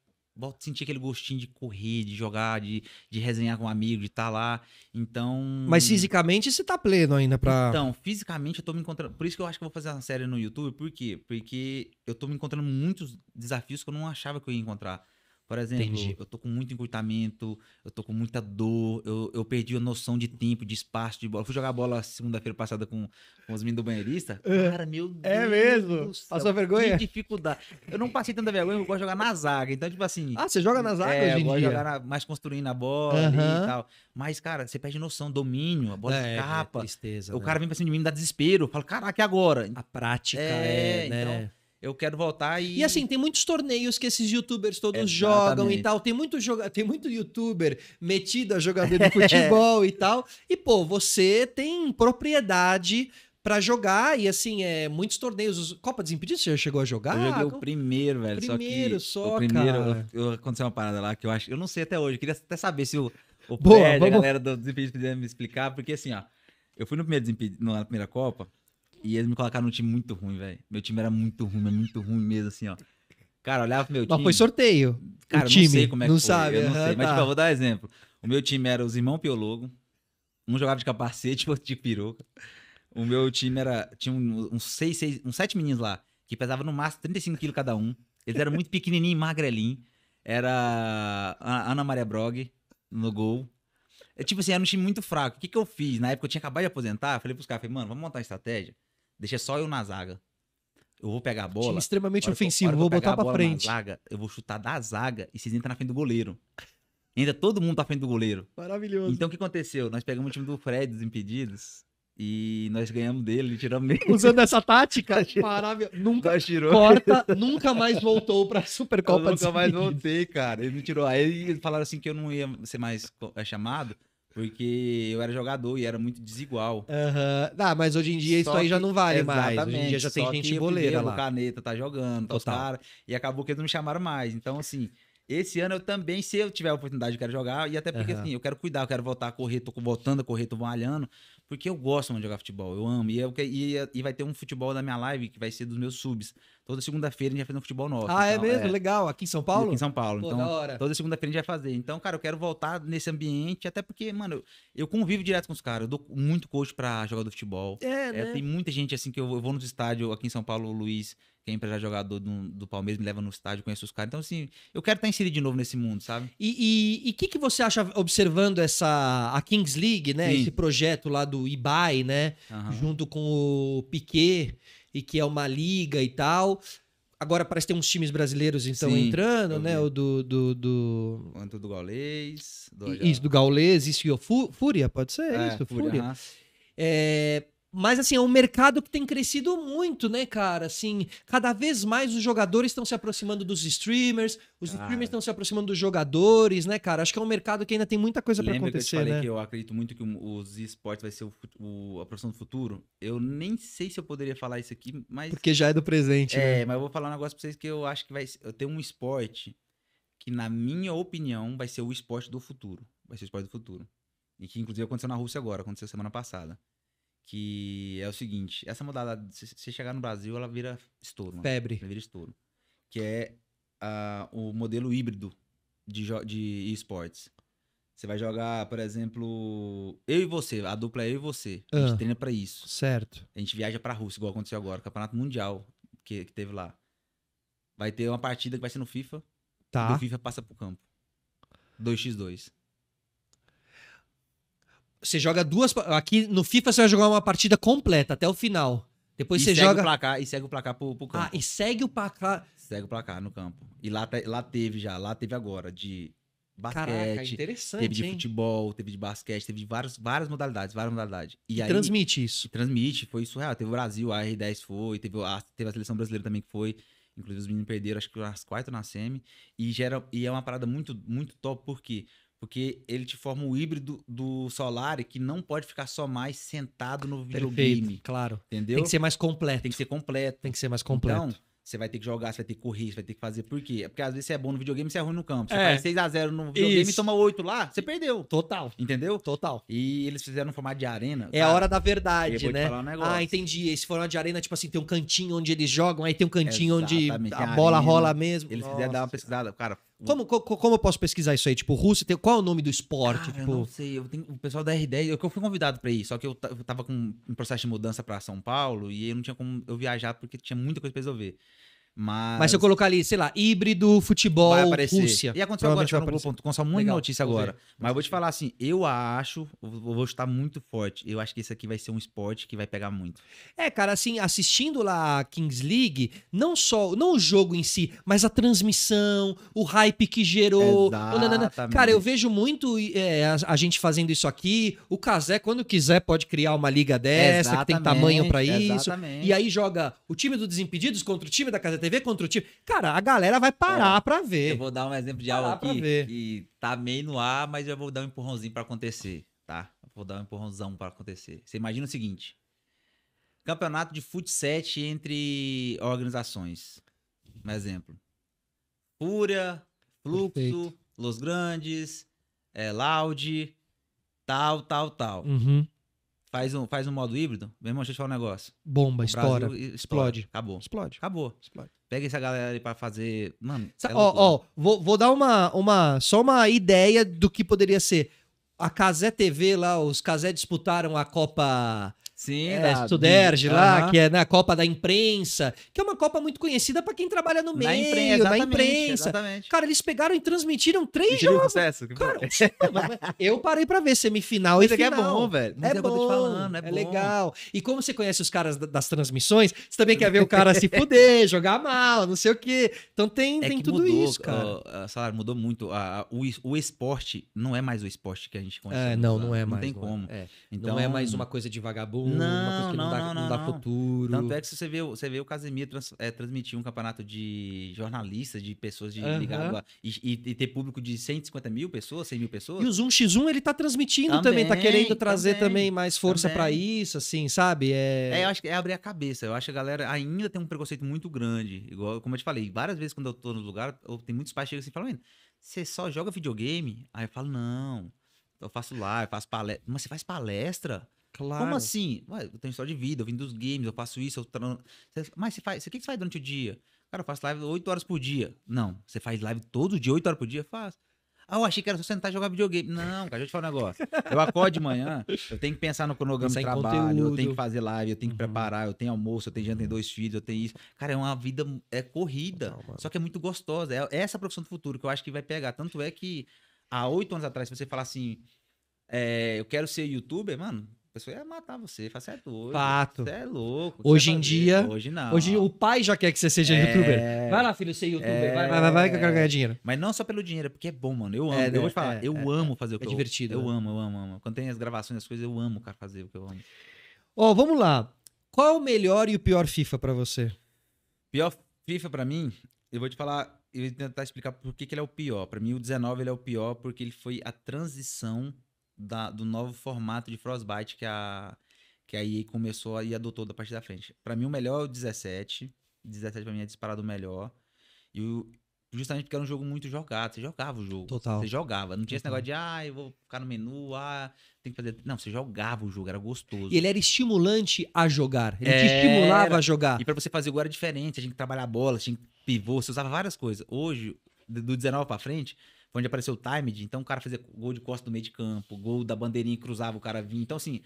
sentir aquele gostinho de correr, de jogar, de, de resenhar com um amigo, de estar tá lá. Então. Mas fisicamente você tá pleno ainda pra. Então, fisicamente eu tô me encontrando. Por isso que eu acho que eu vou fazer uma série no YouTube. Por quê? Porque eu tô me encontrando muitos desafios que eu não achava que eu ia encontrar. Por exemplo, Entendi. eu tô com muito encurtamento, eu tô com muita dor, eu, eu perdi a noção de tempo, de espaço, de bola. Eu fui jogar bola segunda-feira passada com, com os meninos do banheirista. É. Cara, meu é Deus. É mesmo? Passou vergonha? Que dificuldade. Eu não passei tanta vergonha, eu gosto de jogar na zaga. Então, tipo assim. Ah, você joga na zaga é, hoje em eu gosto dia? De jogar na, mais construindo a bola uhum. e tal. Mas, cara, você perde noção, domínio, a bola é, escapa. É tristeza. O né? cara vem pra cima de mim, me dá desespero. Eu falo, caraca, e agora? A prática, é, é né? Então, eu quero voltar e. E assim, tem muitos torneios que esses youtubers todos Exatamente. jogam e tal. Tem muito, joga... tem muito youtuber metido a jogador de futebol e tal. E, pô, você tem propriedade para jogar e assim, é, muitos torneios. Copa Desimpedidos você já chegou a jogar? Eu joguei o primeiro, velho. Primeiro só, que só o primeiro, cara. Eu, eu, aconteceu uma parada lá que eu acho, eu não sei até hoje, eu queria até saber se o, o Boa, Fred, a galera do Desimpedidos me explicar, porque assim, ó, eu fui no primeiro na primeira Copa, e eles me colocaram num time muito ruim, velho. Meu time era muito ruim, muito ruim mesmo, assim, ó. Cara, olhava pro meu time. Mas foi sorteio. Cara, o time, não sei como é que não foi. Sabe, eu não sei. Mas, tá. tipo, eu vou dar um exemplo. O meu time era os irmãos Piologo. Um jogava de capacete, <laughs> outro de peruca. O meu time era. Tinha uns seis, seis, uns sete meninos lá, que pesavam no máximo 35 quilos cada um. Eles eram muito pequenininhos e magrelinhos. Era a Ana Maria Brog no gol. É, tipo assim, era um time muito fraco. O que, que eu fiz? Na época eu tinha acabado de aposentar. Falei pros caras, falei, mano, vamos montar uma estratégia Deixa só eu na zaga. Eu vou pegar a bola. Time extremamente ofensivo, eu, vou botar pra frente. Zaga, eu vou chutar da zaga e vocês entram na frente do goleiro. Entra todo mundo na frente do goleiro. Maravilhoso. Então o que aconteceu? Nós pegamos o time do Fred dos Impedidos e nós ganhamos dele, tiramos Usando essa <laughs> tática, maravilhoso. Nunca tirou. Corta, nunca mais voltou pra Supercopa eu Nunca mais voltei, cara. Ele me tirou. Aí eles falaram assim que eu não ia ser mais é chamado. Porque eu era jogador e era muito desigual. Uhum. Ah, mas hoje em dia só isso aí já não vale mais. Hoje em dia já tem gente boleira lá. Caneta tá jogando, tá os e acabou que eles não me chamaram mais. Então, assim, esse ano eu também, se eu tiver a oportunidade, eu quero jogar. E até porque, uhum. assim, eu quero cuidar, eu quero voltar a correr, tô voltando a correr, tô malhando. Porque eu gosto de jogar futebol, eu amo. E, é eu, e, é, e vai ter um futebol da minha live que vai ser dos meus subs. Toda segunda-feira a gente vai fazer um futebol novo. Ah, então, é mesmo? É. Legal. Aqui em São Paulo? Aqui em São Paulo. Pô, então, toda segunda-feira a gente vai fazer. Então, cara, eu quero voltar nesse ambiente, até porque, mano, eu, convivo direto com os caras. Eu dou muito coach pra jogar do futebol. É, é né? Tem muita gente, assim, que eu, eu vou nos estádios aqui em São Paulo, Luiz quem é jogador do, do Palmeiras me leva no estádio, conheço os caras. Então, assim, eu quero estar inserido de novo nesse mundo, sabe? E o que, que você acha, observando essa a Kings League, né? Sim. Esse projeto lá do Ibai, né? Uhum. Junto com o Piquet, e que é uma liga e tal. Agora parece ter uns times brasileiros, então, Sim, entrando, né? O do. do, do... Quanto do Gaulês. Do... Isso, do Gaulês, isso e o Fúria, pode ser? É, isso, Fúria. Fúria. É, mas, assim, é um mercado que tem crescido muito, né, cara? Assim, cada vez mais os jogadores estão se aproximando dos streamers, os cara. streamers estão se aproximando dos jogadores, né, cara? Acho que é um mercado que ainda tem muita coisa para acontecer, que eu te falei né? que eu acredito muito que os esportes vai ser o, o, a profissão do futuro? Eu nem sei se eu poderia falar isso aqui, mas... Porque já é do presente, É, né? mas eu vou falar um negócio pra vocês que eu acho que vai... Eu tenho um esporte que, na minha opinião, vai ser o esporte do futuro. Vai ser o esporte do futuro. E que, inclusive, aconteceu na Rússia agora, aconteceu semana passada que é o seguinte, essa modalidade se chegar no Brasil, ela vira estouro. Febre. Ela vira estouro. Que é uh, o modelo híbrido de, de esportes. Você vai jogar, por exemplo, eu e você, a dupla é eu e você. A gente ah. treina para isso. Certo. A gente viaja pra Rússia, igual aconteceu agora, Campeonato Mundial que, que teve lá. Vai ter uma partida que vai ser no FIFA. Tá. Do FIFA passa pro campo. 2x2. Você joga duas. Aqui no FIFA você vai jogar uma partida completa até o final. Depois e você joga. Placar, e segue o placar pro, pro ah, campo. Ah, e segue o placar. Segue o placar no campo. E lá, tá, lá teve já, lá teve agora, de basquete. Caraca, teve de hein? futebol, teve de basquete, teve de várias, várias modalidades, várias modalidades. E, e aí, transmite isso. transmite, foi surreal. Teve o Brasil, a R10 foi, teve a, teve a seleção brasileira também que foi. Inclusive os meninos perderam, acho que as quatro na semi. E, gera, e é uma parada muito, muito top, porque quê? Porque ele te forma um híbrido do Solar que não pode ficar só mais sentado no videogame. Perfeito, claro. Entendeu? Tem que ser mais completo. Tem que ser completo. Tem que ser mais completo. Então, você vai ter que jogar, você vai ter que correr, você vai ter que fazer. Por quê? É porque às vezes você é bom no videogame e você é ruim no campo. Você é. faz 6x0 no videogame Isso. e toma 8 lá, você perdeu. Total. Entendeu? Total. E eles fizeram um formato de arena. É cara, a hora da verdade, né? Um ah, entendi. Esse formato de arena, tipo assim, tem um cantinho onde eles jogam, aí tem um cantinho Exatamente. onde a, a bola rola mesmo. Eles Nossa. fizeram dar uma pesquisada. Cara, Hum. Como, como como eu posso pesquisar isso aí? Tipo, Rússia, tem, qual é o nome do esporte? Cara, ah, tipo... Eu não sei, eu tenho, o pessoal da R10, eu, eu fui convidado para ir, só que eu, eu tava com um processo de mudança para São Paulo e eu não tinha como eu viajar porque tinha muita coisa pra resolver. Mas... Mas se eu colocar ali, sei lá, híbrido, futebol, vai aparecer. Rússia. E aconteceu agora, tipo, ponto, Globo.com, só um monte notícia agora. Mas eu vou te falar assim, eu acho, eu vou estar muito forte, eu acho que isso aqui vai ser um esporte que vai pegar muito. É, cara, assim, assistindo lá a Kings League, não só, não o jogo em si, mas a transmissão, o hype que gerou. Exatamente. Cara, eu vejo muito é, a, a, gente fazendo isso aqui, o Casé, quando quiser, pode criar uma liga dessa, exatamente, que tem tamanho para isso. Exatamente. E aí joga o time do Desimpedidos contra o time da Casé TV contra o time. Cara, a galera vai parar para pra ver. Eu vou dar um exemplo de algo aqui que tá meio no ar, mas eu vou dar um empurrãozinho para acontecer, tá? Vou dar um empurrãozão para acontecer. Você imagina o seguinte: campeonato de futsal entre organizações. Um exemplo. Fúria, Fluxo, Perfeito. Los Grandes, é, Loud, tal, tal, tal. Uhum. Faz um, faz um modo híbrido, meu irmão, deixa eu te falar um negócio. Bomba, estoura, explode. Acabou. Explode. Acabou. Explode. Pega essa galera aí pra fazer. Mano. É ó, é ó, vou, vou dar uma, uma. Só uma ideia do que poderia ser. A Casé TV lá, os Casé disputaram a Copa Sim, é, da Studerge lá, uhum. que é na né, Copa da Imprensa, que é uma Copa muito conhecida para quem trabalha no meio, na imprensa. Na imprensa. Exatamente. Cara, eles pegaram e transmitiram três jogos. Sucesso, Cara, <laughs> eu parei para ver semifinal Mas é e é final. É bom, velho. É, é, bom, falando, é, é bom. legal. E como você conhece os caras das transmissões, você também quer ver o cara se <laughs> fuder, jogar mal, não sei o quê. Então tem, é tem tudo mudou, isso, cara. Uh, salário mudou muito. Uh, o, o esporte não é mais o esporte que a gente conhece. É, não, não é mais. Não tem como. Então, não é mais uma coisa de vagabundo não, uma coisa que não, não, dá, não, não, dá futuro. Tanto é que você vê, você vê o Casemiro trans, é, transmitir um campeonato de jornalistas, de pessoas de uhum. ligadas e, e, e, ter público de 150 mil pessoas, 100 mil pessoas. E o 1x1 ele tá transmitindo também, também tá querendo trazer também, também mais força para isso, assim, sabe? É... é, eu acho que é abrir a cabeça. Eu acho que a galera ainda tem um preconceito muito grande. Igual, como eu te falei, várias vezes quando eu tô no lugar, eu, tem muitos pais que chegam assim e falam, você só joga videogame? Aí eu falo, não eu faço lá, eu faço palestra. Mas você faz palestra? Claro. Como assim? Ué, eu tenho história de vida, eu vim dos games, eu faço isso, eu. Tra... Mas você faz. O que você faz durante o dia? Cara, eu faço live 8 horas por dia. Não, você faz live todo dia, 8 horas por dia? Faz. Ah, eu achei que era só sentar e jogar videogame. Não, cara, deixa eu te falar um negócio. Eu acordo de manhã, eu tenho que pensar no cronograma de trabalho, conteúdo. eu tenho que fazer live, eu tenho que uhum. preparar, eu tenho almoço, eu tenho janta, eu tenho dois filhos, eu tenho isso. Cara, é uma vida é corrida, Total, só que é muito gostosa. É, é essa profissão do futuro que eu acho que vai pegar. Tanto é que há oito anos atrás, se você falar assim, é, eu quero ser youtuber, mano, pessoa ia matar você, faz você é doido. Fato. Você é louco. Hoje é em dia. Hoje não. Hoje o pai já quer que você seja é... youtuber. Vai lá, filho, ser youtuber. É... Vai, vai, vai, vai, que eu quero ganhar dinheiro. Mas não só pelo dinheiro, é porque é bom, mano. Eu é, amo. É, eu vou te falar, eu amo fazer o que é eu divertido. Eu né? amo, eu amo, amo. Quando tem as gravações, as coisas, eu amo, cara, fazer o que eu amo. Ó, oh, vamos lá. Qual o melhor e o pior FIFA para você? Pior FIFA para mim, eu vou te falar, eu vou tentar explicar por que, que ele é o pior. Para mim, o 19 ele é o pior porque ele foi a transição da, do novo formato de Frostbite que a, que a EA começou e adotou da parte da frente. Para mim, o melhor é o 17. 17 pra mim é disparado o melhor. E o, justamente porque era um jogo muito jogado. Você jogava o jogo. Total. Você jogava. Não tinha esse negócio de, ah, eu vou ficar no menu, ah, tem que fazer. Não, você jogava o jogo, era gostoso. E ele era estimulante a jogar. Ele te estimulava a jogar. E para você fazer o gol era diferente. a tinha que trabalhar a bola, tinha que pivô, você usava várias coisas. Hoje, do 19 para frente, foi onde apareceu o timed, então o cara fazia gol de costa do meio de campo, gol da bandeirinha cruzava, o cara vinha. Então, assim,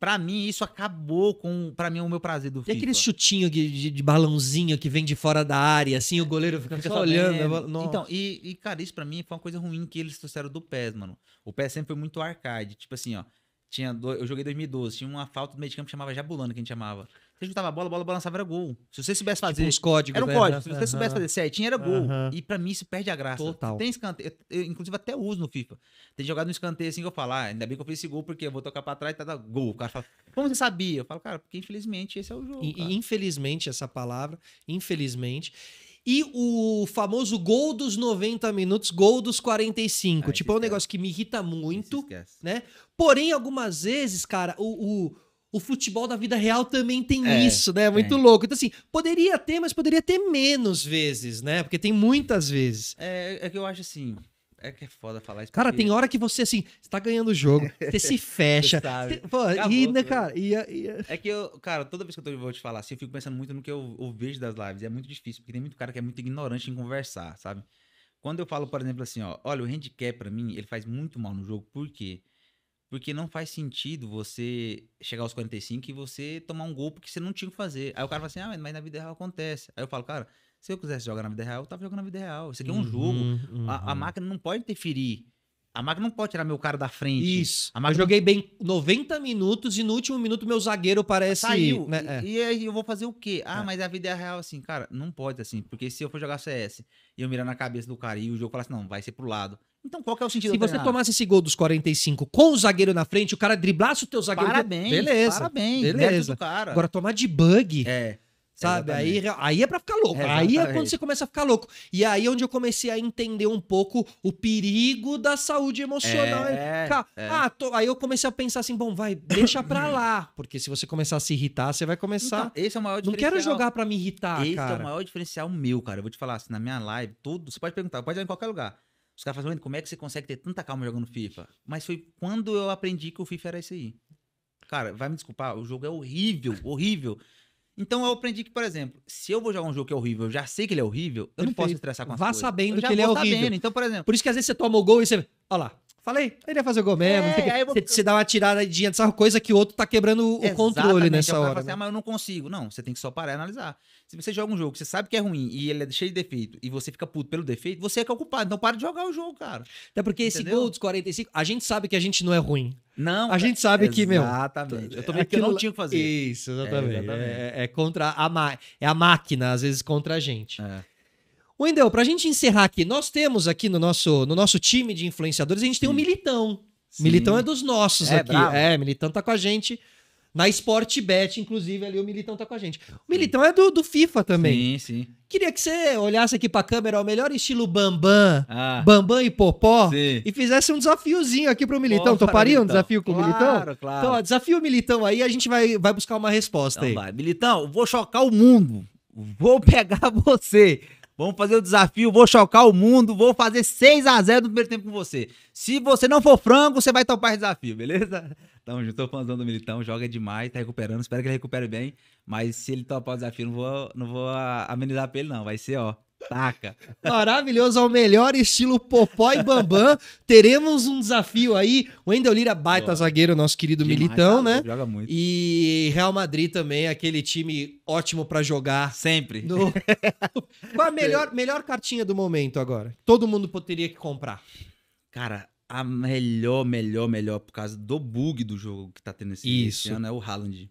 Pra mim, isso acabou com para mim é o meu prazer do e FIFA. E aquele chutinho de, de, de, balãozinho que vem de fora da área, assim, o goleiro fica, fica só olhando. É... Então, e, e, cara, isso pra mim foi uma coisa ruim que eles trouxeram do PES, mano. O PES sempre foi muito arcade. Tipo assim, ó. Tinha Eu joguei em 2012, tinha uma falta do meio de campo que chamava Jabulano, que a gente chamava. Você chutava a bola, a bola balançava, era gol. Se você soubesse tipo fazer. Tipo, os códigos. Era um né? código. Né? Se você soubesse fazer certinho, era gol. Uhum. E pra mim isso perde a graça. Total. Tem escanteio. Eu, eu, inclusive, até uso no FIFA. Tem jogado no escanteio assim que eu falo, ah, ainda bem que eu fiz esse gol, porque eu vou tocar pra trás e tá dando gol. O cara fala, como você sabia? Eu falo, cara, porque infelizmente esse é o jogo. E, e infelizmente, essa palavra, infelizmente. E o famoso gol dos 90 minutos, gol dos 45. Ai, tipo, é um negócio que me irrita muito, né? Porém, algumas vezes, cara, o, o o futebol da vida real também tem é, isso, né? Muito é. louco. Então, assim, poderia ter, mas poderia ter menos vezes, né? Porque tem muitas vezes. É, é que eu acho assim. É que é foda falar isso. Cara, porque... tem hora que você, assim, você tá ganhando o jogo, <laughs> você se fecha. Você Pô, Acabou, e, né, cara? E, e... É que eu, cara, toda vez que eu, tô, vou te falar assim, eu fico pensando muito no que eu, eu vejo das lives. É muito difícil, porque tem muito cara que é muito ignorante em conversar, sabe? Quando eu falo, por exemplo, assim, ó, olha, o handicap pra mim, ele faz muito mal no jogo, por quê? Porque porque não faz sentido você chegar aos 45 e você tomar um gol porque você não tinha que fazer. Aí o cara fala assim: ah, mas na vida real acontece. Aí eu falo, cara, se eu quisesse jogar na vida real, eu tava jogando na vida real. Isso aqui uhum, é um uhum, jogo. Uhum. A, a, uhum. máquina não pode interferir. A máquina não pode tirar meu cara da frente. Isso. A máquina... Eu joguei bem 90 minutos e no último minuto meu zagueiro parece. Saiu. Né? É. E, é. e, aí eu vou fazer o quê? Ah, é. mas a vida é real assim, cara, não pode assim. Porque se eu for jogar CS e eu mirar na cabeça do cara e o jogo falar assim, não, vai ser pro lado. Então qual que é o sentido? Se você errado? tomasse esse gol dos 45 com o zagueiro na frente, o cara driblasse o teu zagueiro. Parabéns, beleza. Parabéns, beleza. Cara. Agora tomar de bug. É. Sabe? Aí, aí é pra ficar louco. É aí é quando você começa a ficar louco. E aí é onde eu comecei a entender um pouco o perigo da saúde emocional. É, é. Ah, tô... aí eu comecei a pensar assim, bom, vai, deixa pra <coughs> lá. Porque se você começar a se irritar, você vai começar... Então, esse é o maior diferencial. Não quero jogar pra me irritar, esse cara. Esse é o maior diferencial meu, cara. Eu vou te falar assim, na minha live, tudo... Você pode perguntar, pode ir em qualquer lugar. Os caras falam, como é que você consegue ter tanta calma jogando FIFA? Mas foi quando eu aprendi que o FIFA era isso aí. Cara, vai me desculpar, o jogo é horrível, <laughs> horrível. Então eu aprendi que, por exemplo, se eu vou jogar um jogo que é horrível, eu já sei que ele é horrível, eu Perfeito. não posso me estressar com as Vá coisas. sabendo que ele é horrível. Sabendo. Então, por exemplo. Por isso que às vezes você toma o gol e você. Olha lá, Falei, ele ia fazer o gol mesmo. É, que... vou... Você de dá uma tiradinha coisa que o outro tá quebrando o controle nessa assim, hora. Assim, né? ah, mas eu não consigo. Não, você tem que só parar e analisar. Se você joga um jogo que você sabe que é ruim e ele é cheio de defeito e você fica puto pelo defeito, você é que é o culpado. Então para de jogar o jogo, cara. Até porque Entendeu? esse gol dos 45, a gente sabe que a gente não é ruim. Não. A gente sabe que, meu. Exatamente. Eu também vendo que eu não tinha que fazer. Isso, exatamente. É, exatamente. É, é, é, contra a ma... é a máquina, às vezes contra a gente. É. Wendel, para a gente encerrar aqui, nós temos aqui no nosso, no nosso time de influenciadores, a gente tem o um Militão. Sim. Militão é dos nossos é, aqui. Bravo. É, Militão tá com a gente. Na Sportbet, inclusive, ali o Militão tá com a gente. O Militão é do, do FIFA também. Sim, sim. Queria que você olhasse aqui pra câmera, o melhor estilo Bambam, ah, Bambam e Popó, sim. e fizesse um desafiozinho aqui pro Militão. Porra, Toparia um desafio com claro, o Militão? Claro, claro. Então, ó, desafio o Militão aí, a gente vai, vai buscar uma resposta então, aí. Vai. Militão, vou chocar o mundo. Vou pegar <laughs> você. Vamos fazer o desafio, vou chocar o mundo, vou fazer 6 a 0 no primeiro tempo com você. Se você não for frango, você vai topar esse desafio, beleza? <laughs> Tamo junto, tô fãzão do Militão, joga demais, tá recuperando, espero que ele recupere bem. Mas se ele topar o desafio, não vou, não vou amenizar pra ele não, vai ser, ó, Taca. Maravilhoso, ao melhor estilo Popó e Bambam. Teremos um desafio aí. O Wendel Lira, baita Boa. zagueiro, nosso querido Demais, Militão, né? Joga muito. E Real Madrid também, aquele time ótimo para jogar. Sempre. No... <laughs> Qual a melhor, melhor cartinha do momento agora? Todo mundo poderia que comprar. Cara, a melhor, melhor, melhor, por causa do bug do jogo que tá tendo esse, Isso. esse ano, é o Haaland.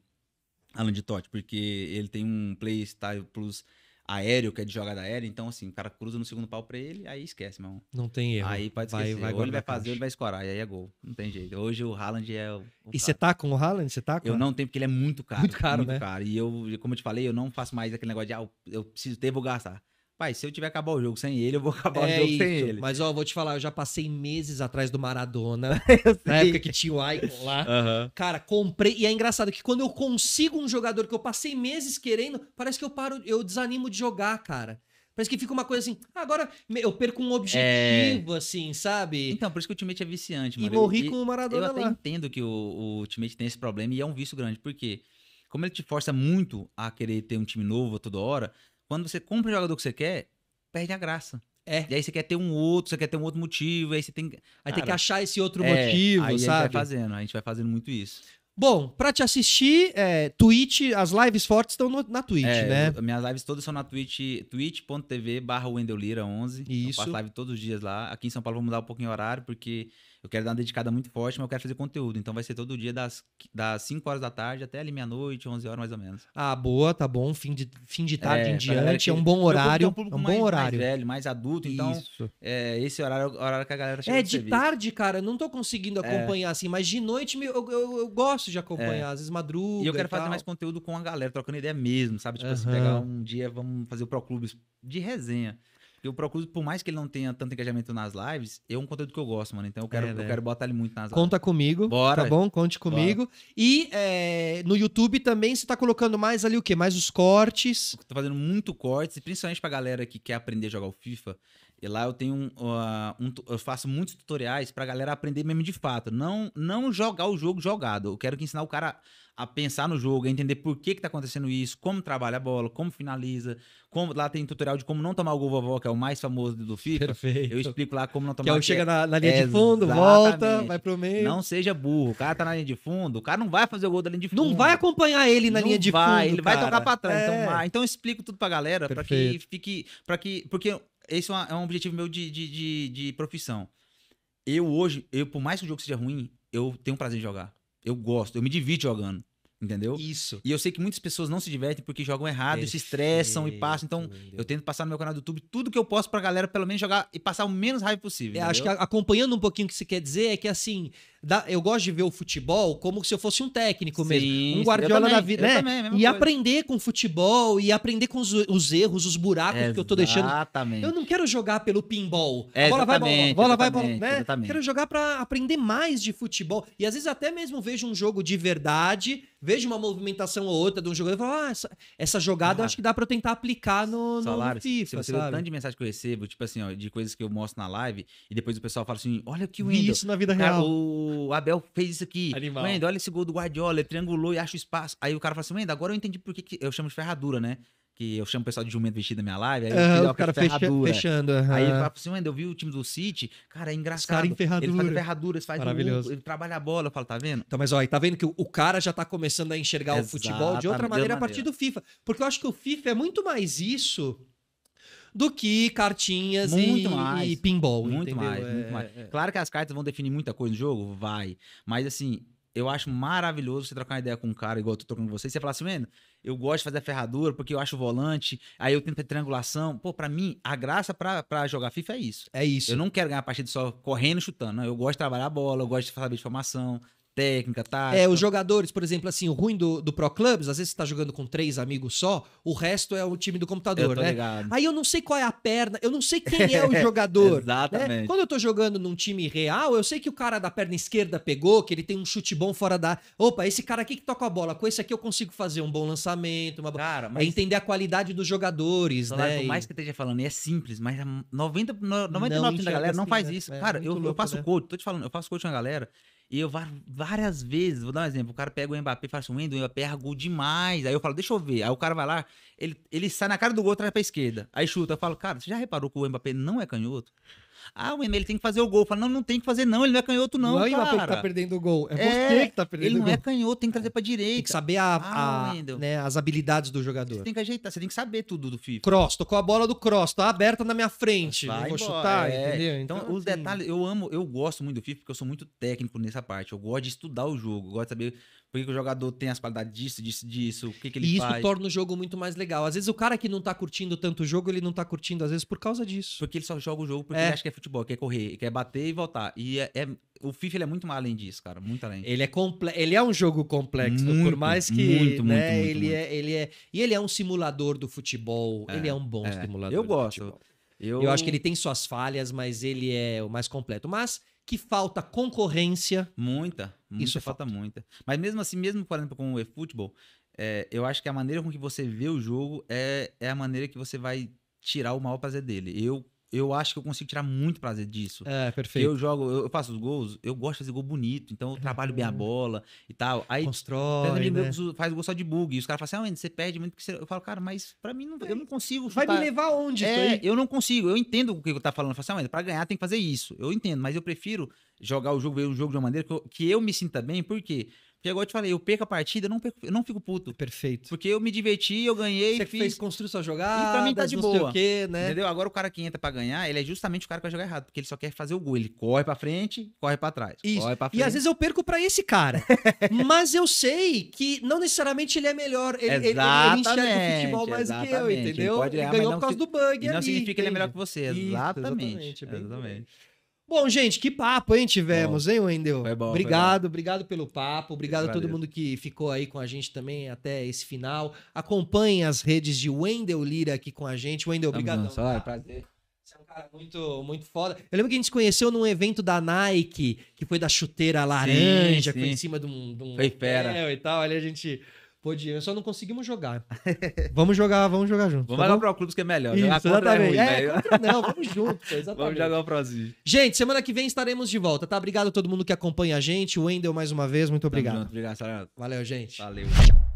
Haaland Totti, porque ele tem um playstyle plus aéreo, que é de jogada aérea. Então, assim, o cara cruza no segundo pau pra ele, aí esquece, meu irmão. Não tem erro. Aí pode esquecer. Vai, vai ou ele vai fazer, ou ele vai escorar. E aí é gol. Não tem jeito. Hoje o Haaland é. O, e você tá com o Haaland? Você tá com? Eu não tenho, porque ele é muito caro. Muito caro, muito né? caro. E eu, como eu te falei, eu não faço mais aquele negócio de, ah, eu preciso ter, vou gastar. Pai, se eu tiver que acabar o jogo sem ele, eu vou <laughs> acabar é o jogo isso. sem ele. Mas, ó, vou te falar, eu já passei meses atrás do Maradona, <laughs> na época que tinha o Icon lá. Uhum. Cara, comprei. E é engraçado que quando eu consigo um jogador que eu passei meses querendo, parece que eu paro, eu desanimo de jogar, cara. Parece que fica uma coisa assim, ah, agora eu perco um objetivo, é... assim, sabe? Então, por isso que o Ultimate é viciante, mano. E morri com o Maradona Eu até lá. entendo que o, o Ultimate tem esse problema e é um vício grande, porque como ele te força muito a querer ter um time novo toda hora, quando você compra o jogador que você quer, perde a graça. É. E aí você quer ter um outro, você quer ter um outro motivo, aí você tem, aí Cara, tem que achar esse outro é, motivo, aí sabe? A gente vai fazendo, a gente vai fazendo muito isso. Bom, pra te assistir, é, Twitch, as lives fortes estão na Twitch, é, né? Eu, minhas lives todas são na Twitch, twitch.tv barra 11. Isso. Eu faço live todos os dias lá. Aqui em São Paulo vou mudar um pouquinho o horário, porque eu quero dar uma dedicada muito forte, mas eu quero fazer conteúdo. Então vai ser todo dia das, das 5 horas da tarde até ali meia-noite, 11 horas mais ou menos. Ah, boa, tá bom. Fim de, fim de tarde é, em diante, é, é, é um bom horário. É um, é um mais, bom horário. Mais velho, mais adulto, então Isso. É, esse horário é o horário que a galera chega É, de tarde, cara, não tô conseguindo é. acompanhar assim, mas de noite eu, eu, eu, gosto de acompanhar, às vezes madruga E eu quero e fazer mais conteúdo com a galera, trocando ideia mesmo, sabe? Tipo uhum. assim, pegar um dia, vamos fazer o Pro Clubes de resenha. Eu procuro, por mais que ele não tenha tanto engajamento nas lives, é um conteúdo que eu gosto, mano. Então eu quero, é, eu né? quero botar ele muito nas lives. Conta comigo. Bora. Tá bom? Conte comigo. Bora. E é, no YouTube também você tá colocando mais ali o quê? Mais os cortes. tô fazendo muito cortes, principalmente pra galera que quer aprender a jogar o FIFA. E lá eu tenho um, uh, um eu faço muitos tutoriais pra galera aprender mesmo de fato. Não, não jogar o jogo jogado. Eu quero que ensinar o cara a pensar no jogo, a entender por que, que tá acontecendo isso, como trabalha a bola, como finaliza. Como, lá tem tutorial de como não tomar o gol vovó, que é o mais famoso do FIFA. Perfeito. Eu explico lá como não tomar o gol. Que é o que chega é... na, na, linha é, de fundo, exatamente. volta, vai pro meio. Não seja burro. O cara tá na linha de fundo, o cara não vai fazer o gol da linha de fundo. Não vai acompanhar ele na não linha de vai, fundo. Ele cara. vai tocar pra trás. Então é. Então, então eu explico tudo pra galera, Perfeito. pra que fique. Pra que, porque esse é, é um objetivo meu de, de, de, de, profissão. Eu hoje, eu por mais que o jogo seja ruim, eu tenho prazer em jogar. Eu gosto, eu me divido jogando. Entendeu? Isso. E eu sei que muitas pessoas não se divertem porque jogam errado, Perfeito. se estressam e passam. Então, eu tento passar no meu canal do YouTube tudo que eu posso pra galera, pelo menos, jogar e passar o menos raiva possível. É, acho que acompanhando um pouquinho o que você quer dizer é que, assim, da, eu gosto de ver o futebol como se eu fosse um técnico Sim, mesmo, um guardiola da vida, né? Também, é e coisa. aprender com o futebol e aprender com os, os erros, os buracos é, que eu tô deixando. Exatamente. Eu não quero jogar pelo pinball. É, a bola vai bola, bola vai bola, né? Exatamente. Quero jogar para aprender mais de futebol e às vezes até mesmo vejo um jogo de verdade, vejo uma movimentação ou outra de um jogador e falo, ah, essa, essa jogada ah, eu acho que dá para eu tentar aplicar no, no, Salário, no FIFA, se você sabe? o tanto de mensagem que eu recebo, tipo assim, ó, de coisas que eu mostro na live e depois o pessoal fala assim, olha que o Isso na vida Cara, real. O o Abel fez isso aqui. Animal. olha esse gol do Guardiola, ele triangulou e acha o espaço. Aí o cara fala assim, Mendo, agora eu entendi por que, que eu chamo de ferradura, né? que eu chamo o pessoal de jumento vestido na minha live, aí uhum, o é cara fecha, fechando. Uhum. Aí ele fala assim, mano, eu vi o time do City, cara, é engraçado. Os cara em ferradura. Ele faz ferradura, ele Maravilhoso. ele trabalha a bola, eu falo, tá vendo? Então, mas olha, tá vendo que o cara já tá começando a enxergar Exato, o futebol de outra maneira, maneira a partir do FIFA. Porque eu acho que o FIFA é muito mais isso do que cartinhas muito e, mais, e pinball. Muito mais, é, muito mais. É, é, claro que as cartas vão definir muita coisa no jogo, vai. Mas assim, eu acho maravilhoso você trocar uma ideia com um cara igual eu tô trocando com você, e você falar assim, mano, eu gosto de fazer a ferradura porque eu acho o volante, aí eu tento triangulação. Pô, pra mim, a graça pra, pra jogar FIFA é isso. É isso. Eu não quero ganhar a partida só correndo e chutando. Não. Eu gosto de trabalhar a bola, eu gosto de saber de formação, técnica, tá? É, os jogadores, por exemplo, assim, o ruim do, do Pro Clubs, às vezes você tá jogando com três amigos só, o resto é o time do computador, né? Ligado. Aí eu não sei qual é a perna, eu não sei quem é o <laughs> jogador. Né? Exatamente. Né? Quando eu tô jogando num time real, eu sei que o cara da perna esquerda pegou, que ele tem um chute bom fora da. Opa, esse cara aqui que toca a bola, com esse aqui eu consigo fazer um bom lançamento, uma cara, é mas... é entender a qualidade dos jogadores, Solar, né? Por mais que eu esteja falando, é simples, mas 90, é 99% da galera não assim, faz né? isso. É, cara, eu, louco, eu, faço né? coach, tô te falando, eu faço coach a galera e eu várias vezes, vou dar um exemplo, o cara pega o Mbappé e fala assim, Wendel, o Mbappé erra é gol demais. Aí eu falo, deixa eu ver. Aí o cara vai lá, ele, ele sai na cara do gol, traz pra esquerda. Aí chuta, eu falo, cara, você já reparou que o Mbappé não é canhoto? Ah, o Emery tem que fazer o gol. Fala, não, não tem que fazer, não. Ele não é canhoto, não. Não é cara. que tá perdendo o gol. É, é você que tá perdendo o gol. Ele não é canhoto, tem que trazer pra direita. Tem que saber a, ah, a né, as habilidades do jogador. Você tem que ajeitar, você tem que saber tudo do FIFA. Cross, tocou a bola do cross, tá aberta na minha frente. Vai vou chutar, é. entendeu? Então, então os detalhes, eu amo, eu gosto muito do FIFA porque eu sou muito técnico nessa parte. Eu gosto de estudar o jogo, gosto de saber por que, que o jogador tem as qualidades disso, disso, disso? O que, que ele e faz? E isso torna o jogo muito mais legal. Às vezes o cara que não tá curtindo tanto o jogo, ele não tá curtindo, às vezes, por causa disso. Porque ele só joga o jogo porque é. ele acha que é futebol, quer correr, quer bater e voltar. E é, é o FIFA ele é muito mais além disso, cara. Muito além. Ele é, comple ele é um jogo complexo, muito, por mais que. Muito, né, muito, muito, ele muito. É, ele é E ele é um simulador do futebol. É, ele é um bom é. simulador. Eu gosto. Eu... Eu acho que ele tem suas falhas, mas ele é o mais completo. Mas que falta concorrência. Muita, muita isso é falta, muita. Mas mesmo assim, mesmo por exemplo com o eFootball, é, eu acho que a maneira com que você vê o jogo é, é a maneira que você vai tirar o maior prazer dele. Eu eu acho que eu consigo tirar muito prazer disso. É, perfeito. Eu jogo, eu faço os gols, eu gosto de fazer gol bonito, então eu é, trabalho bem a bola e tal. Aí Constrói, né? faz gol só de bug. E os caras falam assim, ah, você perde muito. Porque você... Eu falo, cara, mas pra mim, não, eu não consigo chutar. Vai me levar onde? É, eu não consigo. Eu entendo o que eu tá falando. Eu falo assim, ah, pra ganhar tem que fazer isso. Eu entendo, mas eu prefiro jogar o jogo, ver o jogo de uma maneira que eu, que eu me sinta bem. Por quê? Porque porque agora eu te falei, eu perco a partida, eu não, perco, eu não fico puto. Perfeito. Porque eu me diverti, eu ganhei. Você fiz... fez construir sua jogada. E pra mim tá de boa. Quê, né? Entendeu? Agora o cara que entra pra ganhar, ele é justamente o cara que vai jogar errado. Porque ele só quer fazer o gol. Ele corre pra frente, corre pra trás. Isso. Corre pra frente. E às vezes eu perco pra esse cara. <laughs> mas eu sei que não necessariamente ele é melhor. Ele, ele, ele, enxerga o futebol mais exatamente. que eu, entendeu? Ele, ganhou por causa se... do bug. E ali, não significa que ele é melhor que você. Isso, exatamente. exatamente. É exatamente. Bom, gente, que papo, hein, tivemos, bom, hein, Wendel? Foi bom, obrigado, foi obrigado pelo papo, obrigado a todo mundo que ficou aí com a gente também até esse final. Acompanhem as redes de Wendel Lira aqui com a gente. Wendel, obrigado. Tá? Prazer. Você é um cara muito, muito foda. Eu lembro que a gente se conheceu num evento da Nike, que foi da chuteira laranja, sim, sim. foi em cima de um, de um foi fera. e tal. Ali a gente Podia, só não conseguimos jogar. <laughs> vamos jogar, vamos jogar junto. Vamos tá jogar bom? pro clube que é melhor. Isso, é exatamente. É, ruim, é né? não, vamos juntos, <laughs> exatamente. Vamos jogar o Prozinho. Gente, semana que vem estaremos de volta, tá? Obrigado a todo mundo que acompanha a gente. O Wendel, mais uma vez, muito obrigado. Junto, obrigado, Sarah. Valeu, gente. Valeu.